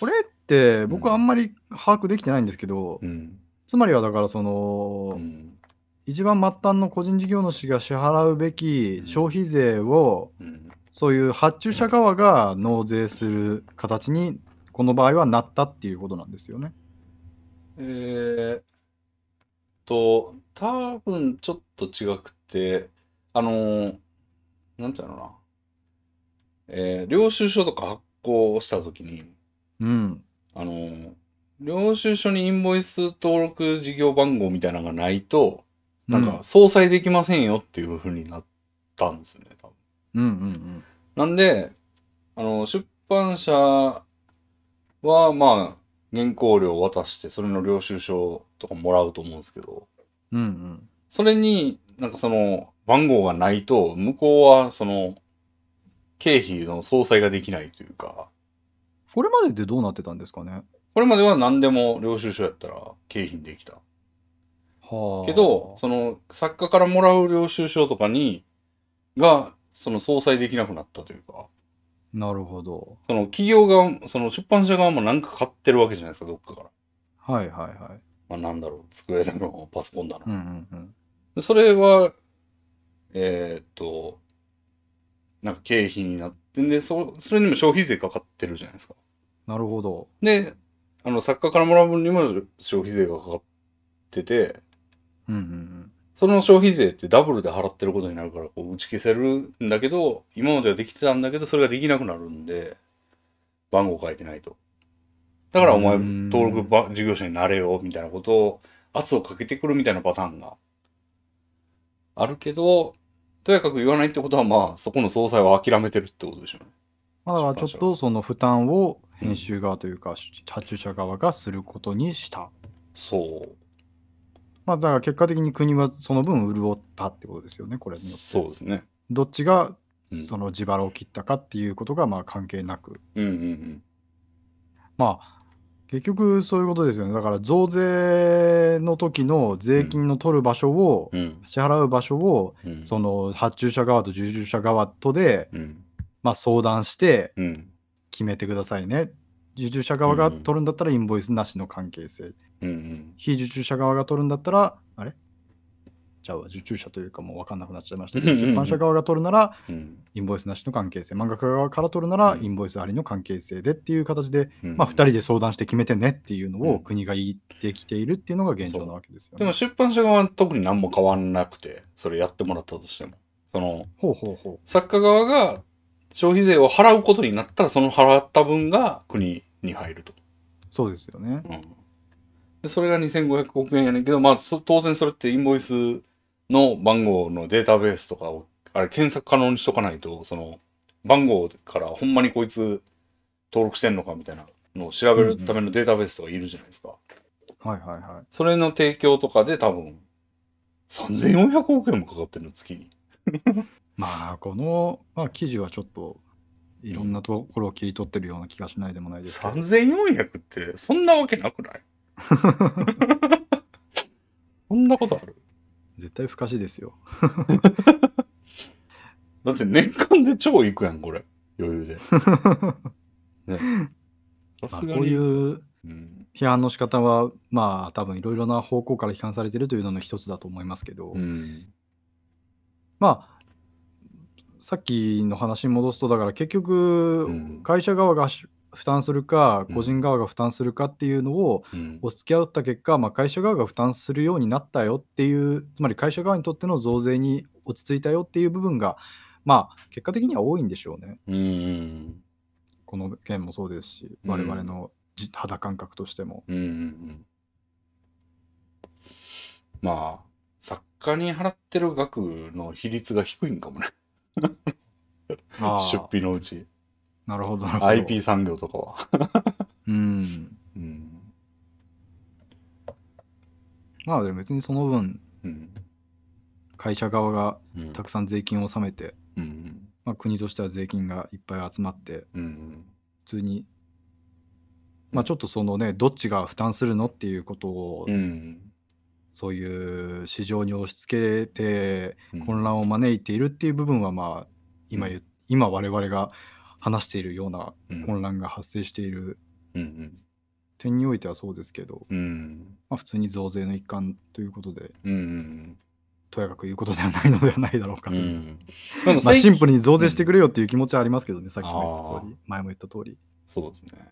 これって僕あんまり把握できてないんですけど、うん、つまりはだからその、うん、一番末端の個人事業主が支払うべき消費税を、うん、そういう発注者側が納税する形にこの場合はなったっていうことなんですよね。えー、と多分ちょっと違くてあのー、なんちゃうのなえー、領収書とか発行した時に、うん。あの、領収書にインボイス登録事業番号みたいなのがないと、なんか、相殺できませんよっていう風になったんですね、多分。うんうんうん。なんで、あの、出版社は、まあ、原稿料を渡して、それの領収書とかもらうと思うんですけど、うんうん。それに、なんかその、番号がないと、向こうは、その、経費の総裁ができないというか。これまでってどうなってたんですかねこれまでは何でも領収書やったら経費にできた。はあ、けど、その作家からもらう領収書とかに、が、その総裁できなくなったというか。なるほど。その企業側、その出版社側も何か買ってるわけじゃないですか、どっかから。はいはいはい。まあなんだろう、机だの、パソコンだの。うんうんうん、それは、えー、っと、なんか経費になってんで、そそれにも消費税かかってるじゃないですか。なるほど。で、あの、作家からもらう分にも消費税がかかってて、うんうんうん。その消費税ってダブルで払ってることになるから、こう打ち消せるんだけど、今まではできてたんだけど、それができなくなるんで、番号変えてないと。だからお前、登録ば事業者になれよ、みたいなことを、圧をかけてくるみたいなパターンがあるけど、とやかく言わないってことは、まあ、そこの総裁は諦めてるってことでしょうね。まあ、だからちょっとその負担を編集側というか、発注者側がすることにした。そう。まあ、だから結果的に国はその分潤ったってことですよね、これによって。そうですね。どっちがその自腹を切ったかっていうことがまあ関係なく。うんうんうん。まあ結局そういうことですよね。だから増税の時の税金の取る場所を、うん、支払う場所を、うん、その発注者側と従事者側とで、うん、まあ、相談して決めてくださいね。受注者側が取るんだったらインボイスなしの関係性。うんうん、非受注者側が取るんだったら、あれちゃう受注者というかもう分かんなくなっちゃいましたけど、出版社側が取るなら、インボイスなしの関係性、漫画家側から取るなら、インボイスありの関係性でっていう形で、まあ、2人で相談して決めてねっていうのを国が言ってきているっていうのが現状なわけですよ、ね、でも出版社側は特に何も変わらなくて、それやってもらったとしても。そのほうほうほう作家側が消費税を払うことになったらその払った分が国に入るとそうですよね、うん、でそれが2500億円やねんけどまあ当然それってインボイスの番号のデータベースとかを、あれ検索可能にしとかないと、その、番号からほんまにこいつ登録してんのかみたいなのを調べるためのデータベースとかいるじゃないですか。うんうん、はいはいはい。それの提供とかで多分、3400億円もかかってるの、月に。まあ、この、まあ、記事はちょっと、いろんなところを切り取ってるような気がしないでもないですけど。3400って、そんなわけなくない そんなことある絶対不可視ですよ。だって年間で超いくやん、これ。余裕で。ね。こういう批判の仕方は、まあ多分いろいろな方向から批判されてるというのの一つだと思いますけど、うん、まあさっきの話に戻すとだから結局会社側が負担するか、個人側が負担するかっていうのを押し付け合った結果、まあ、会社側が負担するようになったよっていう、つまり会社側にとっての増税に落ち着いたよっていう部分が、まあ、結果的には多いんでしょうね。うんこの件もそうですし、我々の肌感覚としても。うんうんうん、まあ、作家に払ってる額の比率が低いんかもね。出費のうち。なるほどるほど。IP 産業とかは。うん。まあでも別にその分、会社側がたくさん税金を納めて、ま国としては税金がいっぱい集まって、普通に、まあ、ちょっとそのねどっちが負担するのっていうことを、そういう市場に押し付けて混乱を招いているっていう部分はまあ今,、今我々が話しているような混乱が発生している点においてはそうですけど、まあ、普通に増税の一環ということで、とやかく言うことではないのではないだろうかという、ん、でもまあシンプルに増税してくれよっていう気持ちはありますけどね、うん、さっきも言った通り前も言った通りそうですね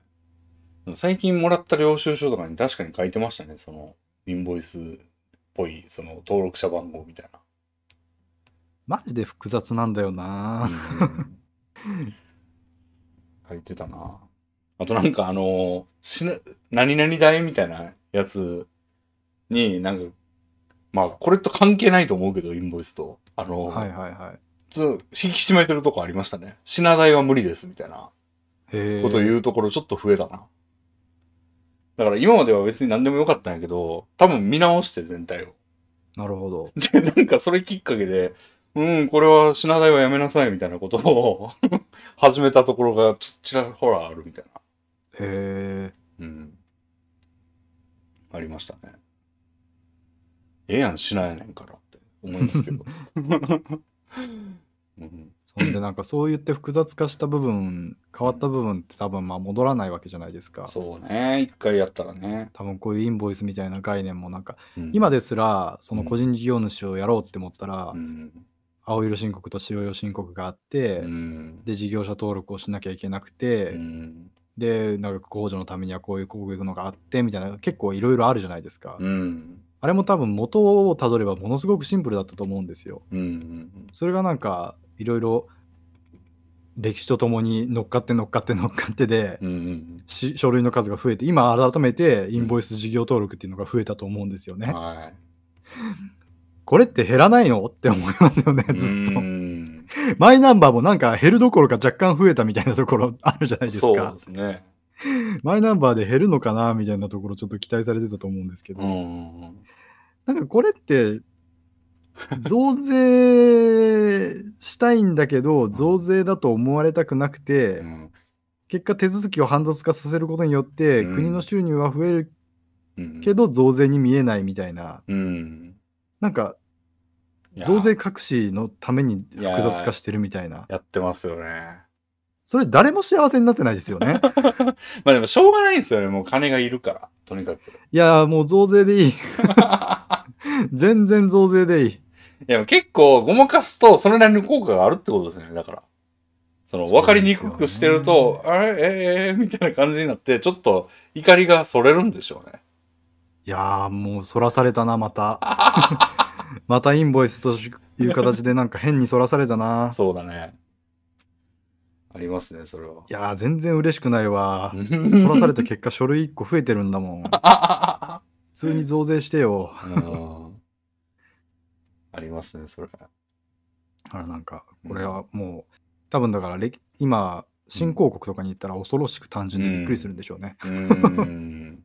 最近もらった領収書とかに確かに書いてましたねそのインボイスっぽいその登録者番号みたいなマジで複雑なんだよな、うん、書いてたな。あとなんかあのしな、何々代みたいなやつに、なんか、まあこれと関係ないと思うけど、インボイスと。あの、はいはいはい。ちょっと引き締めてるとこありましたね。品代は無理ですみたいなこと言うところちょっと増えたな。だから今までは別に何でもよかったんやけど、多分見直して全体を。なるほど。で、なんかそれきっかけで、うん、これは品代はやめなさいみたいなことを始めたところがちらほらあるみたいな。へえ。うん。ありましたね。ええやん、しないねんからって思いますけど。うん、そんでなんかそう言って複雑化した部分変わった部分って多分まあ戻らないわけじゃないですかそうね一回やったらね多分こういうインボイスみたいな概念もなんか、うん、今ですらその個人事業主をやろうって思ったら、うん、青色申告と白色申告があって、うん、で事業者登録をしなきゃいけなくて、うん、でなんか控除のためにはこういう広告いうのがあってみたいな結構いろいろあるじゃないですか、うん、あれも多分元をたどればものすごくシンプルだったと思うんですよ、うんうんうん、それがなんかいろいろ歴史とともに乗っかって乗っかって乗っかってで、うんうん、書類の数が増えて今改めてインボイス事業登録っていうのが増えたと思うんですよね、はいこれって減らないのって思いますよね、ずっと。マイナンバーもなんか減るどころか若干増えたみたいなところあるじゃないですか。そうですね。マイナンバーで減るのかなみたいなところちょっと期待されてたと思うんですけど、なんかこれって増税したいんだけど増税だと思われたくなくて、うん、結果手続きを煩雑化させることによって、うん、国の収入は増えるけど増税に見えないみたいな、うん、なんか、増税隠しのために複雑化してるみたいな。やってますよね。それ誰も幸せになってないですよね。まあでもしょうがないですよね。もう金がいるから、とにかく。いやもう増税でいい。全然増税でいい。いや結構ごまかすとそれなりの効果があるってことですね。だから。その分かりにくくしてると、ね、あれええー、みたいな感じになって、ちょっと怒りがそれるんでしょうね。いやー、もう、そらされたな、また。またインボイスという形で、なんか変にそらされたな。そうだね。ありますね、それは。いやー、全然嬉しくないわ。そ らされた結果、書類1個増えてるんだもん。普通に増税してよ。ありますね、それ。あら、なんか、これはもう、うん、多分だから、今、新興国とかに行ったら恐ろしく単純でびっくりするんでしょうね。うん、うん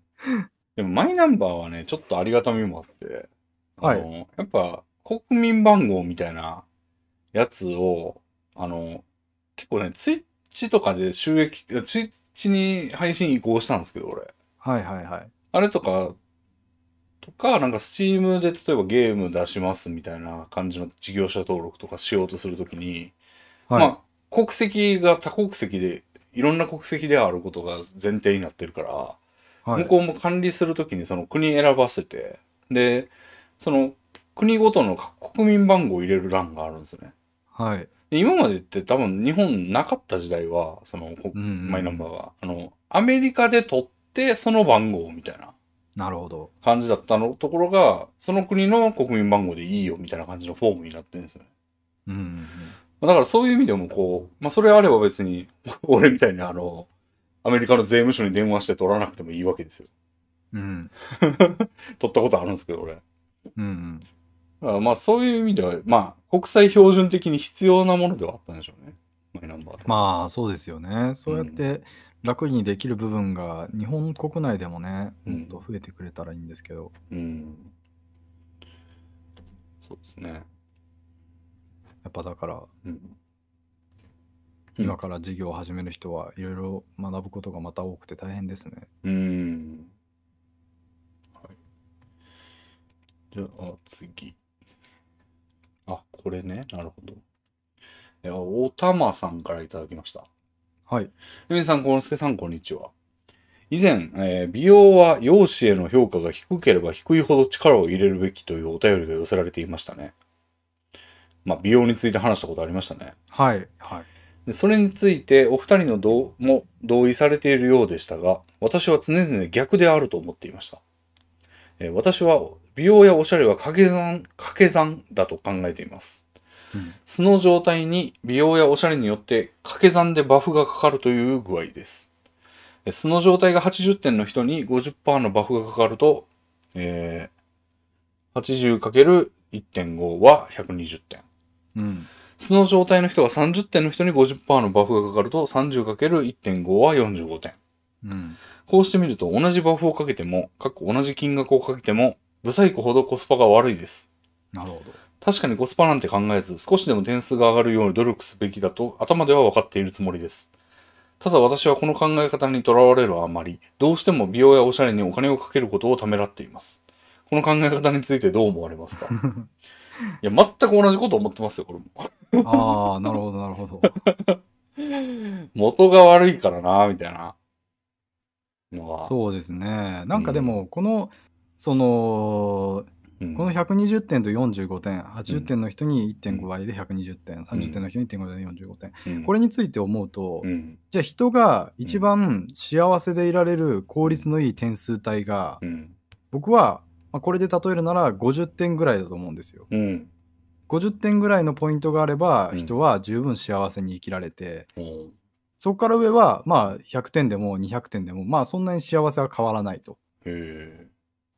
でもマイナンバーはね、ちょっとありがたみもあって、あの、やっぱ国民番号みたいなやつを、あの、結構ね、ツイッチとかで収益、ツイッチに配信移行したんですけど、俺。はいはいはい。あれとか、とか、なんか Steam で例えばゲーム出しますみたいな感じの事業者登録とかしようとするときに、はい、まあ、国籍が多国籍で、いろんな国籍であることが前提になってるから、向こうも管理するときにその国選ばせて、で、その国ごとの国民番号を入れる欄があるんですよね。はい。今までって多分日本なかった時代は、その、マイナンバーが、あの、アメリカで取ってその番号みたいな。なるほど。感じだったのところが、その国の国民番号でいいよみたいな感じのフォームになってるんですよね。うん、うん、だからそういう意味でもこう、まあそれあれば別に、俺みたいにあの、アメリカの税務署に電話して取らなくてもいいわけですよ。うん。取ったことあるんですけど、俺。うん、うん。まあ、そういう意味では、まあ、国際標準的に必要なものではあったんでしょうね。マイナンバーまあ、そうですよね。そうやって楽にできる部分が、日本国内でもね、もっと増えてくれたらいいんですけど。うん、うん。そうですね。やっぱだから、うん今から授業を始める人はいろいろ学ぶことがまた多くて大変ですね。うん。はい、じゃあ次。あ、これね。なるほど。では、おたまさんからいただきました。はい。皆さん、こ之すけさん、こんにちは。以前、えー美容は容姿への評価が低ければ低いほど力を入れるべきというお便りが寄せられていましたね。まあ、美容について話したことありましたね。はい。はい。それについてお二人のども同意されているようでしたが、私は常々逆であると思っていました。え私は美容やおしゃれは掛け算、掛け算だと考えています。うん、素の状態に美容やおしゃれによって掛け算でバフがかかるという具合です。素の状態が80点の人に50%のバフがかかると、えー、80×1.5 は120点。うん素の状態の人が30点の人に50%のバフがかかると 30×1.5 は45点。うん、こうしてみると同じバフをかけても、各同じ金額をかけても、ブサイクほどコスパが悪いです。なるほど。確かにコスパなんて考えず、少しでも点数が上がるように努力すべきだと頭では分かっているつもりです。ただ私はこの考え方にとらわれるあまり、どうしても美容やおしゃれにお金をかけることをためらっています。この考え方についてどう思われますか いや、全く同じこと思ってますよ、これも。ああ、なるほど、なるほど。元が悪いからな、みたいな。そうですね。なんかでも、この、うん、その、この120点と45点、80点の人に1.5倍で120点、うん、30点の人に1.5倍で45点、うん、これについて思うと、じゃあ人が一番幸せでいられる効率のいい点数帯が、僕はまあ、これで例えるなら50点ぐらいだと思うんですよ。うん、50点ぐらいのポイントがあれば人は十分幸せに生きられて、うん、そこから上はまあ100点でも200点でもまあそんなに幸せは変わらないと。へ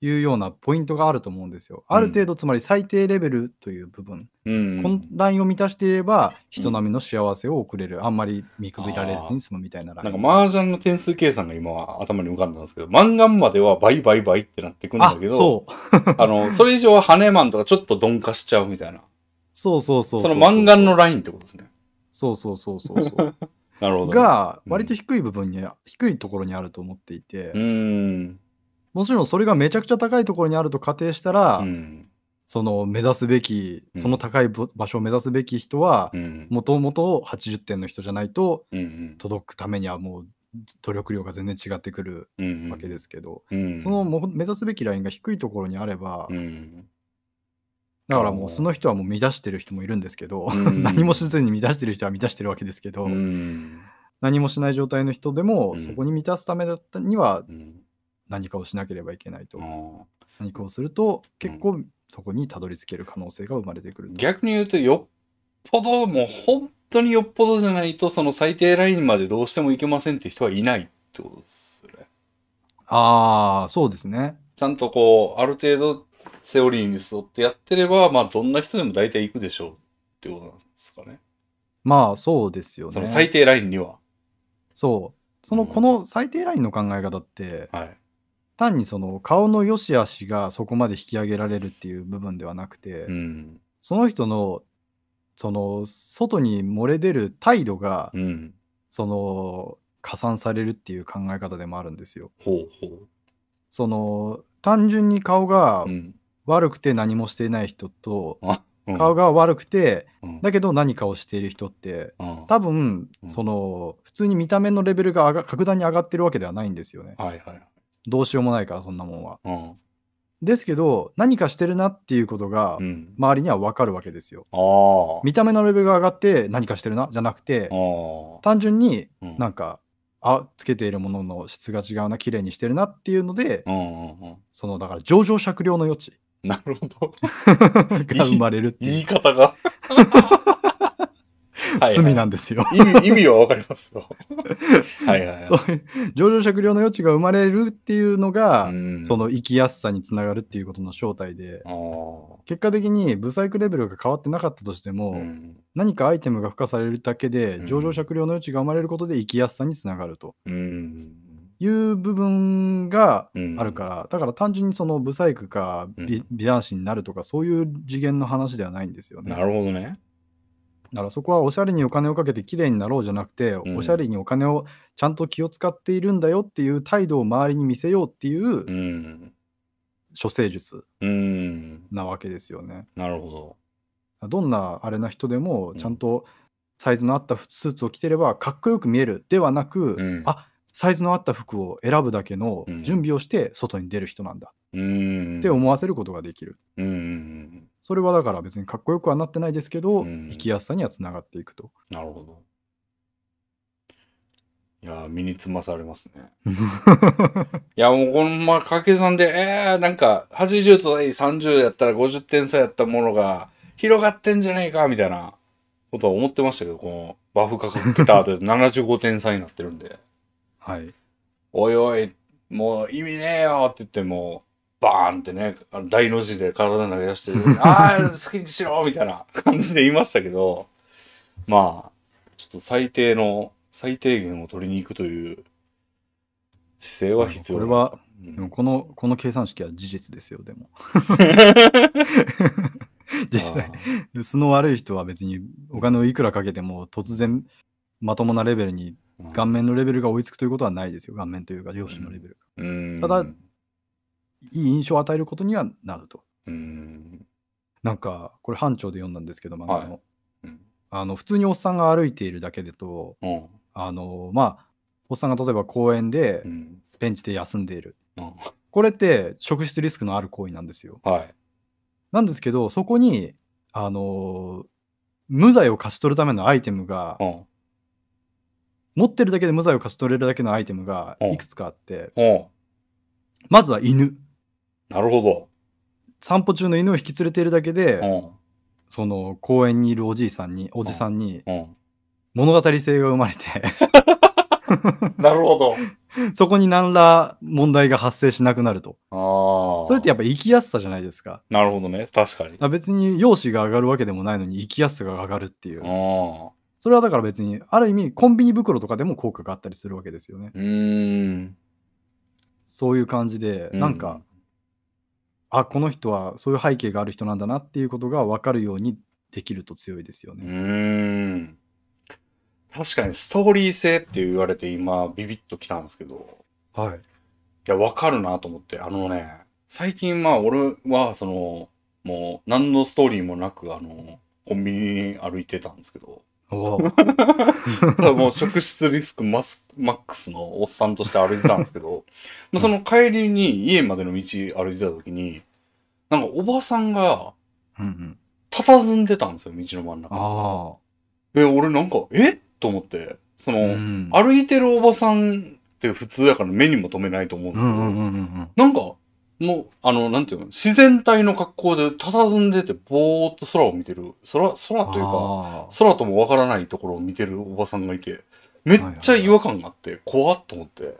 いうようなポイントがあると思うんですよ。ある程度、つまり最低レベルという部分、うん、このラインを満たしていれば、人並みの幸せを送れる、うん、あんまり見くびられずに済むみたいなライン。なんか麻雀の点数計算が今、は頭に浮かんだんですけど、漫画まではババイイバイってなってくんだけど、そう あのそれ以上はハネマンとかちょっと鈍化しちゃうみたいな。そうそうそうその漫画のラインってことですね。そうそうそうそう なるほど、ね、が、割と低い部分に、うん、低いところにあると思っていて。うんもちろんそれがめちゃくちゃ高いところにあると仮定したら、うん、その目指すべき、その高い場所を目指すべき人は、もともと80点の人じゃないと、届くためにはもう努力量が全然違ってくるわけですけど、うんうん、その目指すべきラインが低いところにあれば、うん、だからもうその人はもうたしてる人もいるんですけど、何もしずにたしてる人はたしてるわけですけど、何もしない状態の人でも、そこに満たすためには何かをしなければいけないと。何かをすると結構そこにたどり着ける可能性が生まれてくる、逆に言うとよっぽどもう本当によっぽどじゃないとその最低ラインまでどうしてもいけませんって人はいないってことですね。ああそうですね。ちゃんとこうある程度セオリーに沿ってやってればまあどんな人でも大体行くでしょうってことなんですかね。まあそうですよね。その最低ラインには。そう。その、この最低ラインの考え方って、はい、単にその顔の良し悪しがそこまで引き上げられるっていう部分ではなくて、うん、その人のその外に漏れ出る態度が、うん、その加算されるっていう考え方でもあるんですよ。ほうほうその単純に顔が悪くて何もしていない人と、うん、顔が悪くて、うん、だけど何かをしている人って、うん、多分、その普通に見た目のレベルが格段に上がってるわけではないんですよね。はいはい、どうしようもないからそんなもんは。うんですけど何かしてるなっていうことが周りには分かるわけですよ。見た目のレベルが上がって何かしてるなじゃなくて単純にうんなんかあつけているものの質が違うな綺麗にしてるなっていうのでうんうんうん。そのだから情状酌量の余地なるほど。が生まれるっていう言い方が。罪なんですよ意味。意味はわかりますよ。はいはい、はい、そういう上場酌量の余地が生まれるっていうのが、うん、その生きやすさにつながるっていうことの正体で、結果的にブサイクレベルが変わってなかったとしても、うん、何かアイテムが付加されるだけで、上場酌量の余地が生まれることで生きやすさにつながると。うんいう部分があるから、うん、だから単純にそのブサイクか美,、男子になるとか、そういう次元の話ではないんですよね。なるほどね。だからそこはおしゃれにお金をかけて綺麗になろうじゃなくて、うんおしゃれにお金をちゃんと気を使っているんだよっていう態度を周りに見せようっていう処世術なわけですよね。なるほど。どんなあれな人でもちゃんとサイズの合ったスーツを着てればかっこよく見えるではなく、うんあサイズの合った服を選ぶだけの準備をして外に出る人なんだって思わせることができる。うんうんうん。それはだから別にかっこよくはなってないですけど、うん、生きやすさにはつながっていくと。なるほど。いや身につまされますね。いや、もうこのま、ま掛け算で、えー、なんか、80と30やったら50点差やったものが、広がってんじゃねえか、みたいなことは思ってましたけど、このバフかけた後で75 点差になってるんで。はい。おいおい、もう意味ねえよって言っても、バーンってね、大の字で体投げ出して、ああ、好きにしろみたいな感じで言いましたけど、まあ、ちょっと最低の、最低限を取りに行くという姿勢は必要これは、うん、この、この計算式は事実ですよ、でも。実際、素の悪い人は別にお金をいくらかけても突然まともなレベルに、顔面のレベルが追いつくということはないですよ、顔面というか、両親のレベルが。ただ、いい印象を与えることにはなると。うんなんかこれ班長で読んだんですけど漫画の,、はいうん、あの普通におっさんが歩いているだけでと、うん、あのまあおっさんが例えば公園でベンチで休んでいる、うん、これって職質リスクのある行為なんですよ。はい、なんですけどそこにあの無罪を勝ち取るためのアイテムが、うん、持ってるだけで無罪を勝ち取れるだけのアイテムがいくつかあって、まずは犬。なるほど。散歩中の犬を引き連れているだけで、うん、その公園にいるおじいさんに、おじさんに、物語性が生まれて なるほど。そこに何ら問題が発生しなくなると。ああ。それってやっぱ生きやすさじゃないですか。なるほどね。確かに。別に容姿が上がるわけでもないのに生きやすさが上がるっていう。あそれはだから別に、ある意味コンビニ袋とかでも効果があったりするわけですよね。うん。そういう感じで、なんか、あこの人はそういう背景がある人なんだなっていうことが分かるようにできると強いですよね。うん確かにストーリー性って言われて今ビビッときたんですけど、はい、いや分かるなと思ってあのね最近まあ俺はそのもう何のストーリーもなくあのコンビニに歩いてたんですけど、もう職質リスクマスマックスのおっさんとして歩いてたんですけど、まあその帰りに家までの道歩いてた時に、なんかおばさんが、佇んでたんですよ、道の真ん中で。え、俺なんか、えと思って、その、うん、歩いてるおばさんって普通やから目にも留めないと思うんですけど、なんか、もう、あの、なんていうの、自然体の格好で佇んでて、ぼーっと空を見てる、空、空というか、空ともわからないところを見てるおばさんがいて、めっちゃ違和感があって、怖っと思って、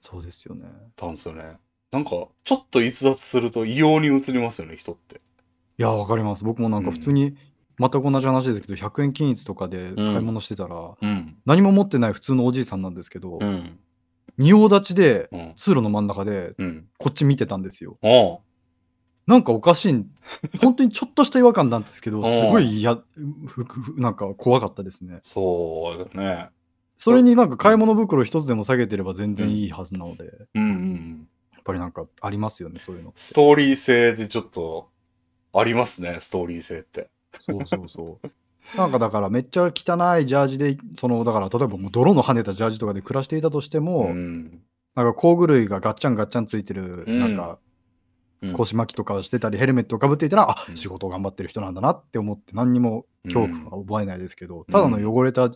そうですよね。たんですよね。なんか、ちょっと逸脱すると異様に映りますよね、人って。いや、わかります。僕もなんか普通に、全く同じ話ですけど、100円均一とかで買い物してたら、うん、何も持ってない普通のおじいさんなんですけど、う仁王立ちで、うん通路の真ん中で、うんこっち見てたんですよ。なんかおかしいん、本当にちょっとした違和感なんですけど、すごいやふふなんか怖かったですね。そうだね。それになんか買い物袋一つでも下げてれば全然いいはずなので、やうんうんうん。っぱりなんかありますよね、そういうのストーリー性でちょっと、ありますね、ストーリー性って。そうそうそう。なんかだからめっちゃ汚いジャージで、そのだから例えばもう泥の跳ねたジャージとかで暮らしていたとしても、うん、なんか工具類がガッチャンガッチャンついてる、なんか腰巻きとかしてたり、ヘルメットをかぶっていたら、あ仕事を頑張ってる人なんだなって思って、何にも恐怖は覚えないですけど、ただの汚れた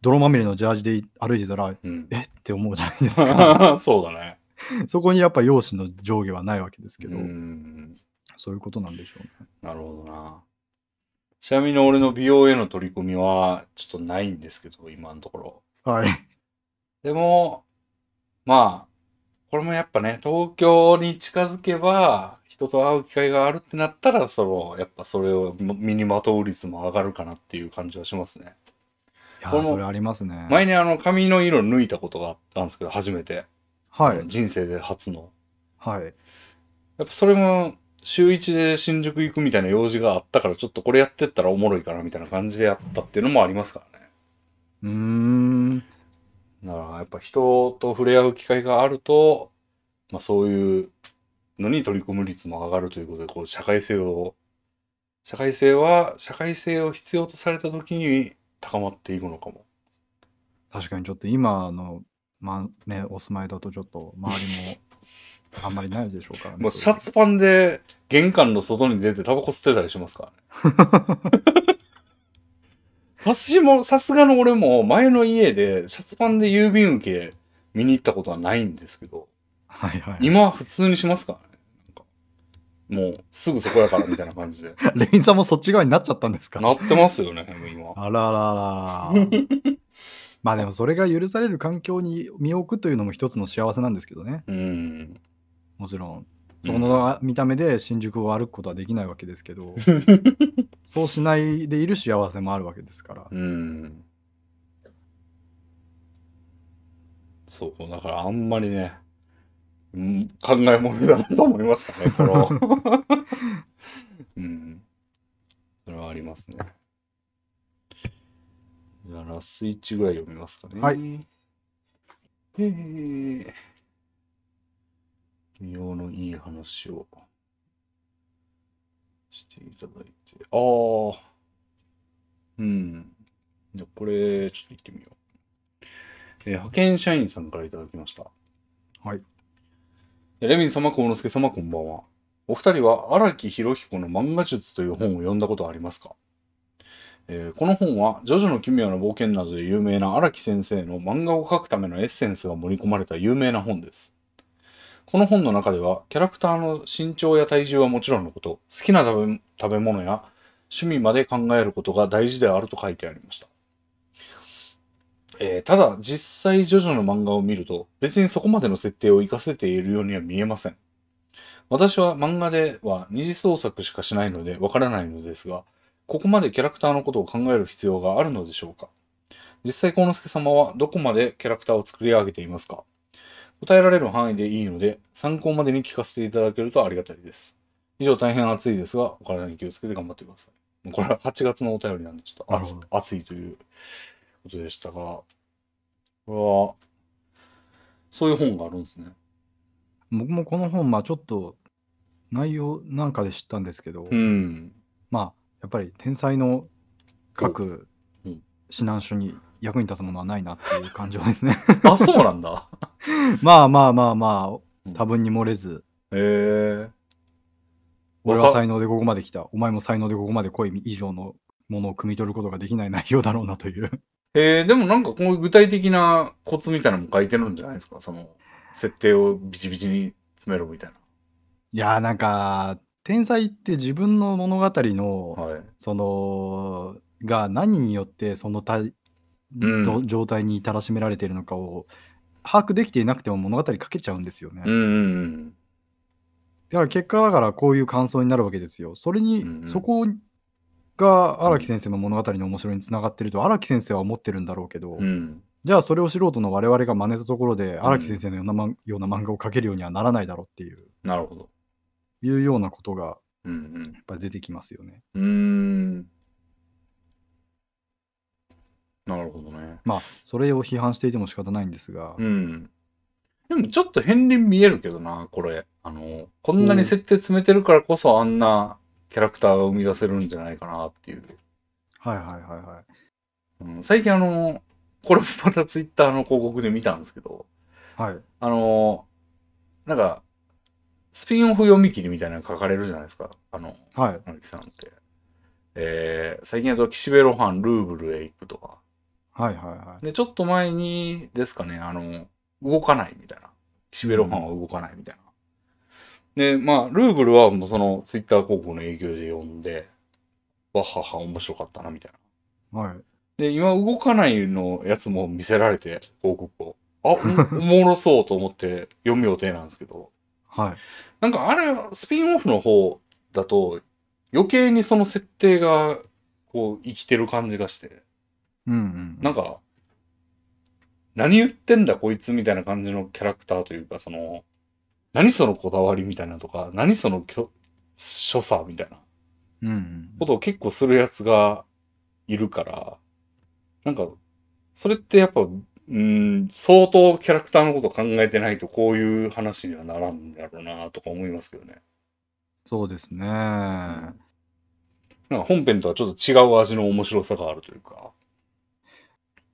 泥まみれのジャージで歩いてたら、うん、えって思うじゃないですか。そうだね。そこにやっぱ容姿の上下はないわけですけど、そういうことなんでしょうね。なるほどな。ちなみに俺の美容への取り組みはちょっとないんですけど、今のところ。はい。でも、まあ、これもやっぱね、東京に近づけば、人と会う機会があるってなったら、その、やっぱそれを身にまとう率も上がるかなっていう感じはしますね。いやー、それありますね。前にあの、髪の色抜いたことがあったんですけど、初めて。はい。人生で初の。はい。やっぱそれも、週一で新宿行くみたいな用事があったから、ちょっとこれやってったらおもろいかなみたいな感じでやったっていうのもありますからね。うーん。だからやっぱ人と触れ合う機会があると、まあそういうのに取り組む率も上がるということで、こう社会性を、社会性は、社会性を必要とされた時に高まっていくのかも。確かにちょっと今の、まあね、お住まいだとちょっと周りもあんまりないでしょうからね。もうシャツパンで玄関の外に出てタバコ吸ってたりしますからね。私も、さすがの俺も前の家でシャツパンで郵便受け見に行ったことはないんですけど、はいはい、今は普通にしますからね。もうすぐそこやからみたいな感じで。レインさんもそっち側になっちゃったんですかなってますよね、今。あららら。まあでもそれが許される環境に身を置くというのも一つの幸せなんですけどね。うん。もちろんその見た目で新宿を歩くことはできないわけですけど、そうしないでいる幸せもあるわけですから。うん。そう、だからあんまりね、うん、考えもみだなと思いましたね、この。うん。それはありますね。じゃあ、ラスイッチぐらい読みますかね。はい。えー妙のいい話をしていただいて。ああ。うん。じゃこれ、ちょっと行ってみよう。えー、派遣社員さんからいただきました。はい。レミン様、幸之助様、こんばんは。お二人は荒木博彦の漫画術という本を読んだことはありますか、えー、この本は、ジョジョの奇妙な冒険などで有名な荒木先生の漫画を描くためのエッセンスが盛り込まれた有名な本です。この本の中では、キャラクターの身長や体重はもちろんのこと、好きな食べ物や趣味まで考えることが大事であると書いてありました。えー、ただ、実際ジョジョの漫画を見ると、別にそこまでの設定を活かせているようには見えません。私は漫画では二次創作しかしないのでわからないのですが、ここまでキャラクターのことを考える必要があるのでしょうか実際、幸之助様はどこまでキャラクターを作り上げていますか答えられる範囲でいいので、参考までに聞かせていただけるとありがたいです。以上、大変暑いですが、お体に気をつけて頑張ってください。これは8月のお便りなんで、ちょっと暑いということでしたが、これは、そういう本があるんですね。僕もこの本、まあちょっと、内容なんかで知ったんですけど、うん、まあやっぱり天才の書く指南書に役に立つものはないなっていう感情ですね あ、そうなんだ。まあまあまあまあ、多分に漏れず、へえ。俺は才能でここまで来た、お前も才能でここまで来い以上のものを汲み取ることができない内容だろうなというえー、でもなんかこういう具体的なコツみたいなのも書いてるんじゃないですかその、設定をビチビチに詰めろみたいな。いやーなんか、天才って自分の物語の、はいその、が何によってそのたうん、状態に至らしめられているのかを把握できていなくても物語かけちゃうんですよね。うんうんうん、だから結果だからこういう感想になるわけですよ。それに、うんうん、そこが荒木先生の物語の面白いにつながってると荒木先生は思ってるんだろうけど、うん、じゃあそれを素人の我々が真似たところで荒木先生のような,、ような漫画を描けるようにはならないだろうっていう。なるほど。いうようなことが、うんやっぱり出てきますよね。うんなるほどね。まあそれを批判していても仕方ないんですが、うん。でもちょっと片鱗見えるけどな、これ。あの、こんなに設定詰めてるからこそあんなキャラクターが生み出せるんじゃないかなっていう。はいはいはいはい。うん、最近あの、これもまたツイッターの広告で見たんですけど、はい。あの、なんか、スピンオフ読み切りみたいなの書かれるじゃないですか。あの、はい。木さんって。えー、最近だと岸辺露伴ルーブルへ行くとか、はいはいはい。で、ちょっと前にですかね、あの、動かないみたいな。岸辺露伴は動かないみたいな。で、まあ、ルーブルはもうそのツイッター広告の影響で読んで、わはは面白かったなみたいな。はい。で、今動かないのやつも見せられて、広告を。あ、おもろそうと思って読む予定なんですけど。はい。なんかあれ、スピンオフの方だと、余計にその設定が、こう、生きてる感じがして。うんうんなんか、何言ってんだこいつみたいな感じのキャラクターというか、その、何そのこだわりみたいなとか、何そのきょ所作みたいなうんことを結構するやつがいるから、なんか、それってやっぱ、うん、相当キャラクターのこと考えてないとこういう話にはならんだろうなとか思いますけどね。そうですね。なんか本編とはちょっと違う味の面白さがあるというか。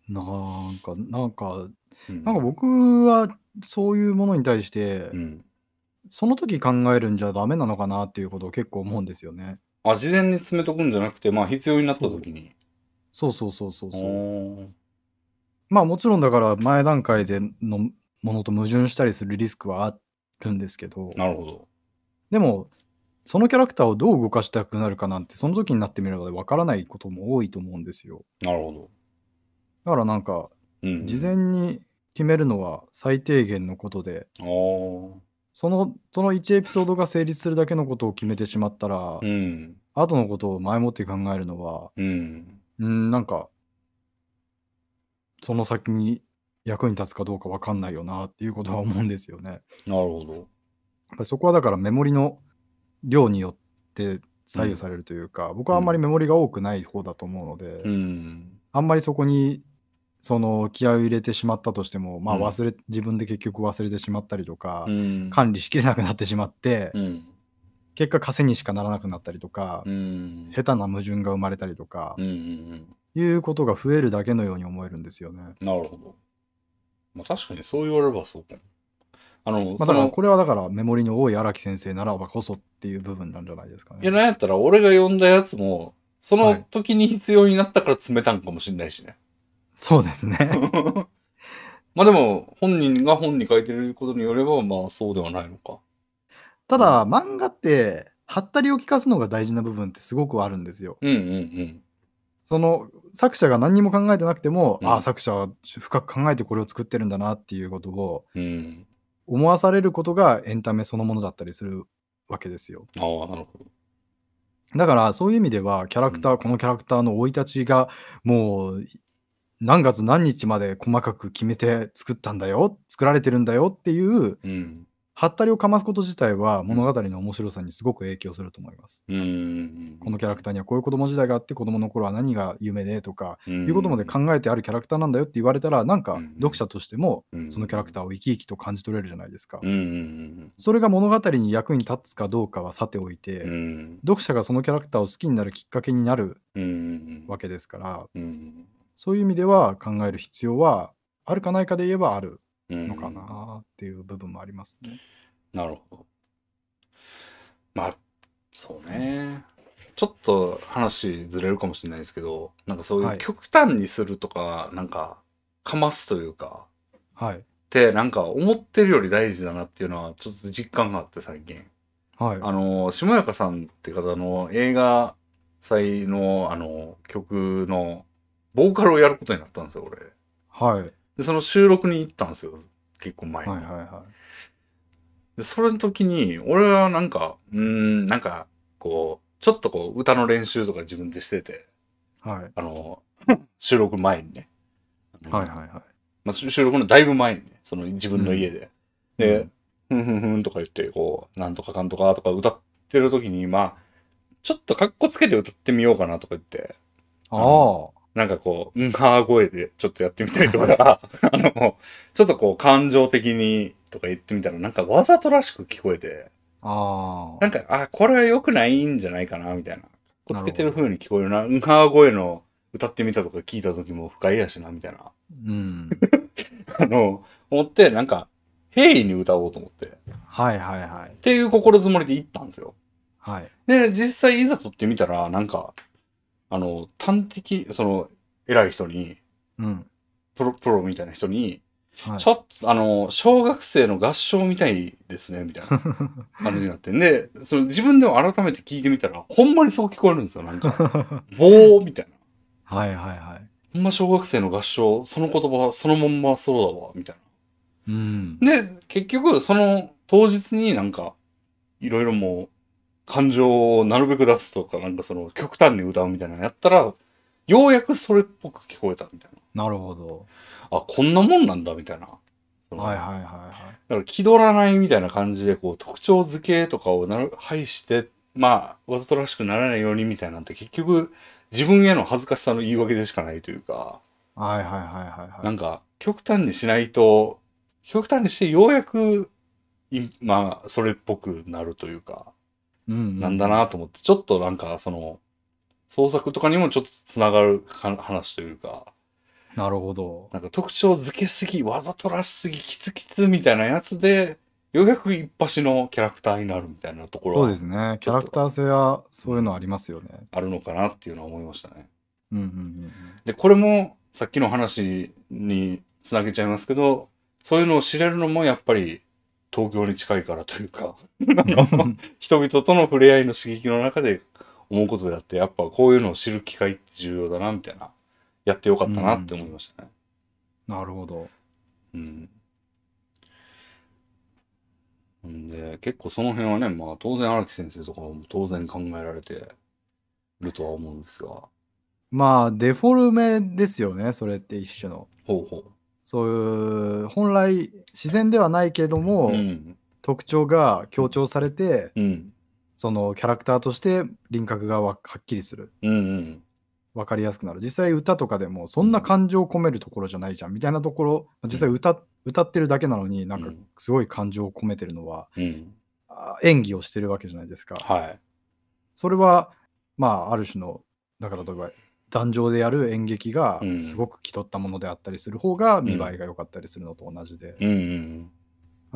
なんか、なんか、うん、なんか僕はそういうものに対して、うん、その時考えるんじゃダメなのかなっていうことを結構思うんですよね。あ、事前に詰めとくんじゃなくて、まあ必要になった時に。そうそうそうそうそう。まあもちろんだから前段階でのものと矛盾したりするリスクはあるんですけど。なるほど。でも、そのキャラクターをどう動かしたくなるかなんて、その時になってみればわからないことも多いと思うんですよ。なるほど。だからなんか、うん、事前に決めるのは最低限のことで、そのその1エピソードが成立するだけのことを決めてしまったら、うん、後のことを前もって考えるのは、うん、んなんかその先に役に立つかどうか分かんないよなっていうことは思うんですよね。なるほど。そこはだからメモリの量によって左右されるというか、うん、僕はあんまりメモリが多くない方だと思うので、うん、あんまりそこにその気合を入れてしまったとしても、まあ、忘れ、自分で結局忘れてしまったりとか、管理しきれなくなってしまって、結果稼ぎしかならなくなったりとか、下手な矛盾が生まれたりとか、いうことが増えるだけのように思えるんですよね。なるほど。まあ、確かにそう言われればそうかも。あの、まあ、だからこれはだからメモリの多い荒木先生ならばこそっていう部分なんじゃないですかね。いや、なんやったら俺が呼んだやつも、その時に必要になったから詰めたんかもしれないしね。はいそうですね。まあでも、本人が本に書いてることによれば、まあそうではないのか。ただ、漫画って、はったりを聞かすのが大事な部分ってすごくあるんですよ。うんうんうん。その作者が何にも考えてなくても、うん、ああ作者は深く考えてこれを作ってるんだなっていうことを思わされることがエンタメそのものだったりするわけですよ。あなるほどだからそういう意味ではキャラクター、うん、このキャラクターの生い立ちがもう何月何日まで細かく決めて作ったんだよ作られてるんだよっていう、ハッタリをかますこと自体は物語の面白さにすごく影響すると思います。うんこのキャラクターにはこういう子供時代があって子供の頃は何が夢でとかいうことまで考えてあるキャラクターなんだよって言われたらなんか読者としてもそのキャラクターを生き生きと感じ取れるじゃないですか。それが物語に役に立つかどうかはさておいて読者がそのキャラクターを好きになるきっかけになるわけですから。そういう意味では考える必要はあるかないかで言えばあるのかなっていう部分もありますね。うん、なるほど。まあそうね。ちょっと話ずれるかもしれないですけどなんかそういう極端にするとか、はい、なんかかますというか、はい、ってなんか思ってるより大事だなっていうのはちょっと実感があって最近。はい、あの下中さんって方の映画祭のあの曲のボーカルをやることになったんですよ、俺。はい。で、その収録に行ったんですよ、結構前に。はいはいはい。で、それの時に、俺はなんか、うん、なんか、こう、ちょっとこう、歌の練習とか自分でしてて、はい。あの、収録前にね。はいはいはい。まあ、収録のだいぶ前にね、その自分の家で。うん、で、うふんふんふんとか言って、こう、なんとかかんとかとか歌ってる時に、まあ、ちょっとかっこつけて歌ってみようかなとか言って。ああ。なんかこう、うんはー声でちょっとやってみたりとか、あの、ちょっとこう感情的にとか言ってみたら、なんかわざとらしく聞こえて、あなんか、あ、これは良くないんじゃないかな、みたいな。こつけてる風に聞こえるな。うんはー声の歌ってみたとか聞いた時も不快やしな、みたいな。うん。あの、思って、なんか、平易に歌おうと思って。はいはいはい。っていう心づもりで行ったんですよ。はい。で、実際いざ撮ってみたら、なんか、あの、端的、その、偉い人に、うん。プロ、プロみたいな人に、はいちょっと、あの、小学生の合唱みたいですね、みたいな感じになって。で、その自分でも改めて聞いてみたら、ほんまにそう聞こえるんですよ、なんか。棒 みたいな。はいはいはい。ほんま小学生の合唱、その言葉、そのまんまそうだわ、みたいうん。な。で、結局、その当日になんか、いろいろも感情をなるべく出すとか、なんかその極端に歌うみたいなのやったら、ようやくそれっぽく聞こえたみたいな。なるほど。あ、こんなもんなんだみたいな。はいはいはいはい。だから気取らないみたいな感じで、こう特徴付けとかをなる排して、まあ、わざとらしくならないようにみたいなんて結局自分への恥ずかしさの言い訳でしかないというか。はいはいはいはい、はい。なんか極端にしないと、極端にしてようやく、まあ、それっぽくなるというか。なんだなと思って、ちょっとなんかその、創作とかにもちょっとつながる話というか、なるほど。なんか特徴づけすぎ、わざとらしすぎ、キツキツみたいなやつで、ようやく一発のキャラクターになるみたいなところそうですね。キャラクター性はそういうのありますよね。あるのかなっていうのは思いましたね。うんうんうん、で、これもさっきの話につなげちゃいますけど、そういうのを知れるのもやっぱり東京に近いからというか 人々との触れ合いの刺激の中で思うことであってやっぱこういうのを知る機会って重要だなみたいなやってよかったなって思いましたね。うん、なるほど。うん。んで結構その辺はねまあ当然荒木先生とかも当然考えられてるとは思うんですが。まあデフォルメですよねそれって一種の。ほうほう。そういう本来自然ではないけども、うん、特徴が強調されて、うん、そのキャラクターとして輪郭がはっきりする、うんうん、分かりやすくなる実際歌とかでもそんな感情を込めるところじゃないじゃんみたいなところ実際歌,、歌ってるだけなのになんかすごい感情を込めてるのは、うん、演技をしてるわけじゃないですか。はい、それはまあある種のだから例えば壇上でやる演劇がすごく気取ったものであったりする方が見栄えが良かったりするのと同じで、うん、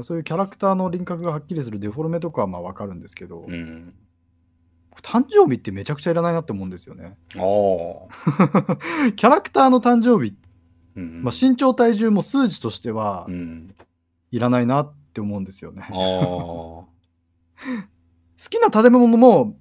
そういうキャラクターの輪郭がはっきりするデフォルメとかはまあ分かるんですけど、うん、誕生日ってめちゃくちゃいらないなって思うんですよね。キャラクターの誕生日、うん、まあ、身長体重も数字としてはいらないなって思うんですよね。好きな食べ物も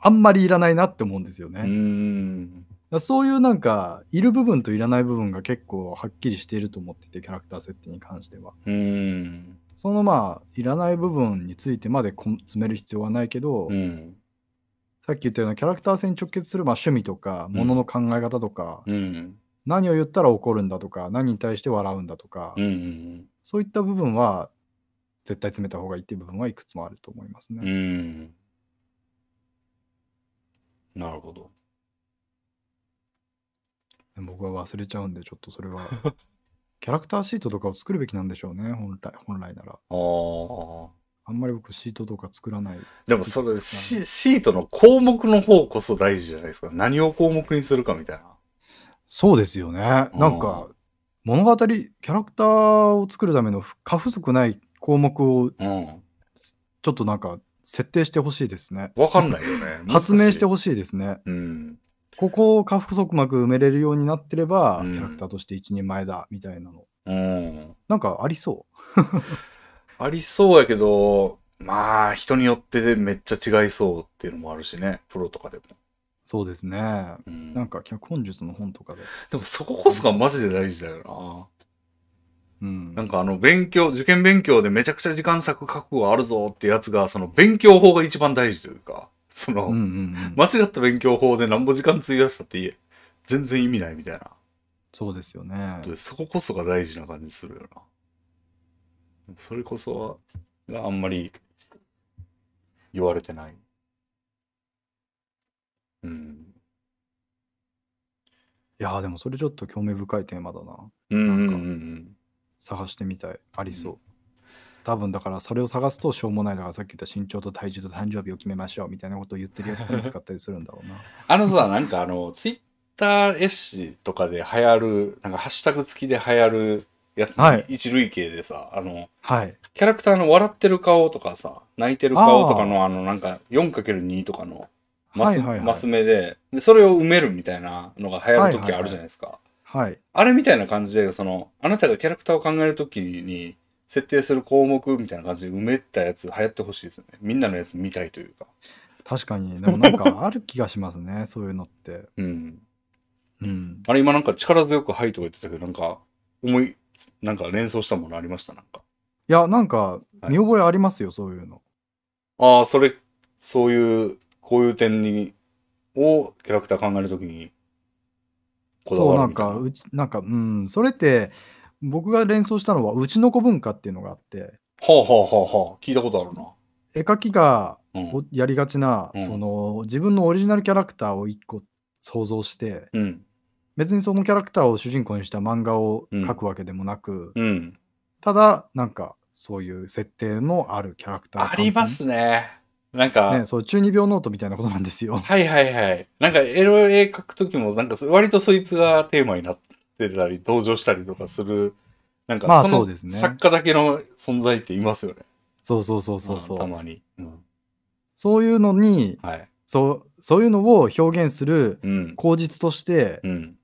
あんまりいらないなって思うんですよね。そういうなんか、いる部分といらない部分が結構はっきりしていると思ってて、キャラクター設定に関しては。うんそのまあ、いらない部分についてまで詰める必要はないけど、うん、さっき言ったようなキャラクター性に直結する、まあ、趣味とか、ものの考え方とか、うん、何を言ったら怒るんだとか、何に対して笑うんだとか、うんうんうん、そういった部分は絶対詰めた方がいいっていう部分はいくつもあると思いますね。うん、なるほど。僕は忘れちゃうんで、ちょっとそれは。キャラクターシートとかを作るべきなんでしょうね、本来本来なら。あああんまり僕シートとか作らない。でもそれシ、シートの項目の方こそ大事じゃないですか。何を項目にするかみたいな。そうですよね。なんか、物語、キャラクターを作るための過不足ない項目を、うん。ちょっとなんか、設定してほしいですね。わかんないよね。発明してほしいですね。うん。ここを下腹膜埋めれるようになってれば、うんキャラクターとして一人前だみたいなのうん。なんかありそう ありそうやけど、まあ、人によってめっちゃ違いそうっていうのもあるしね。プロとかでも。そうですねうん、なんか脚本術の本とかで、でもそここそがマジで大事だよな、うん、な。んかあの勉強、受験勉強でめちゃくちゃ時間割く覚悟あるぞってやつが、その勉強法が一番大事というか。その、うんうんうん、間違った勉強法で何ぼ時間費やしたって全然意味ないみたいな。そうですよね。そここそが大事な感じするよな。それこそは、あんまり言われてない。うん。いやでもそれちょっと興味深いテーマだな。うんうんうん、うん、探してみたい。ありそう。うん多分だからそれを探すとしょうもないだからさっき言った身長と体重と誕生日を決めましょうみたいなことを言ってるやつが見つかったりするんだろうな。あのさ、なんかあの、ツイッターエッシとかで流行る、なんかハッシュタグ付きで流行るやつ、はい、一類型でさ、あの、はい、キャラクターの笑ってる顔とかさ、泣いてる顔とかのあの、なんか 4×2 とかのマス,、マス目でで、それを埋めるみたいなのが流行る時あるじゃないですか。はい、はい、あれみたいな感じで、その、あなたがキャラクターを考える時に、設定する項目みたいな感じで埋めたやつ流行ってほしいですよねみんなのやつ見たいというか確かにでもなんかある気がしますね そういうのってうん、うん、あれ今なんか力強く「はい」とか言ってたけどなんか思いなんか連想したものありましたなんかいやなんか見覚えありますよ、はい、そういうのああそれそういうこういう点にをキャラクター考えるときにこだわるみたいなそうなんかうちなんかうんそれって僕が連想したのは、うちの子文化っていうのがあって。はあはあはあはあ、聞いたことあるな。絵描きがやりがちな、うん、その自分のオリジナルキャラクターを1個想像して、うん、別にそのキャラクターを主人公にした漫画を描くわけでもなく、うん、ただなんかそういう設定のあるキャラクターありますねなんか、ね、そう中二病ノートみたいなことなんですよはいはいはいなんかエロ絵描く時もなんか割とそいつがテーマになってってたり、登場したりとかする、なんまかあそのそうですね作家だけの存在っていますよね。そうそうそうそうそうんたまに。うんそういうのに、はい。そう、そういうのを表現するうん。口実として、うん。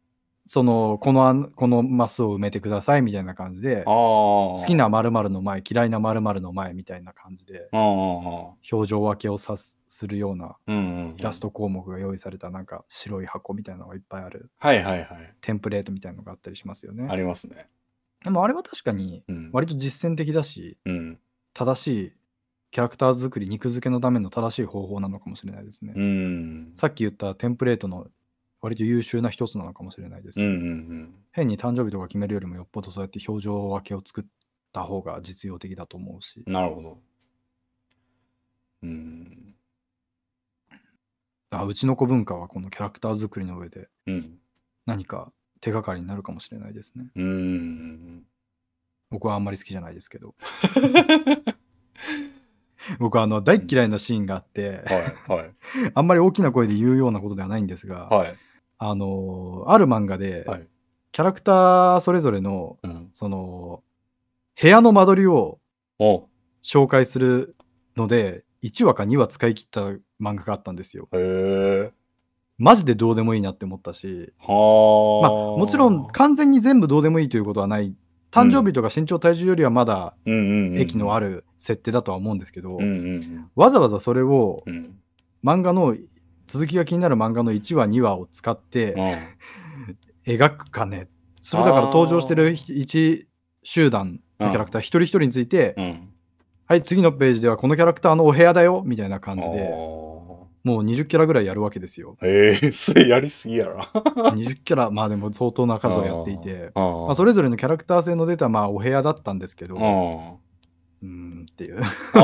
その、この案、このマスを埋めてくださいみたいな感じで、ああ。好き。なまるの前、嫌いなまるの前みたいな感じで、ああ。表情分けをさすするようなイラスト項目が用意されたなんか白い箱みたいなのがいっぱいある、はいはいはい、テンプレートみたいなのがあったりしますよね。ありますね。でもあれは確かに割と実践的だし、うん、正しいキャラクター作り肉付けのための正しい方法なのかもしれないですね。うん、さっき言ったテンプレートの割と優秀な一つなのかもしれないです、ね、うんうんうん、変に誕生日とか決めるよりもよっぽどそうやって表情分けを作った方が実用的だと思うし。なるほど。うんあうちの子文化はこのキャラクター作りの上で何か手がかりになるかもしれないですね。うん僕はあんまり好きじゃないですけど。僕はあの大嫌いなシーンがあって、うん、はいはい、あんまり大きな声で言うようなことではないんですが、はい、あのある漫画で、はい、キャラクターそれぞれの、うん、その部屋の間取りを紹介するので1話か2話使い切った漫画があったんですよ。へえ。マジでどうでもいいなって思ったし、はまあ、もちろん完全に全部どうでもいいということはない誕生日とか身長体重よりはまだ駅のある設定だとは思うんですけど、わざわざそれを漫画の続きが気になる漫画の1話2話を使って、うん、描くかねそれだから登場してる一集団のキャラクター一人一人について、はい、次のページではこのキャラクターのお部屋だよみたいな感じで、もう20キャラぐらいやるわけですよ。ええー、それやりすぎやろ。20キャラ、まあでも相当な数をやっていて、まあ、それぞれのキャラクター性の出たまあお部屋だったんですけど、うんっていう ああ、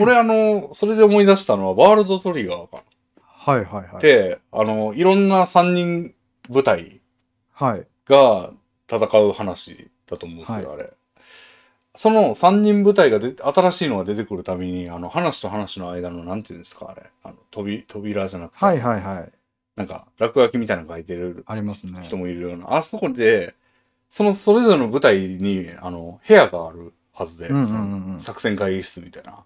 俺あの、それで思い出したのは、ワールドトリガーかはいはいはい。で、あの、いろんな3人舞台が戦う話だと思うんですけど、はい、あれ。その三人舞台がで新しいのが出てくるたびにあの話と話の間のなんていうんですかあれあの扉扉じゃなくて、はいはいはい、なんか落書きみたいなの書いてるありますね人もいるようなあ,、そこでそのそれぞれの舞台にあの部屋があるはずで、作戦会議室みたいな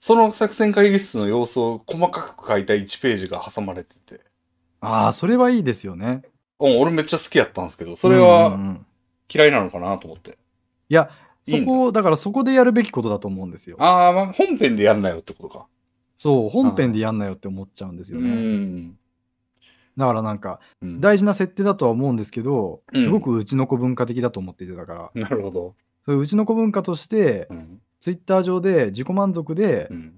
その作戦会議室の様子を細かく書いた1ページが挟まれててああそれはいいですよね、うん、俺めっちゃ好きやったんですけどそれは嫌いなのかなと思って、うんうん、いやそこ、だからそこでやるべきことだと思うんですよ。ああ、まあ、本編でやんなよってことか。そう、本編でやんなよって思っちゃうんですよね。だからなんか、うん、大事な設定だとは思うんですけど、すごくうちの子文化的だと思っていてだから。なるほど。それうちの子文化として、うん、ツイッター上で自己満足で、うん、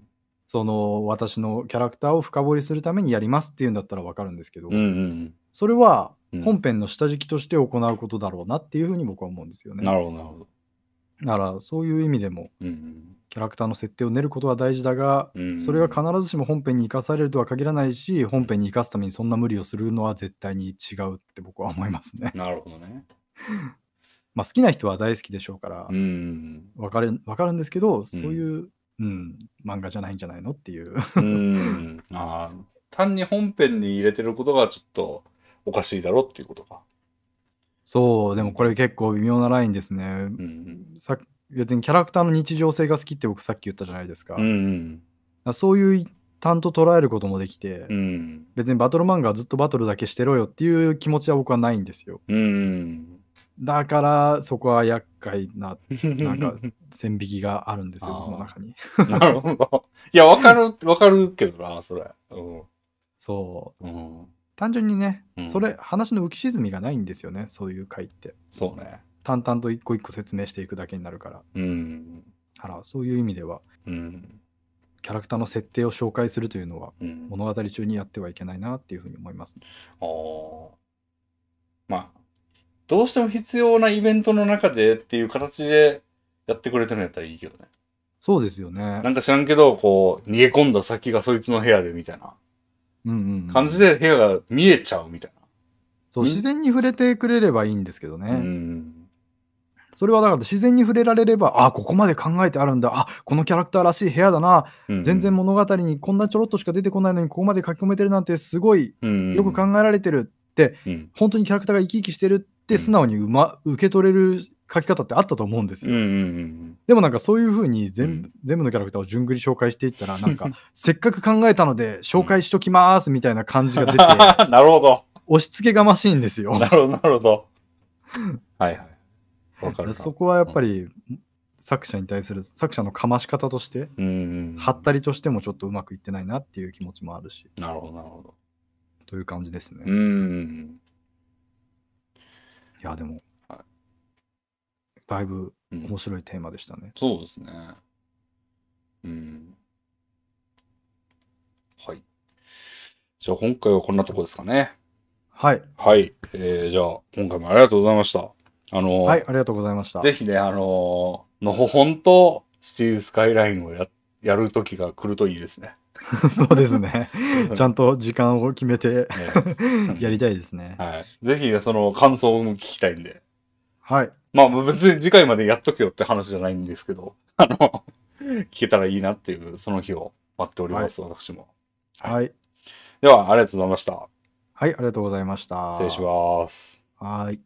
その私のキャラクターを深掘りするためにやりますっていうんだったら分かるんですけど、うんうん、それは本編の下敷きとして行うことだろうなっていうふうに僕は思うんですよね。なるほどなるほど。だからそういう意味でも、うんキャラクターの設定を練ることは大事だが、うんそれが必ずしも本編に生かされるとは限らないし本編に生かすためにそんな無理をするのは絶対に違うって僕は思いますね。なるほどね。まあ好きな人は大好きでしょうから、うん、分かる分かるんですけどそういう、うん、うん、漫画じゃないんじゃないのっていううんあ単に本編に入れてることがちょっとおかしいだろうっていうことか。そう、でもこれ結構微妙なラインですね。うんうん、さ別にキャラクターの日常性が好きって僕さっき言ったじゃないですか。うんうんそういう一端と捉えることもできて、うん、別にバトル漫画はずっとバトルだけしてろよっていう気持ちは僕はないんですよ。うん、だからそこは厄介な なんか線引きがあるんですよ、この中に。なるほど。いや、わかる、わかるけどな、それ。うん、そう。うん単純にね、うん、それ話の浮き沈みがないんですよねそういう回ってそうね淡々と一個一個説明していくだけになるから、うん、らそういう意味では、うん、キャラクターの設定を紹介するというのは、うん、物語中にやってはいけないなっていうふうに思います、ね、あまあどうしても必要なイベントの中でっていう形でやってくれてるんやったらいいけどねそうですよねなんか知らんけどこう逃げ込んだ先がそいつの部屋でみたいな感じで部屋が見えちゃうみたいな。そう、自然に触れてくれればいいんですけどね。うん、それはだから自然に触れられれば、あここまで考えてあるんだ、あこのキャラクターらしい部屋だな、全然物語にこんなちょろっとしか出てこないのに、ここまで書き込めてるなんて、すごいよく考えられてるって、ん、本当にキャラクターが生き生きしてるって素直に、ま、受け取れる書き方ってあったと思うんですよ。うんうんうん、でもなんかそういうふうに全,、部全部のキャラクターを順繰り紹介していったら、なんか せっかく考えたので紹介しときますみたいな感じが出て、なるほど。押し付けがましいんですよ。なるほど、なるほど。はいはい。わかるそこはやっぱり、作者に対する作者のかまし方として、はったりとしてもちょっとうまくいってないなっていう気持ちもあるし。なるほど、なるほど。という感じですね。うん、うん。いや、でも、だいぶ面白いテーマでしたね。うん、そうですね。うん。はい。じゃあ今回はこんなとこですかね。はい。はい。えー、じゃあ今回もありがとうございました。あのはい、ありがとうございました。ぜひね、あのー、のほほんとシティーズスカイラインをややる時が来るといいですね。そうですね。ちゃんと時間を決めて やりたいですね。はい。ぜひ、その感想も聞きたいんで。はい。まあ別に次回までやっとけよって話じゃないんですけど、あの、聞けたらいいなっていう、その日を待っております、はい、私も、はい。はい。では、ありがとうございました。はい、ありがとうございました。失礼します。はい。